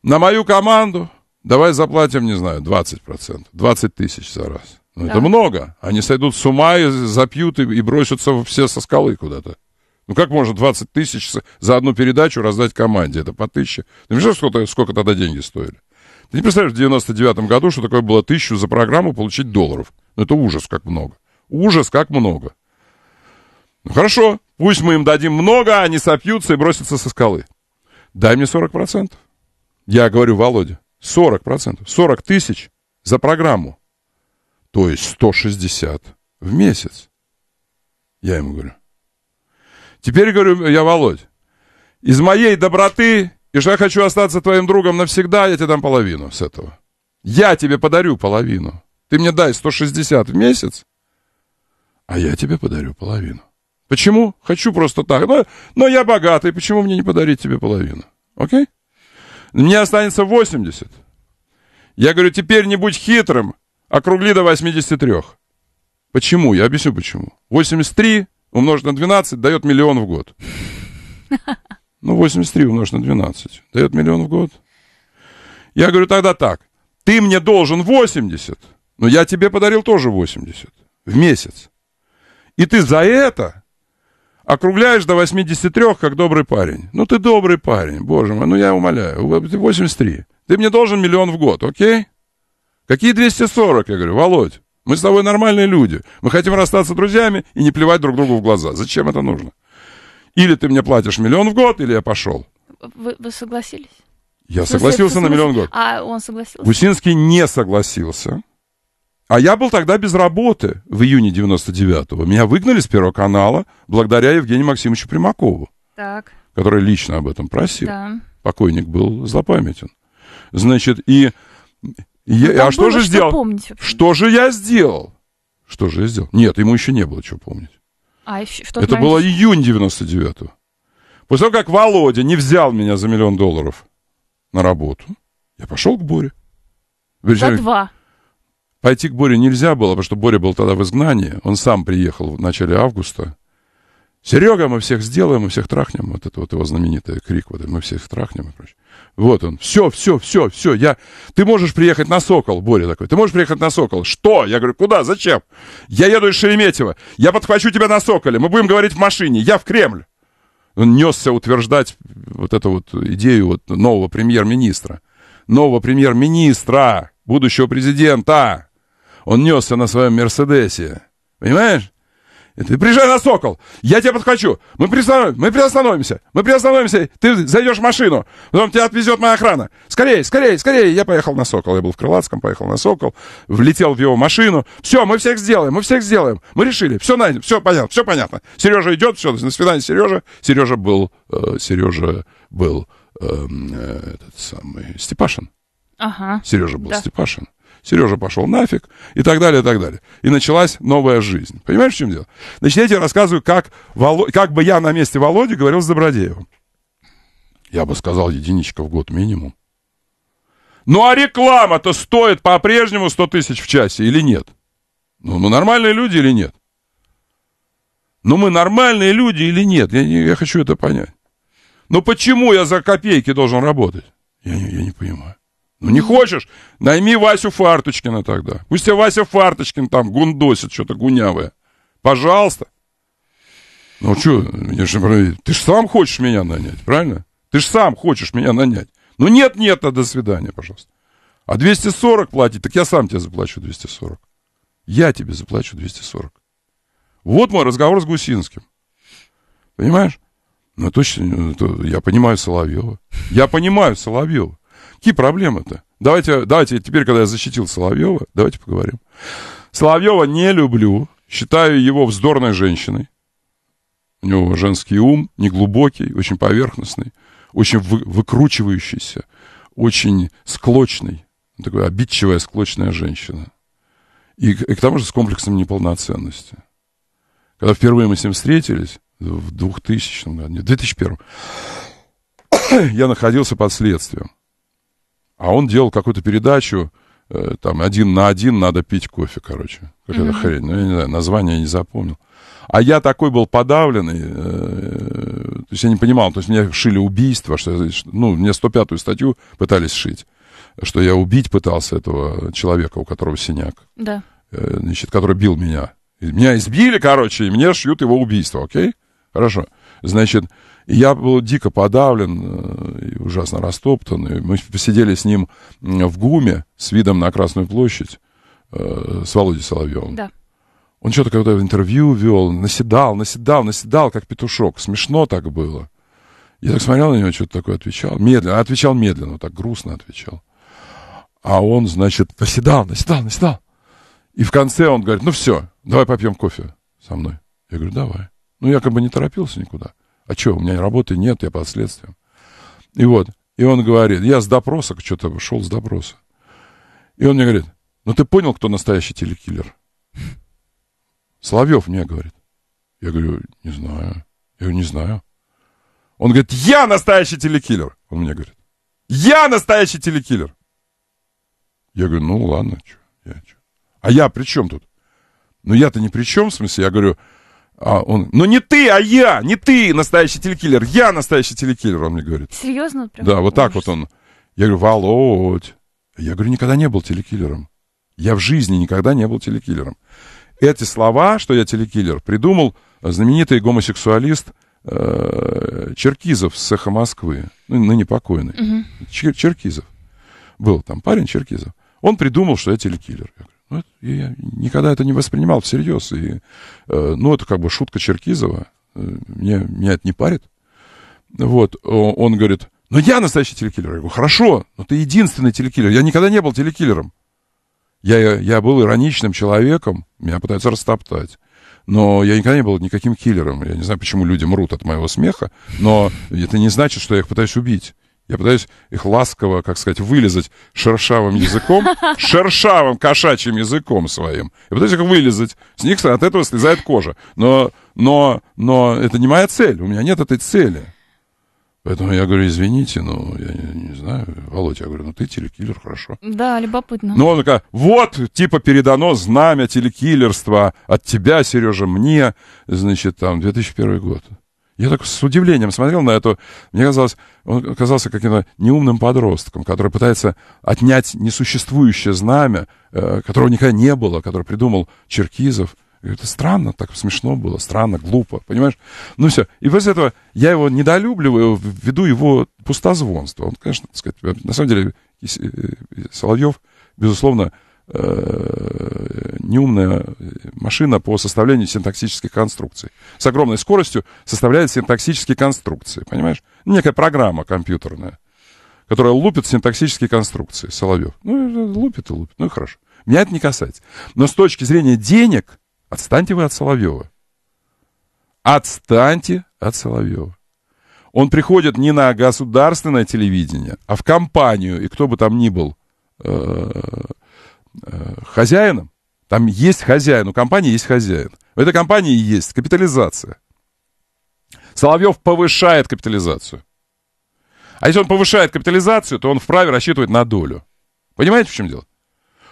На мою команду Давай заплатим, не знаю, 20%, 20 тысяч за раз. Ну, да. Это много. Они сойдут с ума и запьют и, и бросятся все со скалы куда-то. Ну как можно 20 тысяч за одну передачу раздать команде? Это по тысяче. Ты представляешь, сколько, сколько тогда деньги стоили? Ты не представляешь, в 99 году, что такое было тысячу за программу получить долларов. Ну это ужас, как много. Ужас, как много. Ну хорошо, пусть мы им дадим много, а они сопьются и бросятся со скалы. Дай мне 40%. Я говорю Володя. 40%. 40 тысяч за программу. То есть 160 в месяц. Я ему говорю. Теперь говорю, я Володь, из моей доброты, и что я хочу остаться твоим другом навсегда, я тебе дам половину с этого. Я тебе подарю половину. Ты мне дай 160 в месяц, а я тебе подарю половину. Почему? Хочу просто так. Но, но я богатый, почему мне не подарить тебе половину? Окей? Okay? Мне останется 80. Я говорю, теперь не будь хитрым, округли до 83. Почему? Я объясню почему. 83 умножить на 12 дает миллион в год. Ну, 83 умножить на 12 дает миллион в год. Я говорю, тогда так. Ты мне должен 80, но я тебе подарил тоже 80 в месяц. И ты за это округляешь до 83, как добрый парень. Ну ты добрый парень, боже мой, ну я умоляю, ты 83. Ты мне должен миллион в год, окей? Какие 240, я говорю, Володь, мы с тобой нормальные люди. Мы хотим расстаться друзьями и не плевать друг другу в глаза. Зачем это нужно? Или ты мне платишь миллион в год, или я пошел. Вы, вы согласились? Я согласился на миллион год. А он согласился? Гусинский не согласился. А я был тогда без работы в июне 99-го. Меня выгнали с Первого канала благодаря Евгению Максимовичу Примакову. Так. Который лично об этом просил. Да. Покойник был злопамятен. Значит, и... Я, ну, а что же что сделал? Помнить, что же я сделал? Что же я сделал? Нет, ему еще не было чего помнить. А, еще, в Это было июнь 99-го. После того, как Володя не взял меня за миллион долларов на работу, я пошел к Боре. За два. Пойти к Боре нельзя было, потому что Боря был тогда в изгнании. Он сам приехал в начале августа. Серега, мы всех сделаем, мы всех трахнем. Вот это вот его знаменитый крик, вот мы всех трахнем и прочее. Вот он. Все, все, все, все. Я... Ты можешь приехать на Сокол, Боря такой. Ты можешь приехать на Сокол. Что? Я говорю, куда? Зачем? Я еду из Шереметьево. Я подхвачу тебя на Соколе. Мы будем говорить в машине. Я в Кремль. Он несся утверждать вот эту вот идею вот нового премьер-министра. Нового премьер-министра, будущего президента. Он несся на своем Мерседесе. Понимаешь? И ты приезжай на Сокол, я тебя подхвачу. Мы, приостанов... мы приостановимся, мы приостановимся, ты зайдешь в машину, потом тебя отвезет моя охрана. Скорее, скорее, скорее. Я поехал на Сокол, я был в Крылатском, поехал на Сокол, влетел в его машину. Все, мы всех сделаем, мы всех сделаем. Мы решили, все найдем, все понятно, все понятно. Сережа идет, все, на свидание, Сережа. Сережа был, э, Сережа был эм, э, этот самый Степашин. Ага. Сережа был да. Степашин. Сережа пошел нафиг и так далее, и так далее. И началась новая жизнь. Понимаешь, в чем дело? Значит, я тебе рассказываю, как, Воло... как бы я на месте Володи говорил с Добродеевым. Я бы сказал, единичка в год минимум. Ну а реклама-то стоит по-прежнему 100 тысяч в часе или нет? Ну, мы нормальные люди или нет? Ну мы нормальные люди или нет? Я, я хочу это понять. Но ну, почему я за копейки должен работать? Я, я не понимаю. Ну, не хочешь? Найми Васю Фарточкина тогда. Пусть тебе Вася Фарточкин там гундосит что-то гунявое. Пожалуйста. Ну, что, мне же... Ты же сам хочешь меня нанять, правильно? Ты же сам хочешь меня нанять. Ну, нет-нет, а до свидания, пожалуйста. А 240 платить, так я сам тебе заплачу 240. Я тебе заплачу 240. Вот мой разговор с Гусинским. Понимаешь? Ну, точно, э, я понимаю Соловьева. Я понимаю Соловьева. Какие проблемы-то? Давайте, давайте, теперь, когда я защитил Соловьева, давайте поговорим. Соловьева не люблю, считаю его вздорной женщиной. У него женский ум, неглубокий, очень поверхностный, очень вы, выкручивающийся, очень склочный, такой обидчивая, склочная женщина. И, и к тому же с комплексом неполноценности. Когда впервые мы с ним встретились, в 2000 году, в 2001, я находился под следствием. А он делал какую-то передачу, э, там, один на один надо пить кофе, короче. Какая-то mm-hmm. хрень. Ну, я не знаю, название я не запомнил. А я такой был подавленный, э, то есть я не понимал, то есть меня шили убийство, что, ну, мне 105-ю статью пытались шить, что я убить пытался этого человека, у которого синяк. Да. Э, значит, который бил меня. Меня избили, короче, и мне шьют его убийство, окей? Хорошо. Значит, я был дико подавлен э, и ужасно растоптан. мы посидели с ним в ГУМе с видом на Красную площадь э, с Володей Соловьевым. Да. Он что-то какое то интервью вел, наседал, наседал, наседал, как петушок. Смешно так было. Я так смотрел на него, что-то такое отвечал. Медленно, отвечал медленно, вот так грустно отвечал. А он, значит, наседал, наседал, наседал. И в конце он говорит, ну все, давай попьем кофе со мной. Я говорю, давай. Ну, я как бы не торопился никуда. А что, у меня работы нет, я под следствием. И вот, и он говорит, я с допроса, что-то шел с допроса. И он мне говорит, ну ты понял, кто настоящий телекиллер? Соловьев мне говорит. Я говорю, не знаю. Я говорю, не знаю. Он говорит, я настоящий телекиллер. Он мне говорит, я настоящий телекиллер. Я говорю, ну ладно, что, я что. А я при чем тут? Ну я-то не при чем, в смысле, я говорю, а он, ну не ты, а я, не ты настоящий телекиллер, я настоящий телекиллер, он мне говорит. Серьезно? Прям да, вот ужас. так вот он. Я говорю, Володь, я говорю, никогда не был телекиллером. Я в жизни никогда не был телекиллером. Эти слова, что я телекиллер, придумал знаменитый гомосексуалист э, Черкизов с «Эхо Москвы», ну, ныне ну, покойный. Угу. Чер- Черкизов. Был там парень Черкизов. Он придумал, что я телекиллер. Я говорю, вот, ну, и я никогда это не воспринимал всерьез. И, э, ну, это как бы шутка Черкизова. Э, мне, меня это не парит. Вот, он говорит, но «Ну, я настоящий телекиллер. Я говорю, хорошо, но ты единственный телекиллер. Я никогда не был телекиллером. Я, я был ироничным человеком, меня пытаются растоптать. Но я никогда не был никаким киллером. Я не знаю, почему люди мрут от моего смеха, но это не значит, что я их пытаюсь убить. Я пытаюсь их ласково, как сказать, вылезать шершавым языком, шершавым кошачьим языком своим. Я пытаюсь их вылезать. С них от этого слезает кожа. Но, но, но это не моя цель. У меня нет этой цели. Поэтому я говорю, извините, но я не, не знаю. Володя, я говорю, ну, ты телекиллер, хорошо. Да, любопытно. Ну, он такая, вот, типа, передано знамя телекиллерства от тебя, Сережа, мне, значит, там, 2001 год. Я так с удивлением смотрел на эту... Мне казалось, он казался каким-то неумным подростком, который пытается отнять несуществующее знамя, э, которого никогда не было, который придумал Черкизов. это странно, так смешно было, странно, глупо, понимаешь? Ну все. И после этого я его недолюбливаю ввиду его пустозвонства. Он, конечно, так сказать, на самом деле Соловьев, безусловно, Э, неумная машина по составлению синтаксических конструкций. С огромной скоростью составляет синтаксические конструкции, понимаешь? Некая программа компьютерная, которая лупит синтаксические конструкции, Соловьев. Ну, лупит и лупит, ну и хорошо. Меня это не касается. Но с точки зрения денег, отстаньте вы от Соловьева. Отстаньте от Соловьева. Он приходит не на государственное телевидение, а в компанию, и кто бы там ни был, э -э Э, хозяином. Там есть хозяин, у компании есть хозяин. У этой компании есть капитализация. Соловьев повышает капитализацию. А если он повышает капитализацию, то он вправе рассчитывать на долю. Понимаете, в чем дело?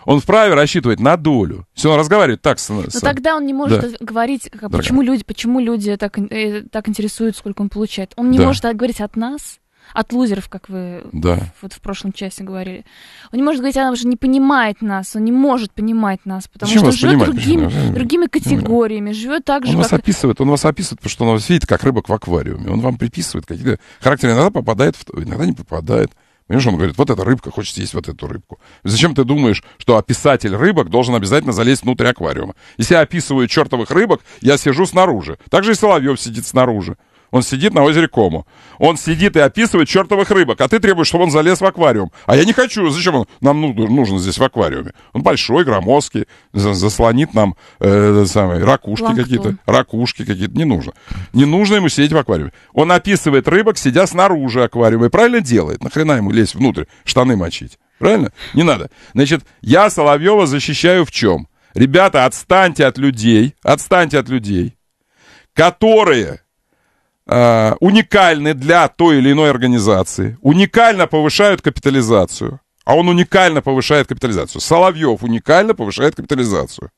Он вправе рассчитывать на долю. Все, он разговаривает так с... Но с... тогда он не может да. говорить, как, почему люди, почему люди так, э, так интересуют, сколько он получает. Он не да. может говорить от нас, от лузеров, как вы да. вот в прошлом части говорили. Он не может говорить, она уже не понимает нас, он не может понимать нас, потому Зачем что живет другими, другими категориями, живет так же, он как... Вас описывает, он вас описывает, потому что он вас видит, как рыбок в аквариуме. Он вам приписывает какие-то характеры. Иногда попадает, в... иногда не попадает. Понимаешь, он говорит, вот эта рыбка хочет съесть вот эту рыбку. Зачем ты думаешь, что описатель рыбок должен обязательно залезть внутрь аквариума? Если я описываю чертовых рыбок, я сижу снаружи. Так же и Соловьев сидит снаружи. Он сидит на озере Кому. Он сидит и описывает чертовых рыбок, а ты требуешь, чтобы он залез в аквариум. А я не хочу. Зачем он нам ну, нужен здесь в аквариуме? Он большой, громоздкий, заслонит нам э, самые, ракушки какие-то. Ракушки какие-то. Не нужно. Не нужно ему сидеть в аквариуме. Он описывает рыбок, сидя снаружи аквариума. И правильно делает. Нахрена ему лезть внутрь, штаны мочить. Правильно? Не надо. Значит, я Соловьева защищаю в чем? Ребята, отстаньте от людей, отстаньте от людей, которые э, уникальны для той или иной организации, уникально повышают капитализацию. А он уникально повышает капитализацию. Соловьев уникально повышает капитализацию.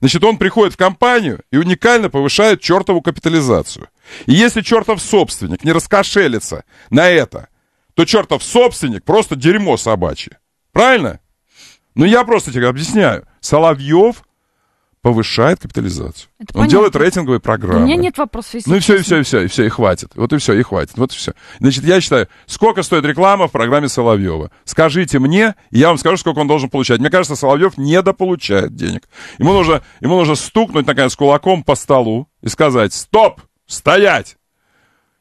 Значит, он приходит в компанию и уникально повышает чертову капитализацию. И если чертов собственник не раскошелится на это, то чертов собственник просто дерьмо собачье. Правильно? Ну, я просто тебе объясняю. Соловьев повышает капитализацию. Это он понятно. делает рейтинговые программы. У меня нет вопросов. Если ну и все, и все, и все, и все, и хватит. Вот и все, и хватит. Вот и все. Значит, я считаю, сколько стоит реклама в программе Соловьева? Скажите мне, и я вам скажу, сколько он должен получать. Мне кажется, Соловьев недополучает денег. Ему нужно, ему нужно стукнуть, наконец, кулаком по столу и сказать, стоп, стоять,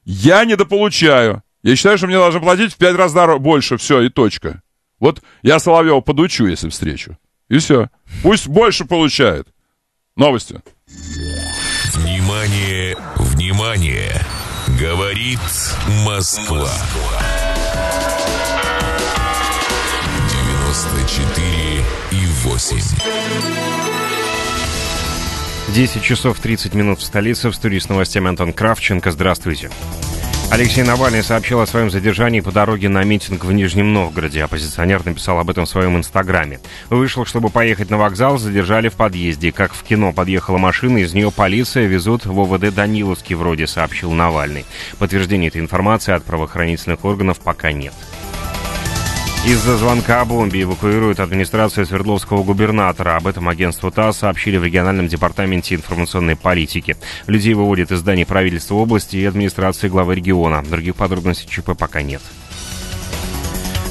я недополучаю. Я считаю, что мне должны платить в пять раз больше, все, и точка. Вот я Соловьева подучу, если встречу. И все. Пусть больше получает. Новости. Внимание, внимание! Говорит Москва. 94 и 8. 10 часов 30 минут в столице. В студии с новостями Антон Кравченко. Здравствуйте. Здравствуйте. Алексей Навальный сообщил о своем задержании по дороге на митинг в Нижнем Новгороде. Оппозиционер написал об этом в своем инстаграме. Вышел, чтобы поехать на вокзал, задержали в подъезде. Как в кино подъехала машина, из нее полиция везут в ОВД Даниловский вроде, сообщил Навальный. Подтверждения этой информации от правоохранительных органов пока нет. Из-за звонка о бомбе эвакуируют администрацию Свердловского губернатора. Об этом агентство ТАСС сообщили в региональном департаменте информационной политики. Людей выводят из зданий правительства области и администрации главы региона. Других подробностей ЧП пока нет.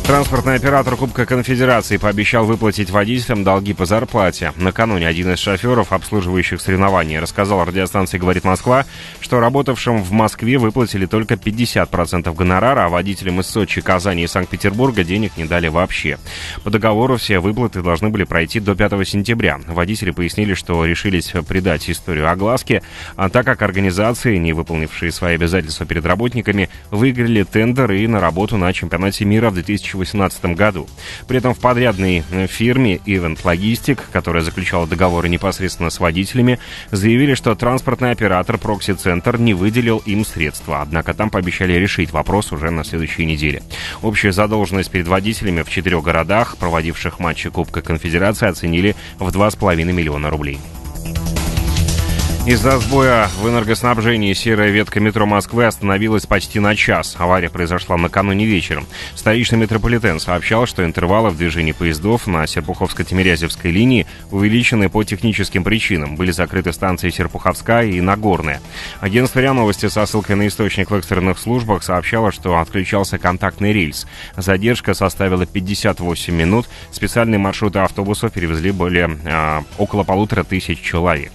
Транспортный оператор Кубка Конфедерации пообещал выплатить водителям долги по зарплате. Накануне один из шоферов, обслуживающих соревнования, рассказал радиостанции «Говорит Москва», что работавшим в Москве выплатили только 50% гонорара, а водителям из Сочи, Казани и Санкт-Петербурга денег не дали вообще. По договору все выплаты должны были пройти до 5 сентября. Водители пояснили, что решились придать историю огласке, а так как организации, не выполнившие свои обязательства перед работниками, выиграли тендер и на работу на чемпионате мира в 2018 2018 году. При этом в подрядной э, фирме Event Logistic, которая заключала договоры непосредственно с водителями, заявили, что транспортный оператор Proxy Center не выделил им средства, однако там пообещали решить вопрос уже на следующей неделе. Общая задолженность перед водителями в четырех городах, проводивших матчи Кубка Конфедерации, оценили в 2,5 миллиона рублей. Из-за сбоя в энергоснабжении серая ветка метро Москвы остановилась почти на час. Авария произошла накануне вечером. Столичный метрополитен сообщал, что интервалы в движении поездов на Серпуховско-Тимирязевской линии увеличены по техническим причинам. Были закрыты станции Серпуховская и Нагорная. Агентство РИА Новости со ссылкой на источник в экстренных службах сообщало, что отключался контактный рельс. Задержка составила 58 минут. Специальные маршруты автобусов перевезли более э, около полутора тысяч человек.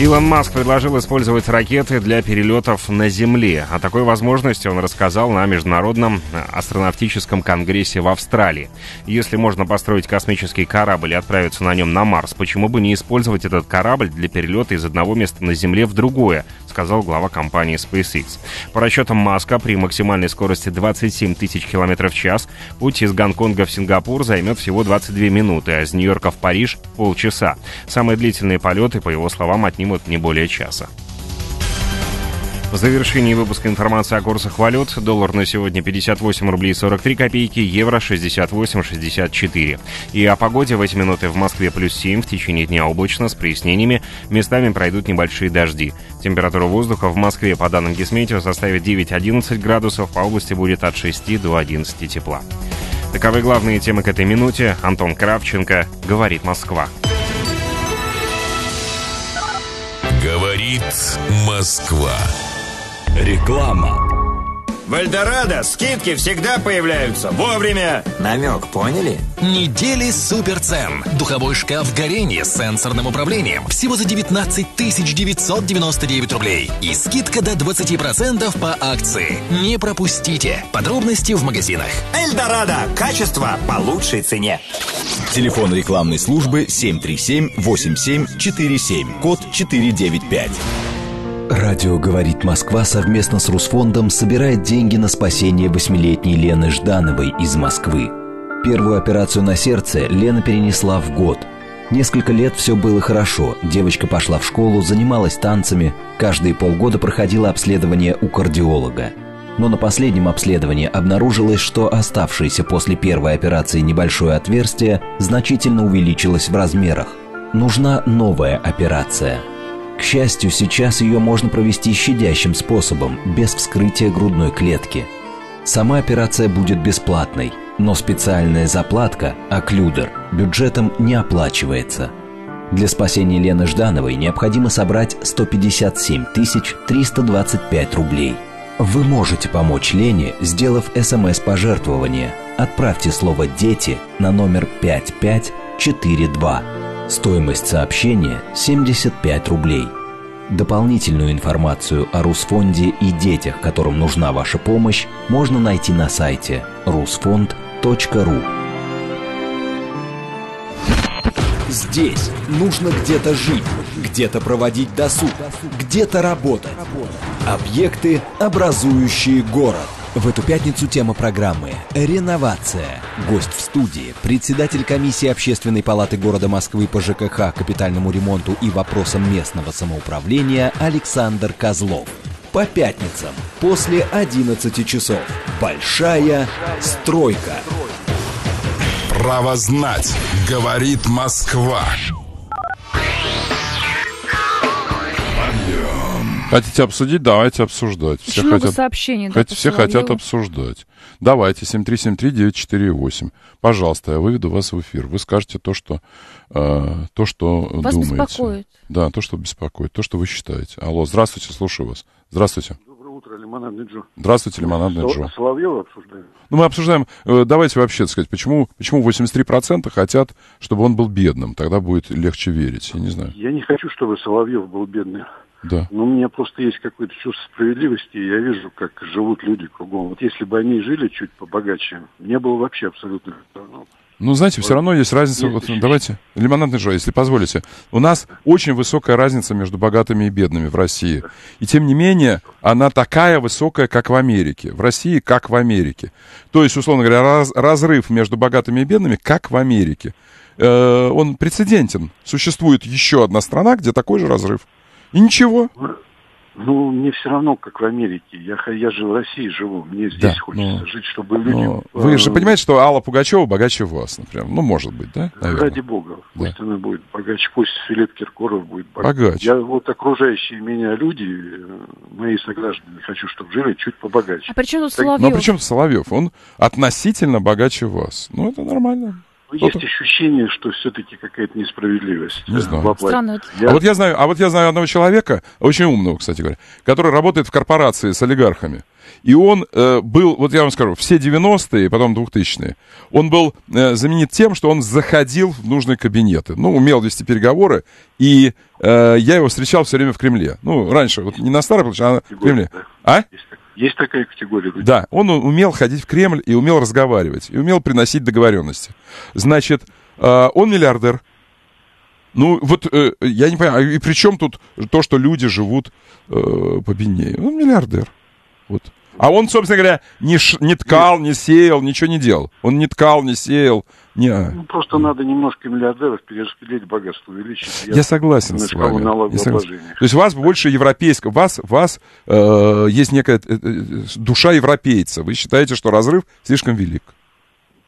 Илон Маск предложил использовать ракеты для перелетов на Земле. О такой возможности он рассказал на Международном астронавтическом конгрессе в Австралии. Если можно построить космический корабль и отправиться на нем на Марс, почему бы не использовать этот корабль для перелета из одного места на Земле в другое, сказал глава компании SpaceX. По расчетам Маска, при максимальной скорости 27 тысяч километров в час путь из Гонконга в Сингапур займет всего 22 минуты, а из Нью-Йорка в Париж — полчаса. Самые длительные полеты, по его словам, отнимут не более часа. В завершении выпуска информация о курсах валют. Доллар на сегодня 58 рублей 43 копейки, евро 68,64. И о погоде 8 минуты в Москве плюс 7, в течение дня облачно с прояснениями, местами пройдут небольшие дожди. Температура воздуха в Москве по данным Гесметео составит 9-11 градусов, по области будет от 6 до 11 тепла. Таковы главные темы к этой минуте. Антон Кравченко, «Говорит Москва». «Говорит Москва». Реклама. В Эльдорадо скидки всегда появляются вовремя. Намек поняли? Недели суперцен. Духовой шкаф горение с сенсорным управлением. Всего за 19 999 рублей. И скидка до 20% по акции. Не пропустите. Подробности в магазинах. Эльдорадо. Качество по лучшей цене. Телефон рекламной службы 737-8747. Код 495. Радио «Говорит Москва» совместно с Русфондом собирает деньги на спасение восьмилетней Лены Ждановой из Москвы. Первую операцию на сердце Лена перенесла в год. Несколько лет все было хорошо. Девочка пошла в школу, занималась танцами, каждые полгода проходила обследование у кардиолога. Но на последнем обследовании обнаружилось, что оставшееся после первой операции небольшое отверстие значительно увеличилось в размерах. Нужна новая операция – к счастью, сейчас ее можно провести щадящим способом, без вскрытия грудной клетки. Сама операция будет бесплатной, но специальная заплатка, оклюдер, бюджетом не оплачивается. Для спасения Лены Ждановой необходимо собрать 157 325 рублей. Вы можете помочь Лене, сделав СМС-пожертвование. Отправьте слово «Дети» на номер 5542. Стоимость сообщения 75 рублей. Дополнительную информацию о Русфонде и детях, которым нужна ваша помощь, можно найти на сайте rusfond.ru. Здесь нужно где-то жить, где-то проводить досуг, где-то работать. Объекты, образующие город. В эту пятницу тема программы «Реновация». Гость в студии, председатель комиссии Общественной палаты города Москвы по ЖКХ, капитальному ремонту и вопросам местного самоуправления Александр Козлов. По пятницам после 11 часов. Большая стройка. Право знать, говорит Москва. Хотите обсудить? Давайте обсуждать. Все Очень хотят, сообщений. Хоть, да, все хотят обсуждать. Давайте, 7373948. Пожалуйста, я выведу вас в эфир. Вы скажете то, что, э, то, что вас думаете. беспокоит. Да, то, что беспокоит, то, что вы считаете. Алло, здравствуйте, слушаю вас. Здравствуйте. Доброе утро, Лимонадный Джо. Здравствуйте, Лимонадный Джо. Соловьев обсуждаем? Ну, мы обсуждаем, э, давайте вообще сказать, почему, почему 83% хотят, чтобы он был бедным. Тогда будет легче верить, я не знаю. Я не хочу, чтобы Соловьев был бедным. Да. Но ну, у меня просто есть какое-то чувство справедливости, и я вижу, как живут люди кругом. Вот если бы они жили чуть побогаче, мне было вообще абсолютно... Ну, ну, знаете, все равно есть разница. Нет, вот, давайте, лимонадный жой, если позволите. У нас очень высокая разница между богатыми и бедными в России. И тем не менее, она такая высокая, как в Америке. В России, как в Америке. То есть, условно говоря, раз, разрыв между богатыми и бедными, как в Америке. Э, он прецедентен. Существует еще одна страна, где такой же разрыв. И ничего. Ну, мне все равно, как в Америке. Я, я же в России живу, мне здесь да, хочется но, ну, жить, чтобы люди... Но... Ну, вы же понимаете, что Алла Пугачева богаче вас, например. Ну, может быть, да? Наверное. Ради бога. Пусть да. она будет богаче, пусть Филипп Киркоров будет богаче. богаче. Я вот окружающие меня люди, э, мои сограждане, хочу, чтобы жили чуть побогаче. А при чем тут Соловьев? Ну, а при чем Соловьев? Он относительно богаче вас. Ну, это нормально. Ну, есть ощущение, что все-таки какая-то несправедливость. Не э, знаю. Странно. Я... А вот я знаю, а вот я знаю одного человека, очень умного, кстати говоря, который работает в корпорации с олигархами. И он э, был, вот я вам скажу, все 90-е, потом 2000-е, он был э, знаменит тем, что он заходил в нужные кабинеты. Ну, умел вести переговоры, и э, я его встречал все время в Кремле. Ну, раньше, вот не на Старой площади, а в Кремле. А? Есть такое. Есть такая категория людей? Да, он умел ходить в Кремль и умел разговаривать, и умел приносить договоренности. Значит, э, он миллиардер. Ну, вот э, я не понимаю, а и при чем тут то, что люди живут э, по Он миллиардер. Вот. А он, собственно говоря, не, ш... не ткал, не сеял, ничего не делал. Он не ткал, не сеял. Не... Ну, просто надо немножко миллиардеров перераспределить богатство, увеличить. Я, я согласен с вами. Я согласен. То есть вас больше европейского, вас, вас э, есть некая э, э, душа европейца. Вы считаете, что разрыв слишком велик?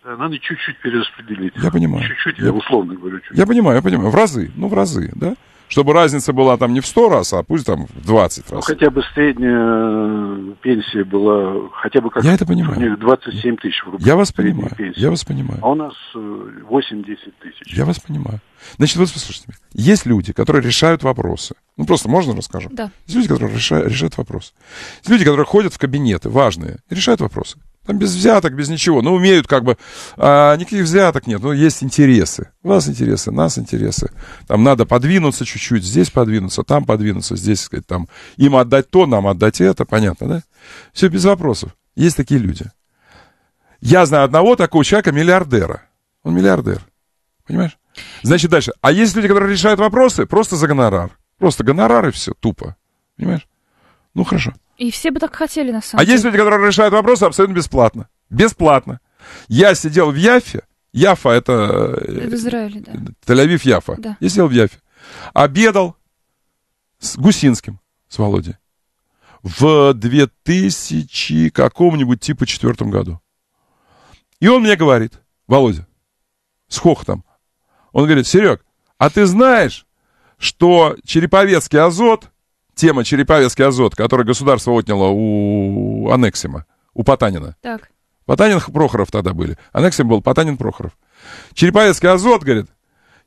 Надо чуть-чуть перераспределить. Я понимаю. Чуть-чуть, я, я условно говорю. Чуть-чуть. Я понимаю, я понимаю. В разы, ну в разы, да? чтобы разница была там не в 100 раз, а пусть там в 20 ну, раз. хотя бы средняя э, пенсия была, хотя бы как Я это понимаю. У них 27 тысяч рублей. Я вас понимаю, пенсия. я вас понимаю. А у нас 8-10 э, тысяч. Я вас понимаю. Значит, вот послушайте Есть люди, которые решают вопросы. Ну, просто можно расскажу? Да. Есть люди, которые решают, решают вопросы. Есть люди, которые ходят в кабинеты, важные, и решают вопросы. Там без взяток, без ничего. Ну, умеют как бы. А, никаких взяток нет. но есть интересы. У вас интересы, у нас интересы. Там надо подвинуться чуть-чуть, здесь подвинуться, там подвинуться, здесь, сказать, там. Им отдать то, нам отдать это, понятно, да? Все без вопросов. Есть такие люди. Я знаю одного такого человека, миллиардера. Он миллиардер. Понимаешь? Значит, дальше. А есть люди, которые решают вопросы просто за гонорар. Просто гонорары все, тупо. Понимаешь? Ну, хорошо. И все бы так хотели, на самом а деле. А есть люди, которые решают вопросы абсолютно бесплатно. Бесплатно. Я сидел в Яфе. Яфа — это... Э, в Израиле, да. Тель-Авив, Яфа. Да. Я сидел в Яфе. Обедал с Гусинским, с Володей. В 2000 каком-нибудь типа четвертом году. И он мне говорит, Володя, с хохотом. Он говорит, Серег, а ты знаешь, что Череповецкий азот тема Череповецкий азот, который государство отняло у Анексима, у Потанина. Так. Потанин Прохоров тогда были. Анексим был Потанин Прохоров. Череповецкий азот, говорит,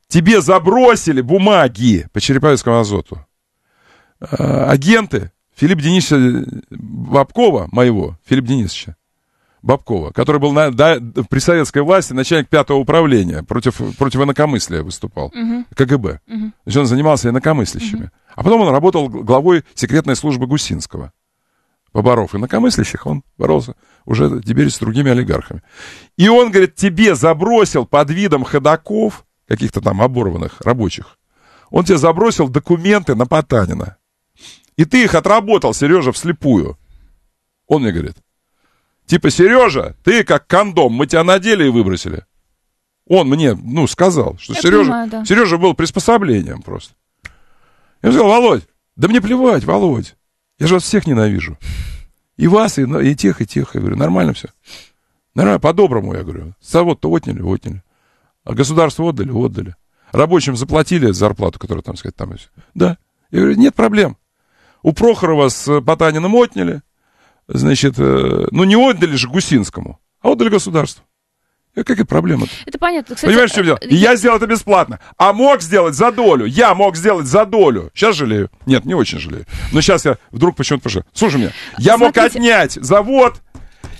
тебе забросили бумаги по Череповецкому азоту. А, агенты Филипп Денисовича Бабкова, моего, Филипп Денисовича, Бабкова, который был на, да, при советской власти начальник пятого управления, против, против инакомыслия выступал, угу. КГБ. Угу. Значит, он занимался инакомыслящими. Угу. А потом он работал главой секретной службы Гусинского. Поборов инакомыслящих, он боролся уже теперь с другими олигархами. И он, говорит, тебе забросил под видом ходаков, каких-то там оборванных рабочих, он тебе забросил документы на Потанина. И ты их отработал, Сережа, вслепую. Он мне говорит, Типа, Сережа, ты как кондом, мы тебя надели и выбросили. Он мне, ну, сказал, что Я Сережа, понимаю, да. Сережа был приспособлением просто. Я сказал, Володь, да мне плевать, Володь. Я же вас всех ненавижу. И вас, и, и тех, и тех. Я говорю, нормально все. Нормально, по-доброму, я говорю. Завод-то отняли, отняли. А государство отдали, отдали. Рабочим заплатили зарплату, которая там, сказать, там есть. Да. Я говорю, нет проблем. У Прохорова с Потаниным отняли значит, э, ну не отдали же Гусинскому, а отдали государству. Как это проблема? -то? Это понятно. Кстати, Понимаешь, в чем э, дело? Я... я сделал это бесплатно. А мог сделать за долю. Я мог сделать за долю. Сейчас жалею. Нет, не очень жалею. Но сейчас я вдруг почему-то пошел. Слушай меня. Я Смотрите. мог отнять завод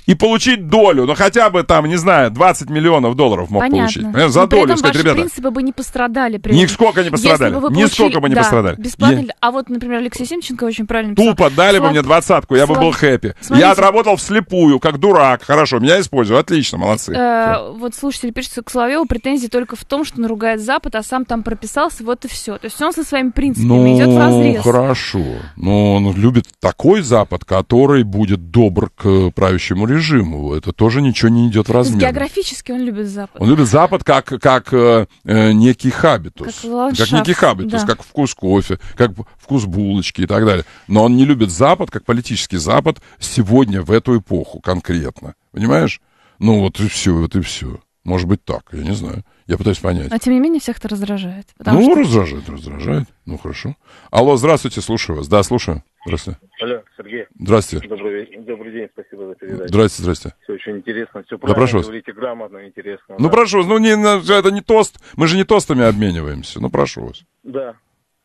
и получить долю, ну хотя бы там, не знаю, 20 миллионов долларов мог Понятно. получить. Ну, э, за Но долю при этом сказать, ваши ребята. принципы бы не пострадали. При Нисколько не пострадали. Если бы получили, Нисколько бы не да, пострадали. Бесплатно. Я... А вот, например, Алексей Семченко очень правильно писал. Тупо дали Слав... бы мне двадцатку, я Слав... бы был хэппи. Смотрите. Я отработал вслепую, как дурак. Хорошо, меня используют. Отлично, молодцы. Э, вот слушатель пишет, к Соловьеву претензии только в том, что он ругает Запад, а сам там прописался, вот и все. То есть он со своими принципами ну, идет в разрез. хорошо. Но ну, он любит такой Запад, который будет добр к правящему режиму режиму. Это тоже ничего не идет в ну, размер. Географически он любит Запад. Он любит Запад как, как э, э некий хабитус. Как, как некий хабитус, да. как вкус кофе, как вкус булочки и так далее. Но он не любит Запад как политический Запад сегодня, в эту эпоху конкретно. Понимаешь? Ну вот и все, вот и все. Может быть так, я не знаю. Я пытаюсь понять. А тем не менее всех это раздражает. Ну, что... раздражает, раздражает. Ну, хорошо. Алло, здравствуйте, слушаю вас. Да, слушаю. Здравствуйте. Алло, Сергей. Здравствуйте. Добрый, добрый день, спасибо за передачу. Здравствуйте, здравствуйте. Все очень интересно, все правильно да, прошу вас. говорите, грамотно, интересно. Ну, да. прошу вас, ну, не, ну, это не тост, мы же не тостами обмениваемся, ну, прошу вас. Да.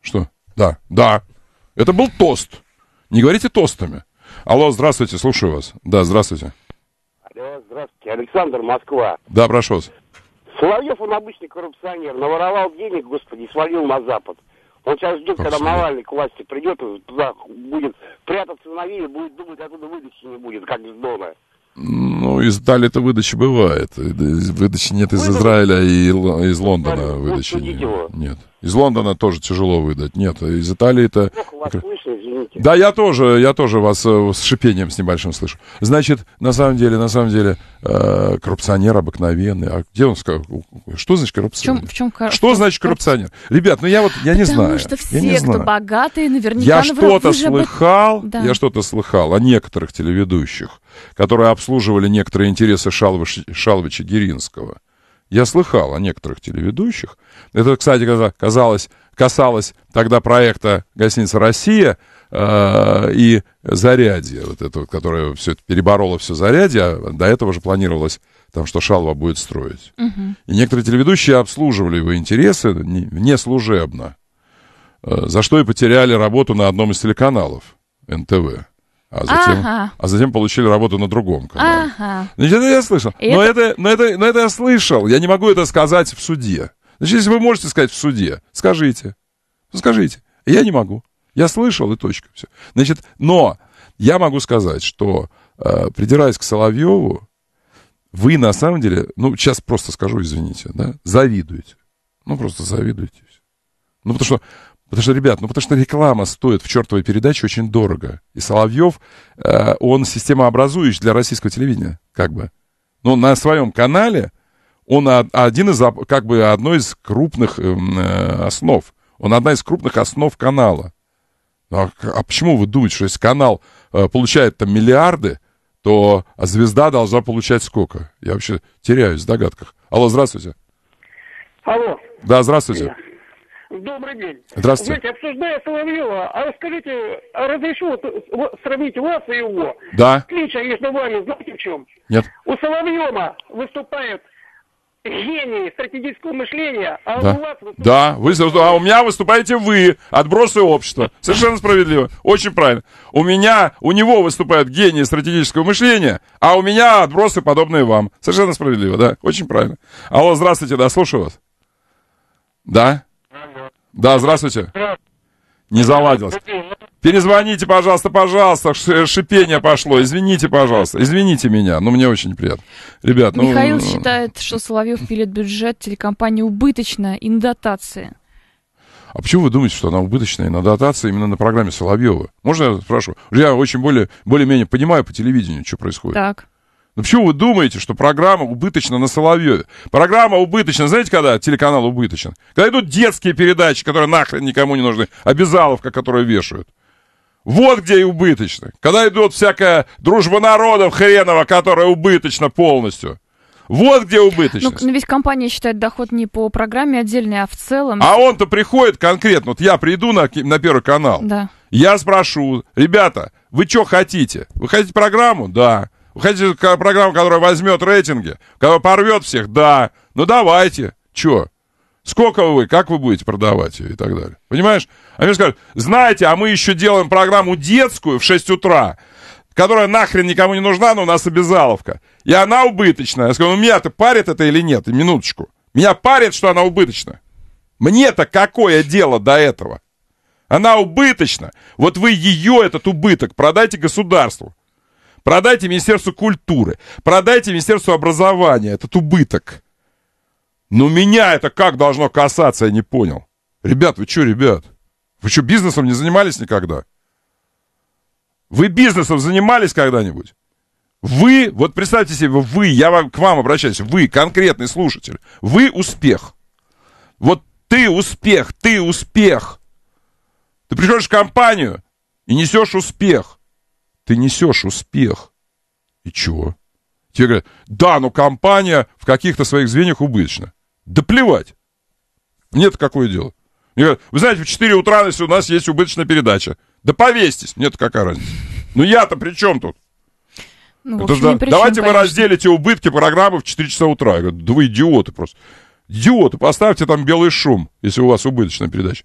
Что? Да, да. Это был тост. Не говорите тостами. Алло, здравствуйте, слушаю вас. Да, здравствуйте. Здравствуйте. Александр, Москва. Да, прошу вас. Соловьев, он обычный коррупционер. Наворовал денег, господи, свалил на Запад. Он сейчас ждет, Собственно. когда Навальный к власти придет, туда будет прятаться на виле, будет думать, откуда выдачи не будет, как из дома. Ну, из италии то выдачи бывает. Выдачи нет из Израиля и из Лондона выдачи. Нет. нет. Из Лондона тоже тяжело выдать. Нет, а из Италии-то... Плохо вас извините. Да, я тоже, я тоже вас э, с шипением с небольшим слышу. Значит, на самом деле, на самом деле, э, коррупционер обыкновенный. А где он сказал? Что значит коррупционер? В чем, в чем кор... Что значит коррупционер? Ребят, ну я вот, я не знаю. Потому что все, я не знаю. богатые, наверняка... Я что-то слыхал, да. я что-то слыхал о некоторых телеведущих, которые обслуживали некоторые интересы Шалвы, Шалвыча Геринского. Я слыхал о некоторых телеведущих. Это, кстати, казалось, касалось тогда проекта «Гостиница Россия», э, и зарядье, вот это, которое все это перебороло все зарядье, а до этого же планировалось там, что Шалва будет строить. Угу. И некоторые телеведущие обслуживали его интересы внеслужебно, э, э, за что и потеряли работу на одном из телеканалов НТВ а затем, ага. а затем получили работу на другом канале. Ага. Значит, это я слышал. но это... Это, но, это, но это я слышал. Я не могу это сказать в суде. Значит, если вы можете сказать в суде, скажите. скажите. Я не могу. Я слышал, и точка. Все. Значит, но я могу сказать, что, э, придираясь к Соловьеву, вы на самом деле, ну, сейчас просто скажу, извините, да, завидуете. Ну, просто завидуете. Ну, потому что Потому что, ребят, ну потому что реклама стоит в чертовой передаче очень дорого. И Соловьев, э, он системообразующий для российского телевидения, как бы. Но на своем канале он один из, как бы, одной из крупных эм, э, основ. Он одна из крупных основ канала. Ну, а, а почему вы думаете, что если канал э, получает там миллиарды, то звезда должна получать сколько? Я вообще теряюсь в догадках. Алло, здравствуйте. Алло. Да, здравствуйте. Добрый день. Здравствуйте. Знаете, обсуждая Соловьева, а расскажите, а разрешу сравнить вас и его? Да. Отличие между вами, знаете в чем? Нет. У Соловьева выступает гений стратегического мышления, а да. у вас выступает... Да, вы, а у меня выступаете вы, отбросы общества. Совершенно справедливо. Очень правильно. У меня, у него выступают гении стратегического мышления, а у меня отбросы, подобные вам. Совершенно справедливо, да. Очень правильно. Алло, здравствуйте, да, слушаю вас. Да. Да, здравствуйте. Не заладилось. Ну. Перезвоните, пожалуйста, пожалуйста. Э, шипение пошло. Извините, пожалуйста. Извините меня. Ну, мне очень приятно. Ребят, ну... Михаил считает, что Соловьев пилит бюджет телекомпании убыточно и на дотации. А почему вы думаете, что она убыточная на дотации именно на программе Соловьева? Можно я спрошу? Я очень более, более-менее понимаю по телевидению, что происходит. Так. Ну почему вы думаете, что программа убыточна на Соловьеве? Программа убыточна, знаете, когда телеканал убыточен? Когда идут детские передачи, которые нахрен никому не нужны, обязаловка, которую вешают. Вот где и убыточно. Когда идут всякая дружба народов хренова, которая убыточна полностью. Вот где убыточно. Ну, но ну, ведь компания считает доход не по программе отдельной, а в целом. А он-то приходит конкретно. Вот я приду на, на Первый канал. Да. Я спрошу, ребята, вы что хотите? Вы хотите программу? Да. Хотите программу, которая возьмет рейтинги? Которая порвет всех? Да. Ну давайте. Че? Сколько вы, как вы будете продавать ее и так далее. Понимаешь? Они мне скажут, знаете, а мы еще делаем программу детскую в 6 утра, которая нахрен никому не нужна, но у нас обязаловка. И она убыточная. Я скажу, ну меня-то парит это или нет? минуточку. Меня парит, что она убыточная. Мне-то какое дело до этого? Она убыточна. Вот вы ее, этот убыток, продайте государству. Продайте Министерству культуры, продайте Министерству образования этот убыток. Но меня это как должно касаться, я не понял. Ребят, вы что, ребят? Вы что, бизнесом не занимались никогда? Вы бизнесом занимались когда-нибудь? Вы, вот представьте себе, вы, я вам, к вам обращаюсь, вы, конкретный слушатель, вы успех. Вот ты успех, ты успех. Ты приходишь в компанию и несешь успех. Ты несешь успех. И чего? Тебе говорят, да, но компания в каких-то своих звеньях убыточна. Да плевать. Нет, какое дело. Мне говорят, вы знаете, в 4 утра, если у нас есть убыточная передача. Да повесьтесь. Нет, какая разница. Ну я-то при чем тут? Ну, Это общем, да, причем, давайте конечно. вы разделите убытки программы в 4 часа утра. Я говорю, да вы идиоты просто. Идиоты, поставьте там белый шум, если у вас убыточная передача.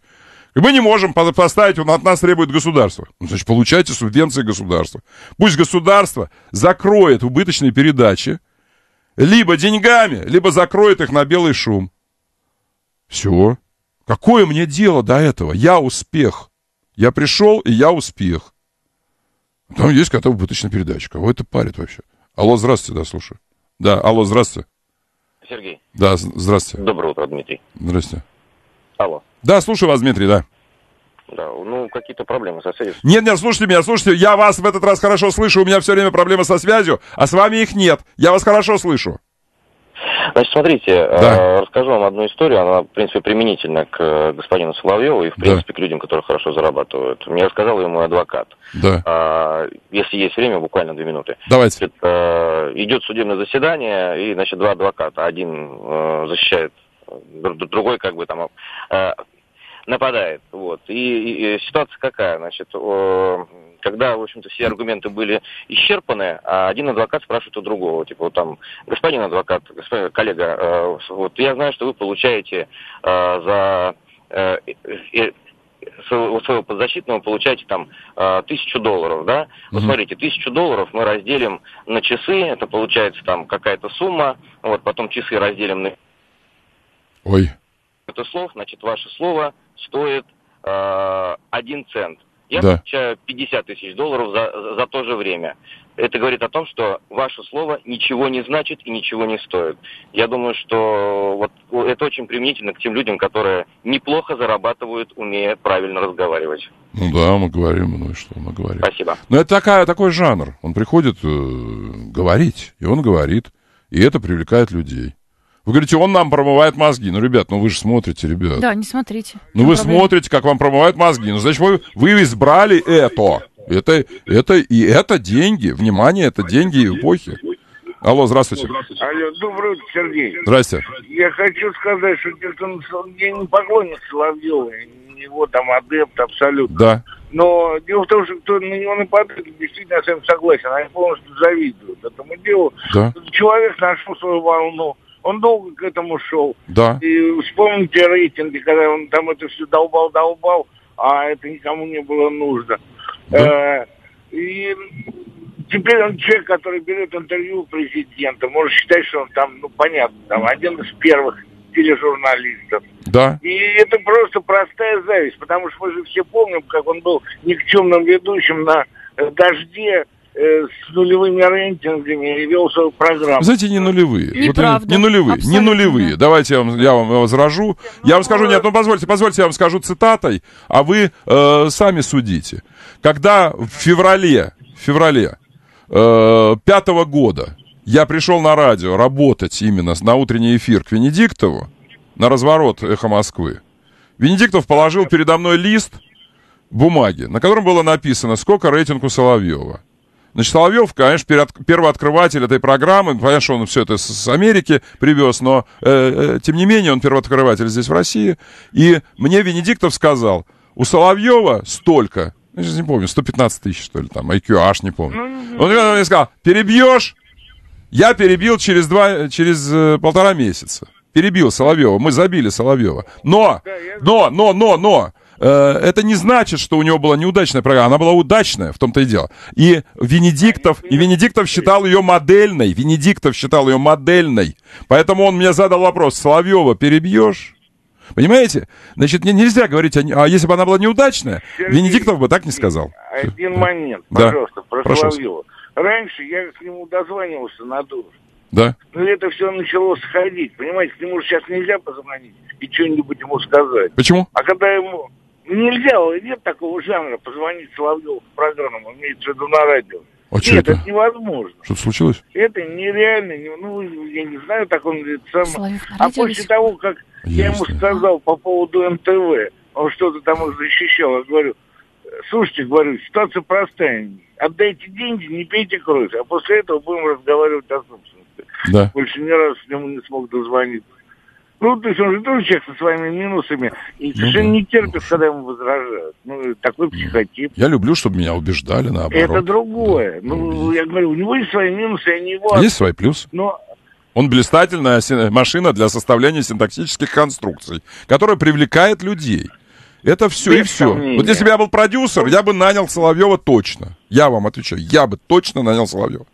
И мы не можем поставить, он от нас требует государство. Ну, значит, получайте субвенции государства. Пусть государство закроет убыточные передачи либо деньгами, либо закроет их на белый шум. Все. Какое мне дело до этого? Я успех. Я пришел, и я успех. Там есть какая-то убыточная передача. Кого это парит вообще? Алло, здравствуйте, да, слушаю. Да, алло, здравствуйте. Сергей. Да, здравствуйте. Доброе утро, Дмитрий. Здравствуйте. Алло. Да, слушаю вас, Дмитрий, да. Да, ну какие-то проблемы со связью. Нет, нет, слушайте меня, слушайте, я вас в этот раз хорошо слышу, у меня все время проблемы со связью, а с вами их нет. Я вас хорошо слышу. Значит, смотрите, э, да. э, расскажу вам одну историю, она, в принципе, применительна к э, господину Соловьеву и, в принципе, да. к людям, которые хорошо зарабатывают. Мне рассказал ему адвокат. Да. Э, если есть время, буквально две минуты. Давайте. Значит, э, идет судебное заседание, и, значит, два адвоката. Один э, защищает другой как бы там э, нападает. Вот. И, и ситуация какая? Значит, когда, в общем-то, все аргументы были исчерпаны, а один адвокат спрашивает у другого, типа, вот там, господин адвокат, господин коллега, э, вот я знаю, что вы получаете э, за своего, своего подзащитного получаете там тысячу долларов, да? Вот смотрите, тысячу долларов мы разделим на часы, это получается там какая-то сумма, вот потом часы разделим на Ой. Это слов, значит, ваше слово стоит э, цент. Я да. получаю 50 тысяч долларов за, за то же время. Это говорит о том, что ваше слово ничего не значит и ничего не стоит. Я думаю, что вот это очень применительно к тем людям, которые неплохо зарабатывают, умея правильно разговаривать. Ну да, мы говорим, ну и что мы говорим. Спасибо. Но это такая, такой жанр. Он приходит э, говорить, и он говорит, и это привлекает людей. Вы говорите, он нам промывает мозги. Ну, ребят, ну вы же смотрите, ребят. Да, не смотрите. Ну вы смотрите, как вам промывают мозги. Ну, значит, вы, вы избрали это. Это, это и это деньги. Внимание, это деньги эпохи. Алло, здравствуйте. Алло, доброе утро, Сергей. Здрасте. Я хочу сказать, что я не поклонник Соловьева, его там адепт абсолютно. Да. Но дело в том, что кто на него нападает, действительно, я с этим согласен. Они полностью завидуют этому делу. Да. Человек нашел свою волну он долго к этому шел. Да. И вспомните рейтинги, когда он там это все долбал-долбал, а это никому не было нужно. Да. Э, и теперь он человек, который берет интервью у президента. Можно считать, что он там, ну, понятно, там один из первых тележурналистов. Да. И это просто простая зависть, потому что мы же все помним, как он был никчемным ведущим на дожде, Э, с нулевыми рейтингами и вел свою программу. Знаете, не нулевые. И вот правда, не нулевые, абсолютно. не нулевые. Давайте я вам, я вам возражу. Я вам скажу, нет, ну позвольте, позвольте, я вам скажу цитатой, а вы э, сами судите. Когда в феврале, в феврале э, пятого года я пришел на радио работать именно на утренний эфир к Венедиктову, на разворот «Эхо Москвы», Венедиктов положил передо мной лист бумаги, на котором было написано, сколько рейтинг у Соловьева – Значит, Соловьев, конечно, первооткрыватель этой программы. Понятно, что он все это с Америки привез, но, э, э, тем не менее, он первооткрыватель здесь, в России. И мне Венедиктов сказал, у Соловьева столько, я сейчас не помню, 115 тысяч, что ли, там, IQ, аж не помню. Ну, он мне сказал, перебьешь? Я перебил через, два, через э, полтора месяца. Перебил Соловьева, мы забили Соловьева. Но, но, но, но, но, Э, это не значит, что у него была неудачная программа. Она была удачная, в том-то и дело. И Венедиктов, и Венедиктов считал ее модельной. Венедиктов считал ее модельной. Поэтому он мне задал вопрос, Соловьева перебьешь? Понимаете? Значит, нельзя говорить, а если бы она была неудачная, Сергей, Венедиктов бы так не сказал. Один да. момент, пожалуйста, да. про Прошу. Соловьева. Раньше я к нему дозванивался на душ. Да. Но это все начало сходить, понимаете? К нему сейчас нельзя позвонить и что-нибудь ему сказать. Почему? А когда ему Нельзя, нет такого жанра позвонить Соловьеву в программу, имеется в на радио. А Нет, это? это невозможно. Что-то случилось? Это нереально. Ну, я не знаю, так он говорит сам. а после того, как Есть, я ему сказал по поводу МТВ, он что-то там их защищал, я говорю, слушайте, говорю, ситуация простая. Отдайте деньги, не пейте кровь, а после этого будем разговаривать о собственности. Да. Больше ни разу с нему не смог дозвониться. Ну, то есть он же тоже человек со своими минусами. И ну, совершенно не терпит, ну, когда ему возражают. Ну, такой психотип. Я люблю, чтобы меня убеждали, наоборот. Это другое. Да. Ну, я говорю, у него есть свои минусы, а не его... есть свой плюс. Но он блистательная машина для составления синтаксических конструкций, которая привлекает людей. Это все Без и все. Сомнения. Вот если бы я был продюсер, я бы нанял Соловьева точно. Я вам отвечаю, я бы точно нанял Соловьева.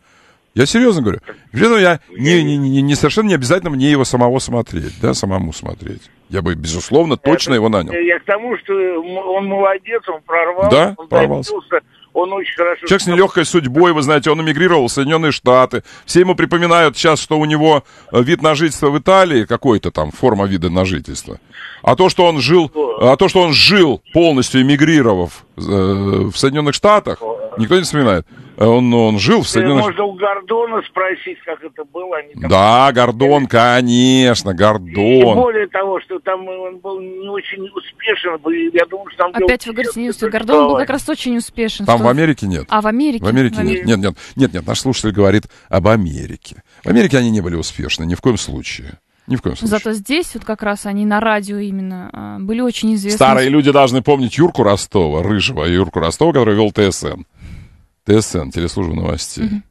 Я серьезно говорю. Поэтому ну, я ну, не, не, не, не совершенно не обязательно мне его самого смотреть, да, самому смотреть. Я бы, безусловно, точно Это, его нанял. Я к тому, что он молодец, он прорвался, да, он прорвался. добился. Он очень хорошо... Человек с нелегкой судьбой, вы знаете, он эмигрировал в Соединенные Штаты. Все ему припоминают сейчас, что у него э, вид на жительство в Италии, какой-то там форма вида на жительство. А то, что он жил, а то, что он жил полностью эмигрировав э, в Соединенных Штатах, никто не вспоминает. Он, он жил в э, Соединенных... Можно у Гордона спросить, как это было. Они там... Да, Гордон, конечно, Гордон. И более того, что там он был не очень успешен. Я думаю, что там... Опять вы говорите, не успешен. Гордон был как раз очень успешен. Там в Америке нет. А, в Америке? В Америке, в Америке. Нет, нет, нет, нет, наш слушатель говорит об Америке. В Америке они не были успешны, ни в коем случае. Ни в коем случае. Зато здесь вот как раз они на радио именно а, были очень известны. Старые люди должны помнить Юрку Ростова, Рыжего, Юрку Ростова, который вел ТСН. ТСН, телеслужба новостей. Угу.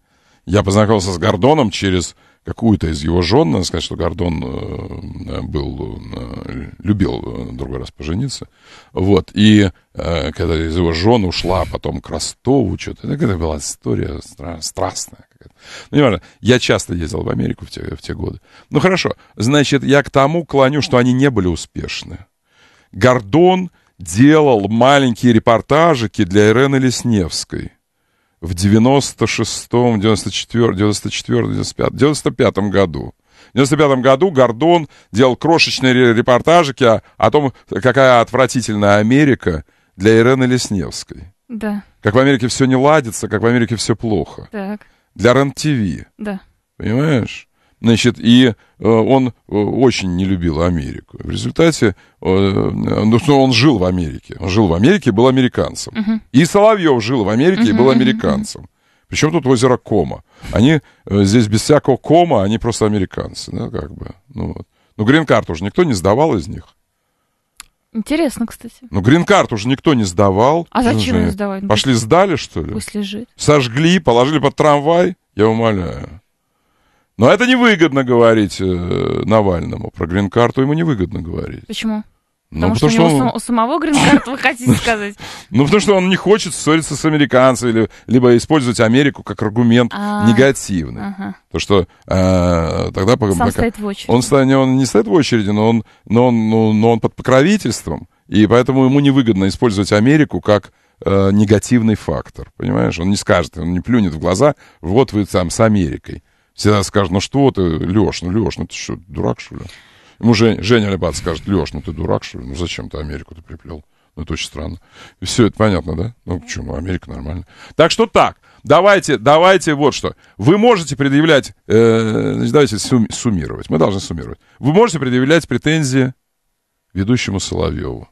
Я познакомился с Гордоном через какую-то из его жен. Надо сказать, что Гордон э, э, был, э, любил э, другой раз пожениться. Вот. И когда из его жен ушла потом к Ростову, что-то. Это была история стра- страстная. Ну, не важно. Я часто ездил в Америку в те, в те годы. Ну, хорошо. Значит, я к тому клоню, что они не были успешны. Гордон делал маленькие репортажики для Ирены Лесневской – в 96-м, 94 94 95 95 году. В 95 году Гордон делал крошечные репортажики о, о том, какая отвратительная Америка для Ирены Лесневской. Да. Как в Америке все не ладится, как в Америке все плохо. Так. Для РЕН-ТВ. Да. Понимаешь? Значит, и э, он э, очень не любил Америку. В результате, э, ну, он жил в Америке. Он жил в Америке и был американцем. Uh-huh. И Соловьев жил в Америке uh-huh, и был американцем. Uh-huh. Причем тут озеро Кома. Они здесь без всякого Кома, они просто американцы, да, как бы. Ну, вот. ну грин-карт уже никто не сдавал из них. Интересно, кстати. Ну, грин-карт уже никто не сдавал. А зачем ее сдавать? Пошли сдали, что ли? Пусть лежит. Сожгли, положили под трамвай, я умоляю. Но это невыгодно говорить э, Навальному. Про грин-карту ему невыгодно говорить. Почему? Ну, потому, потому что, у него он... у самого грин-карт, вы хотите сказать? Ну, потому что он не хочет ссориться с американцами, либо использовать Америку как аргумент а, негативный. То, что э, тогда... Сам стоит в очереди. Он, не стоит в очереди, ну, но он, под покровительством, и поэтому ему невыгодно использовать Америку как э, негативный фактор, понимаешь? Он не скажет, он не плюнет в глаза, вот вы там с Америкой. Всегда скажут, ну что ты, Леш, ну Леш, ну ты что, дурак что ли? Ему Жень, Женя Лебат скажет, Леш, ну ты дурак что ли? Ну зачем ты Америку ты приплел? Ну это очень странно. И все это понятно, да? Ну почему, Америка нормально. Так что так, давайте, давайте вот что. Вы можете предъявлять, э, давайте суммировать, мы должны суммировать. Вы можете предъявлять претензии ведущему Соловьеву.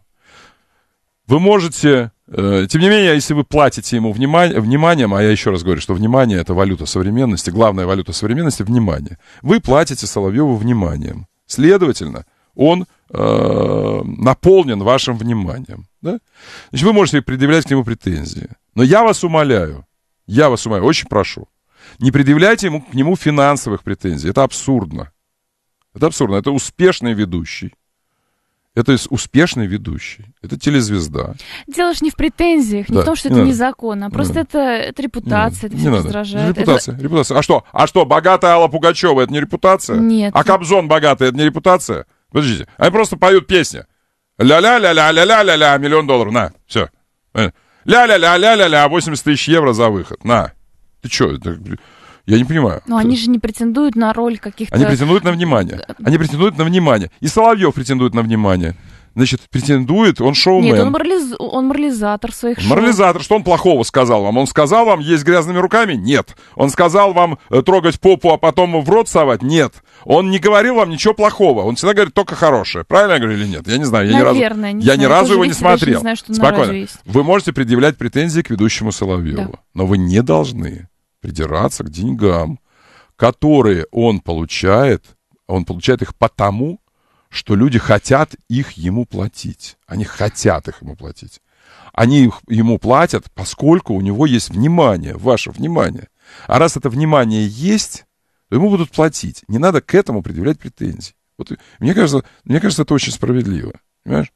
Вы можете Э, тем не менее, если вы платите ему внимание, вниманием, а я еще раз говорю, что внимание – это валюта современности, главная валюта современности – внимание. Вы платите Соловьеву вниманием. Следовательно, он э, наполнен вашим вниманием. Да? Значит, вы можете предъявлять к нему претензии. Но я вас умоляю, я вас умоляю, очень прошу, не предъявляйте ему, к нему финансовых претензий. Это абсурдно. Это абсурдно. Это успешный ведущий. Это успешный ведущий, это телезвезда. Дело же не в претензиях, да, не в том, что не это надо. незаконно, а просто не это, это репутация, не это не все надо. раздражает. Репутация, это... репутация. А что? А что, богатая Алла Пугачева, это не репутация? Нет. А Кобзон богатый, это не репутация? Подождите, они просто поют песни. Ля-ля-ля-ля-ля-ля-ля-ля, миллион долларов, на, все. Ля-ля-ля-ля-ля-ля, 80 тысяч евро за выход, на. Ты что, это... Я не понимаю. Но ну, они же не претендуют на роль каких-то... Они претендуют на внимание. Они претендуют на внимание. И Соловьев претендует на внимание значит, претендует, он шоумен. Нет, он, морализ... он морализатор своих шоу. Морализатор. Что он плохого сказал вам? Он сказал вам есть грязными руками? Нет. Он сказал вам э, трогать попу, а потом в рот совать? Нет. Он не говорил вам ничего плохого. Он всегда говорит только хорошее. Правильно я говорю или нет? Я не знаю. Я Наверное, ни разу, не я знаю. ни разу его не смотрел. Не знаю, что Спокойно. Вы можете предъявлять претензии к ведущему Соловьеву, да. но вы не должны придираться к деньгам, которые он получает, он получает их потому, что люди хотят их ему платить. Они хотят их ему платить. Они их, ему платят, поскольку у него есть внимание, ваше внимание. А раз это внимание есть, то ему будут платить. Не надо к этому предъявлять претензии. Вот, мне, кажется, мне кажется, это очень справедливо. Понимаешь?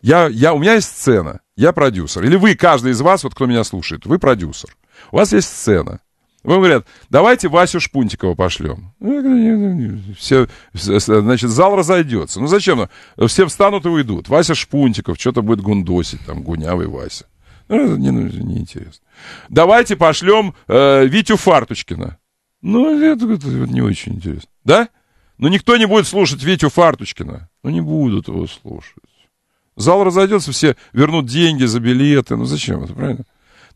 Я, я, у меня есть сцена, я продюсер. Или вы, каждый из вас, вот кто меня слушает, вы продюсер. У вас есть сцена. Вам говорят, давайте Васю Шпунтикова пошлем. Все, значит, зал разойдется. Ну зачем? Все встанут и уйдут. Вася Шпунтиков что-то будет гундосить, там, гунявый Вася. Ну, не, ну, неинтересно. Давайте пошлем э, Витю Фарточкина. Ну, это, это не очень интересно. Да? Но ну, никто не будет слушать Витю Фарточкина. Ну, не будут его слушать. Зал разойдется, все вернут деньги за билеты. Ну, зачем это, правильно?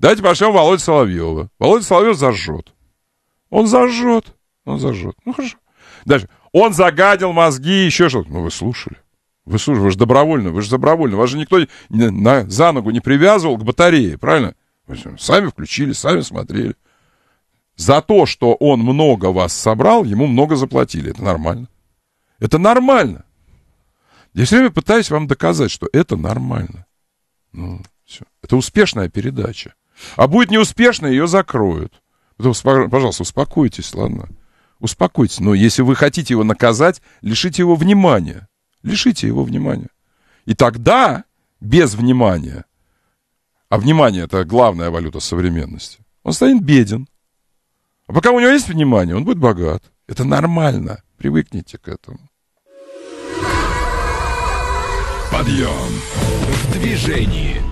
Давайте пошлем Володя Соловьева. Володя Соловьев зажжет. Он зажжет. Он зажжет. Ну, хорошо. Дальше. Он загадил мозги, еще что-то. Ну, вы слушали. Вы слушали, вы же добровольно, вы же добровольно. Вас же никто не, на, за ногу не привязывал к батарее, правильно? Вы сами включили, сами смотрели. За то, что он много вас собрал, ему много заплатили. Это нормально. Это нормально. Я все время пытаюсь вам доказать, что это нормально. Ну, все. Это успешная передача. А будет неуспешно, ее закроют. пожалуйста, успокойтесь, ладно? Успокойтесь. Но если вы хотите его наказать, лишите его внимания. Лишите его внимания. И тогда, без внимания, а внимание – это главная валюта современности, он станет беден. А пока у него есть внимание, он будет богат. Это нормально. Привыкните к этому. Подъем. В движении.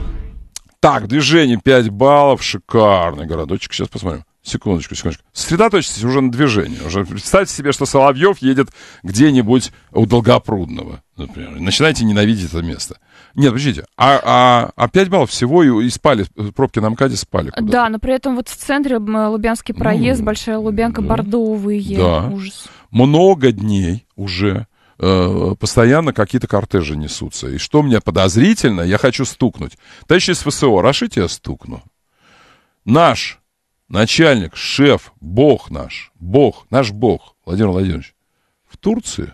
Так, движение 5 баллов, шикарный городочек. Сейчас посмотрим. Секундочку, секундочку. Сосредоточьтесь уже на движении. Уже представьте себе, что Соловьев едет где-нибудь у Долгопрудного, например. Начинайте ненавидеть это место. Нет, подождите, а, а, а 5 баллов всего и, и спали, пробки на МКАДе спали куда-то. Да, но при этом вот в центре Лубянский проезд, ну, Большая Лубянка, да, Бордо, Да. Ужас. Много дней уже Э, постоянно какие-то кортежи несутся. И что мне подозрительно, я хочу стукнуть. Товарищ из ФСО, рашите я стукну. Наш начальник, шеф, бог наш, бог, наш бог, Владимир Владимирович, в Турции,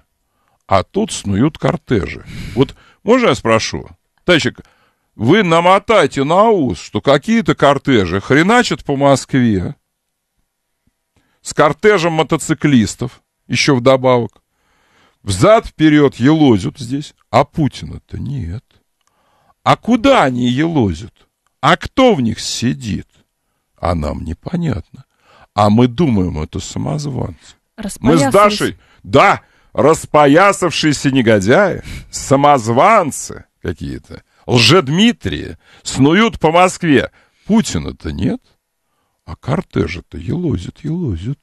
а тут снуют кортежи. Вот можно я спрошу? Товарищ, вы намотайте на ус, что какие-то кортежи хреначат по Москве с кортежем мотоциклистов, еще вдобавок взад-вперед елозят здесь, а Путина-то нет. А куда они елозят? А кто в них сидит? А нам непонятно. А мы думаем, это самозванцы. Мы с Дашей, да, распоясавшиеся негодяи, самозванцы какие-то, лжедмитрии, снуют по Москве. Путина-то нет, а кортежа-то елозит, елозит.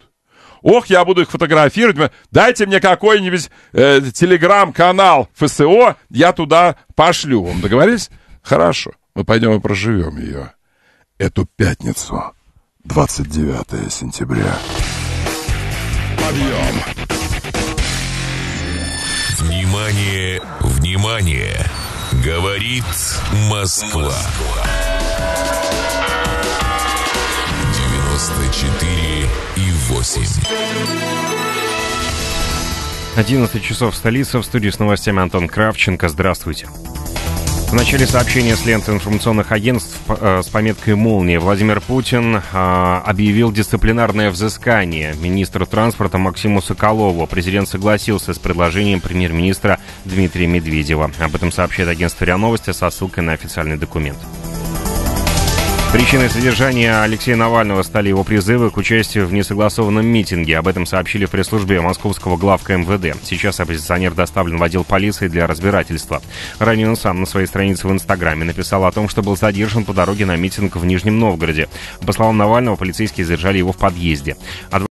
Ох, я буду их фотографировать. Дайте мне какой-нибудь э, телеграм-канал ФСО, я туда пошлю вам. Договорились? Хорошо. Мы пойдем и проживем ее. Эту пятницу, 29 сентября. Подъем. Внимание, внимание. Говорит Москва. 94 8. 11 часов столица. В студии с новостями Антон Кравченко. Здравствуйте. В начале сообщения с ленты информационных агентств э, с пометкой «Молния» Владимир Путин э, объявил дисциплинарное взыскание министру транспорта Максиму Соколову. Президент согласился с предложением премьер-министра Дмитрия Медведева. Об этом сообщает агентство РИА Новости со ссылкой на официальный документ. Причиной содержания Алексея Навального стали его призывы к участию в несогласованном митинге. Об этом сообщили в пресс-службе московского главка МВД. Сейчас оппозиционер доставлен в отдел полиции для разбирательства. Ранее он сам на своей странице в Инстаграме написал о том, что был задержан по дороге на митинг в Нижнем Новгороде. По словам Навального, полицейские задержали его в подъезде.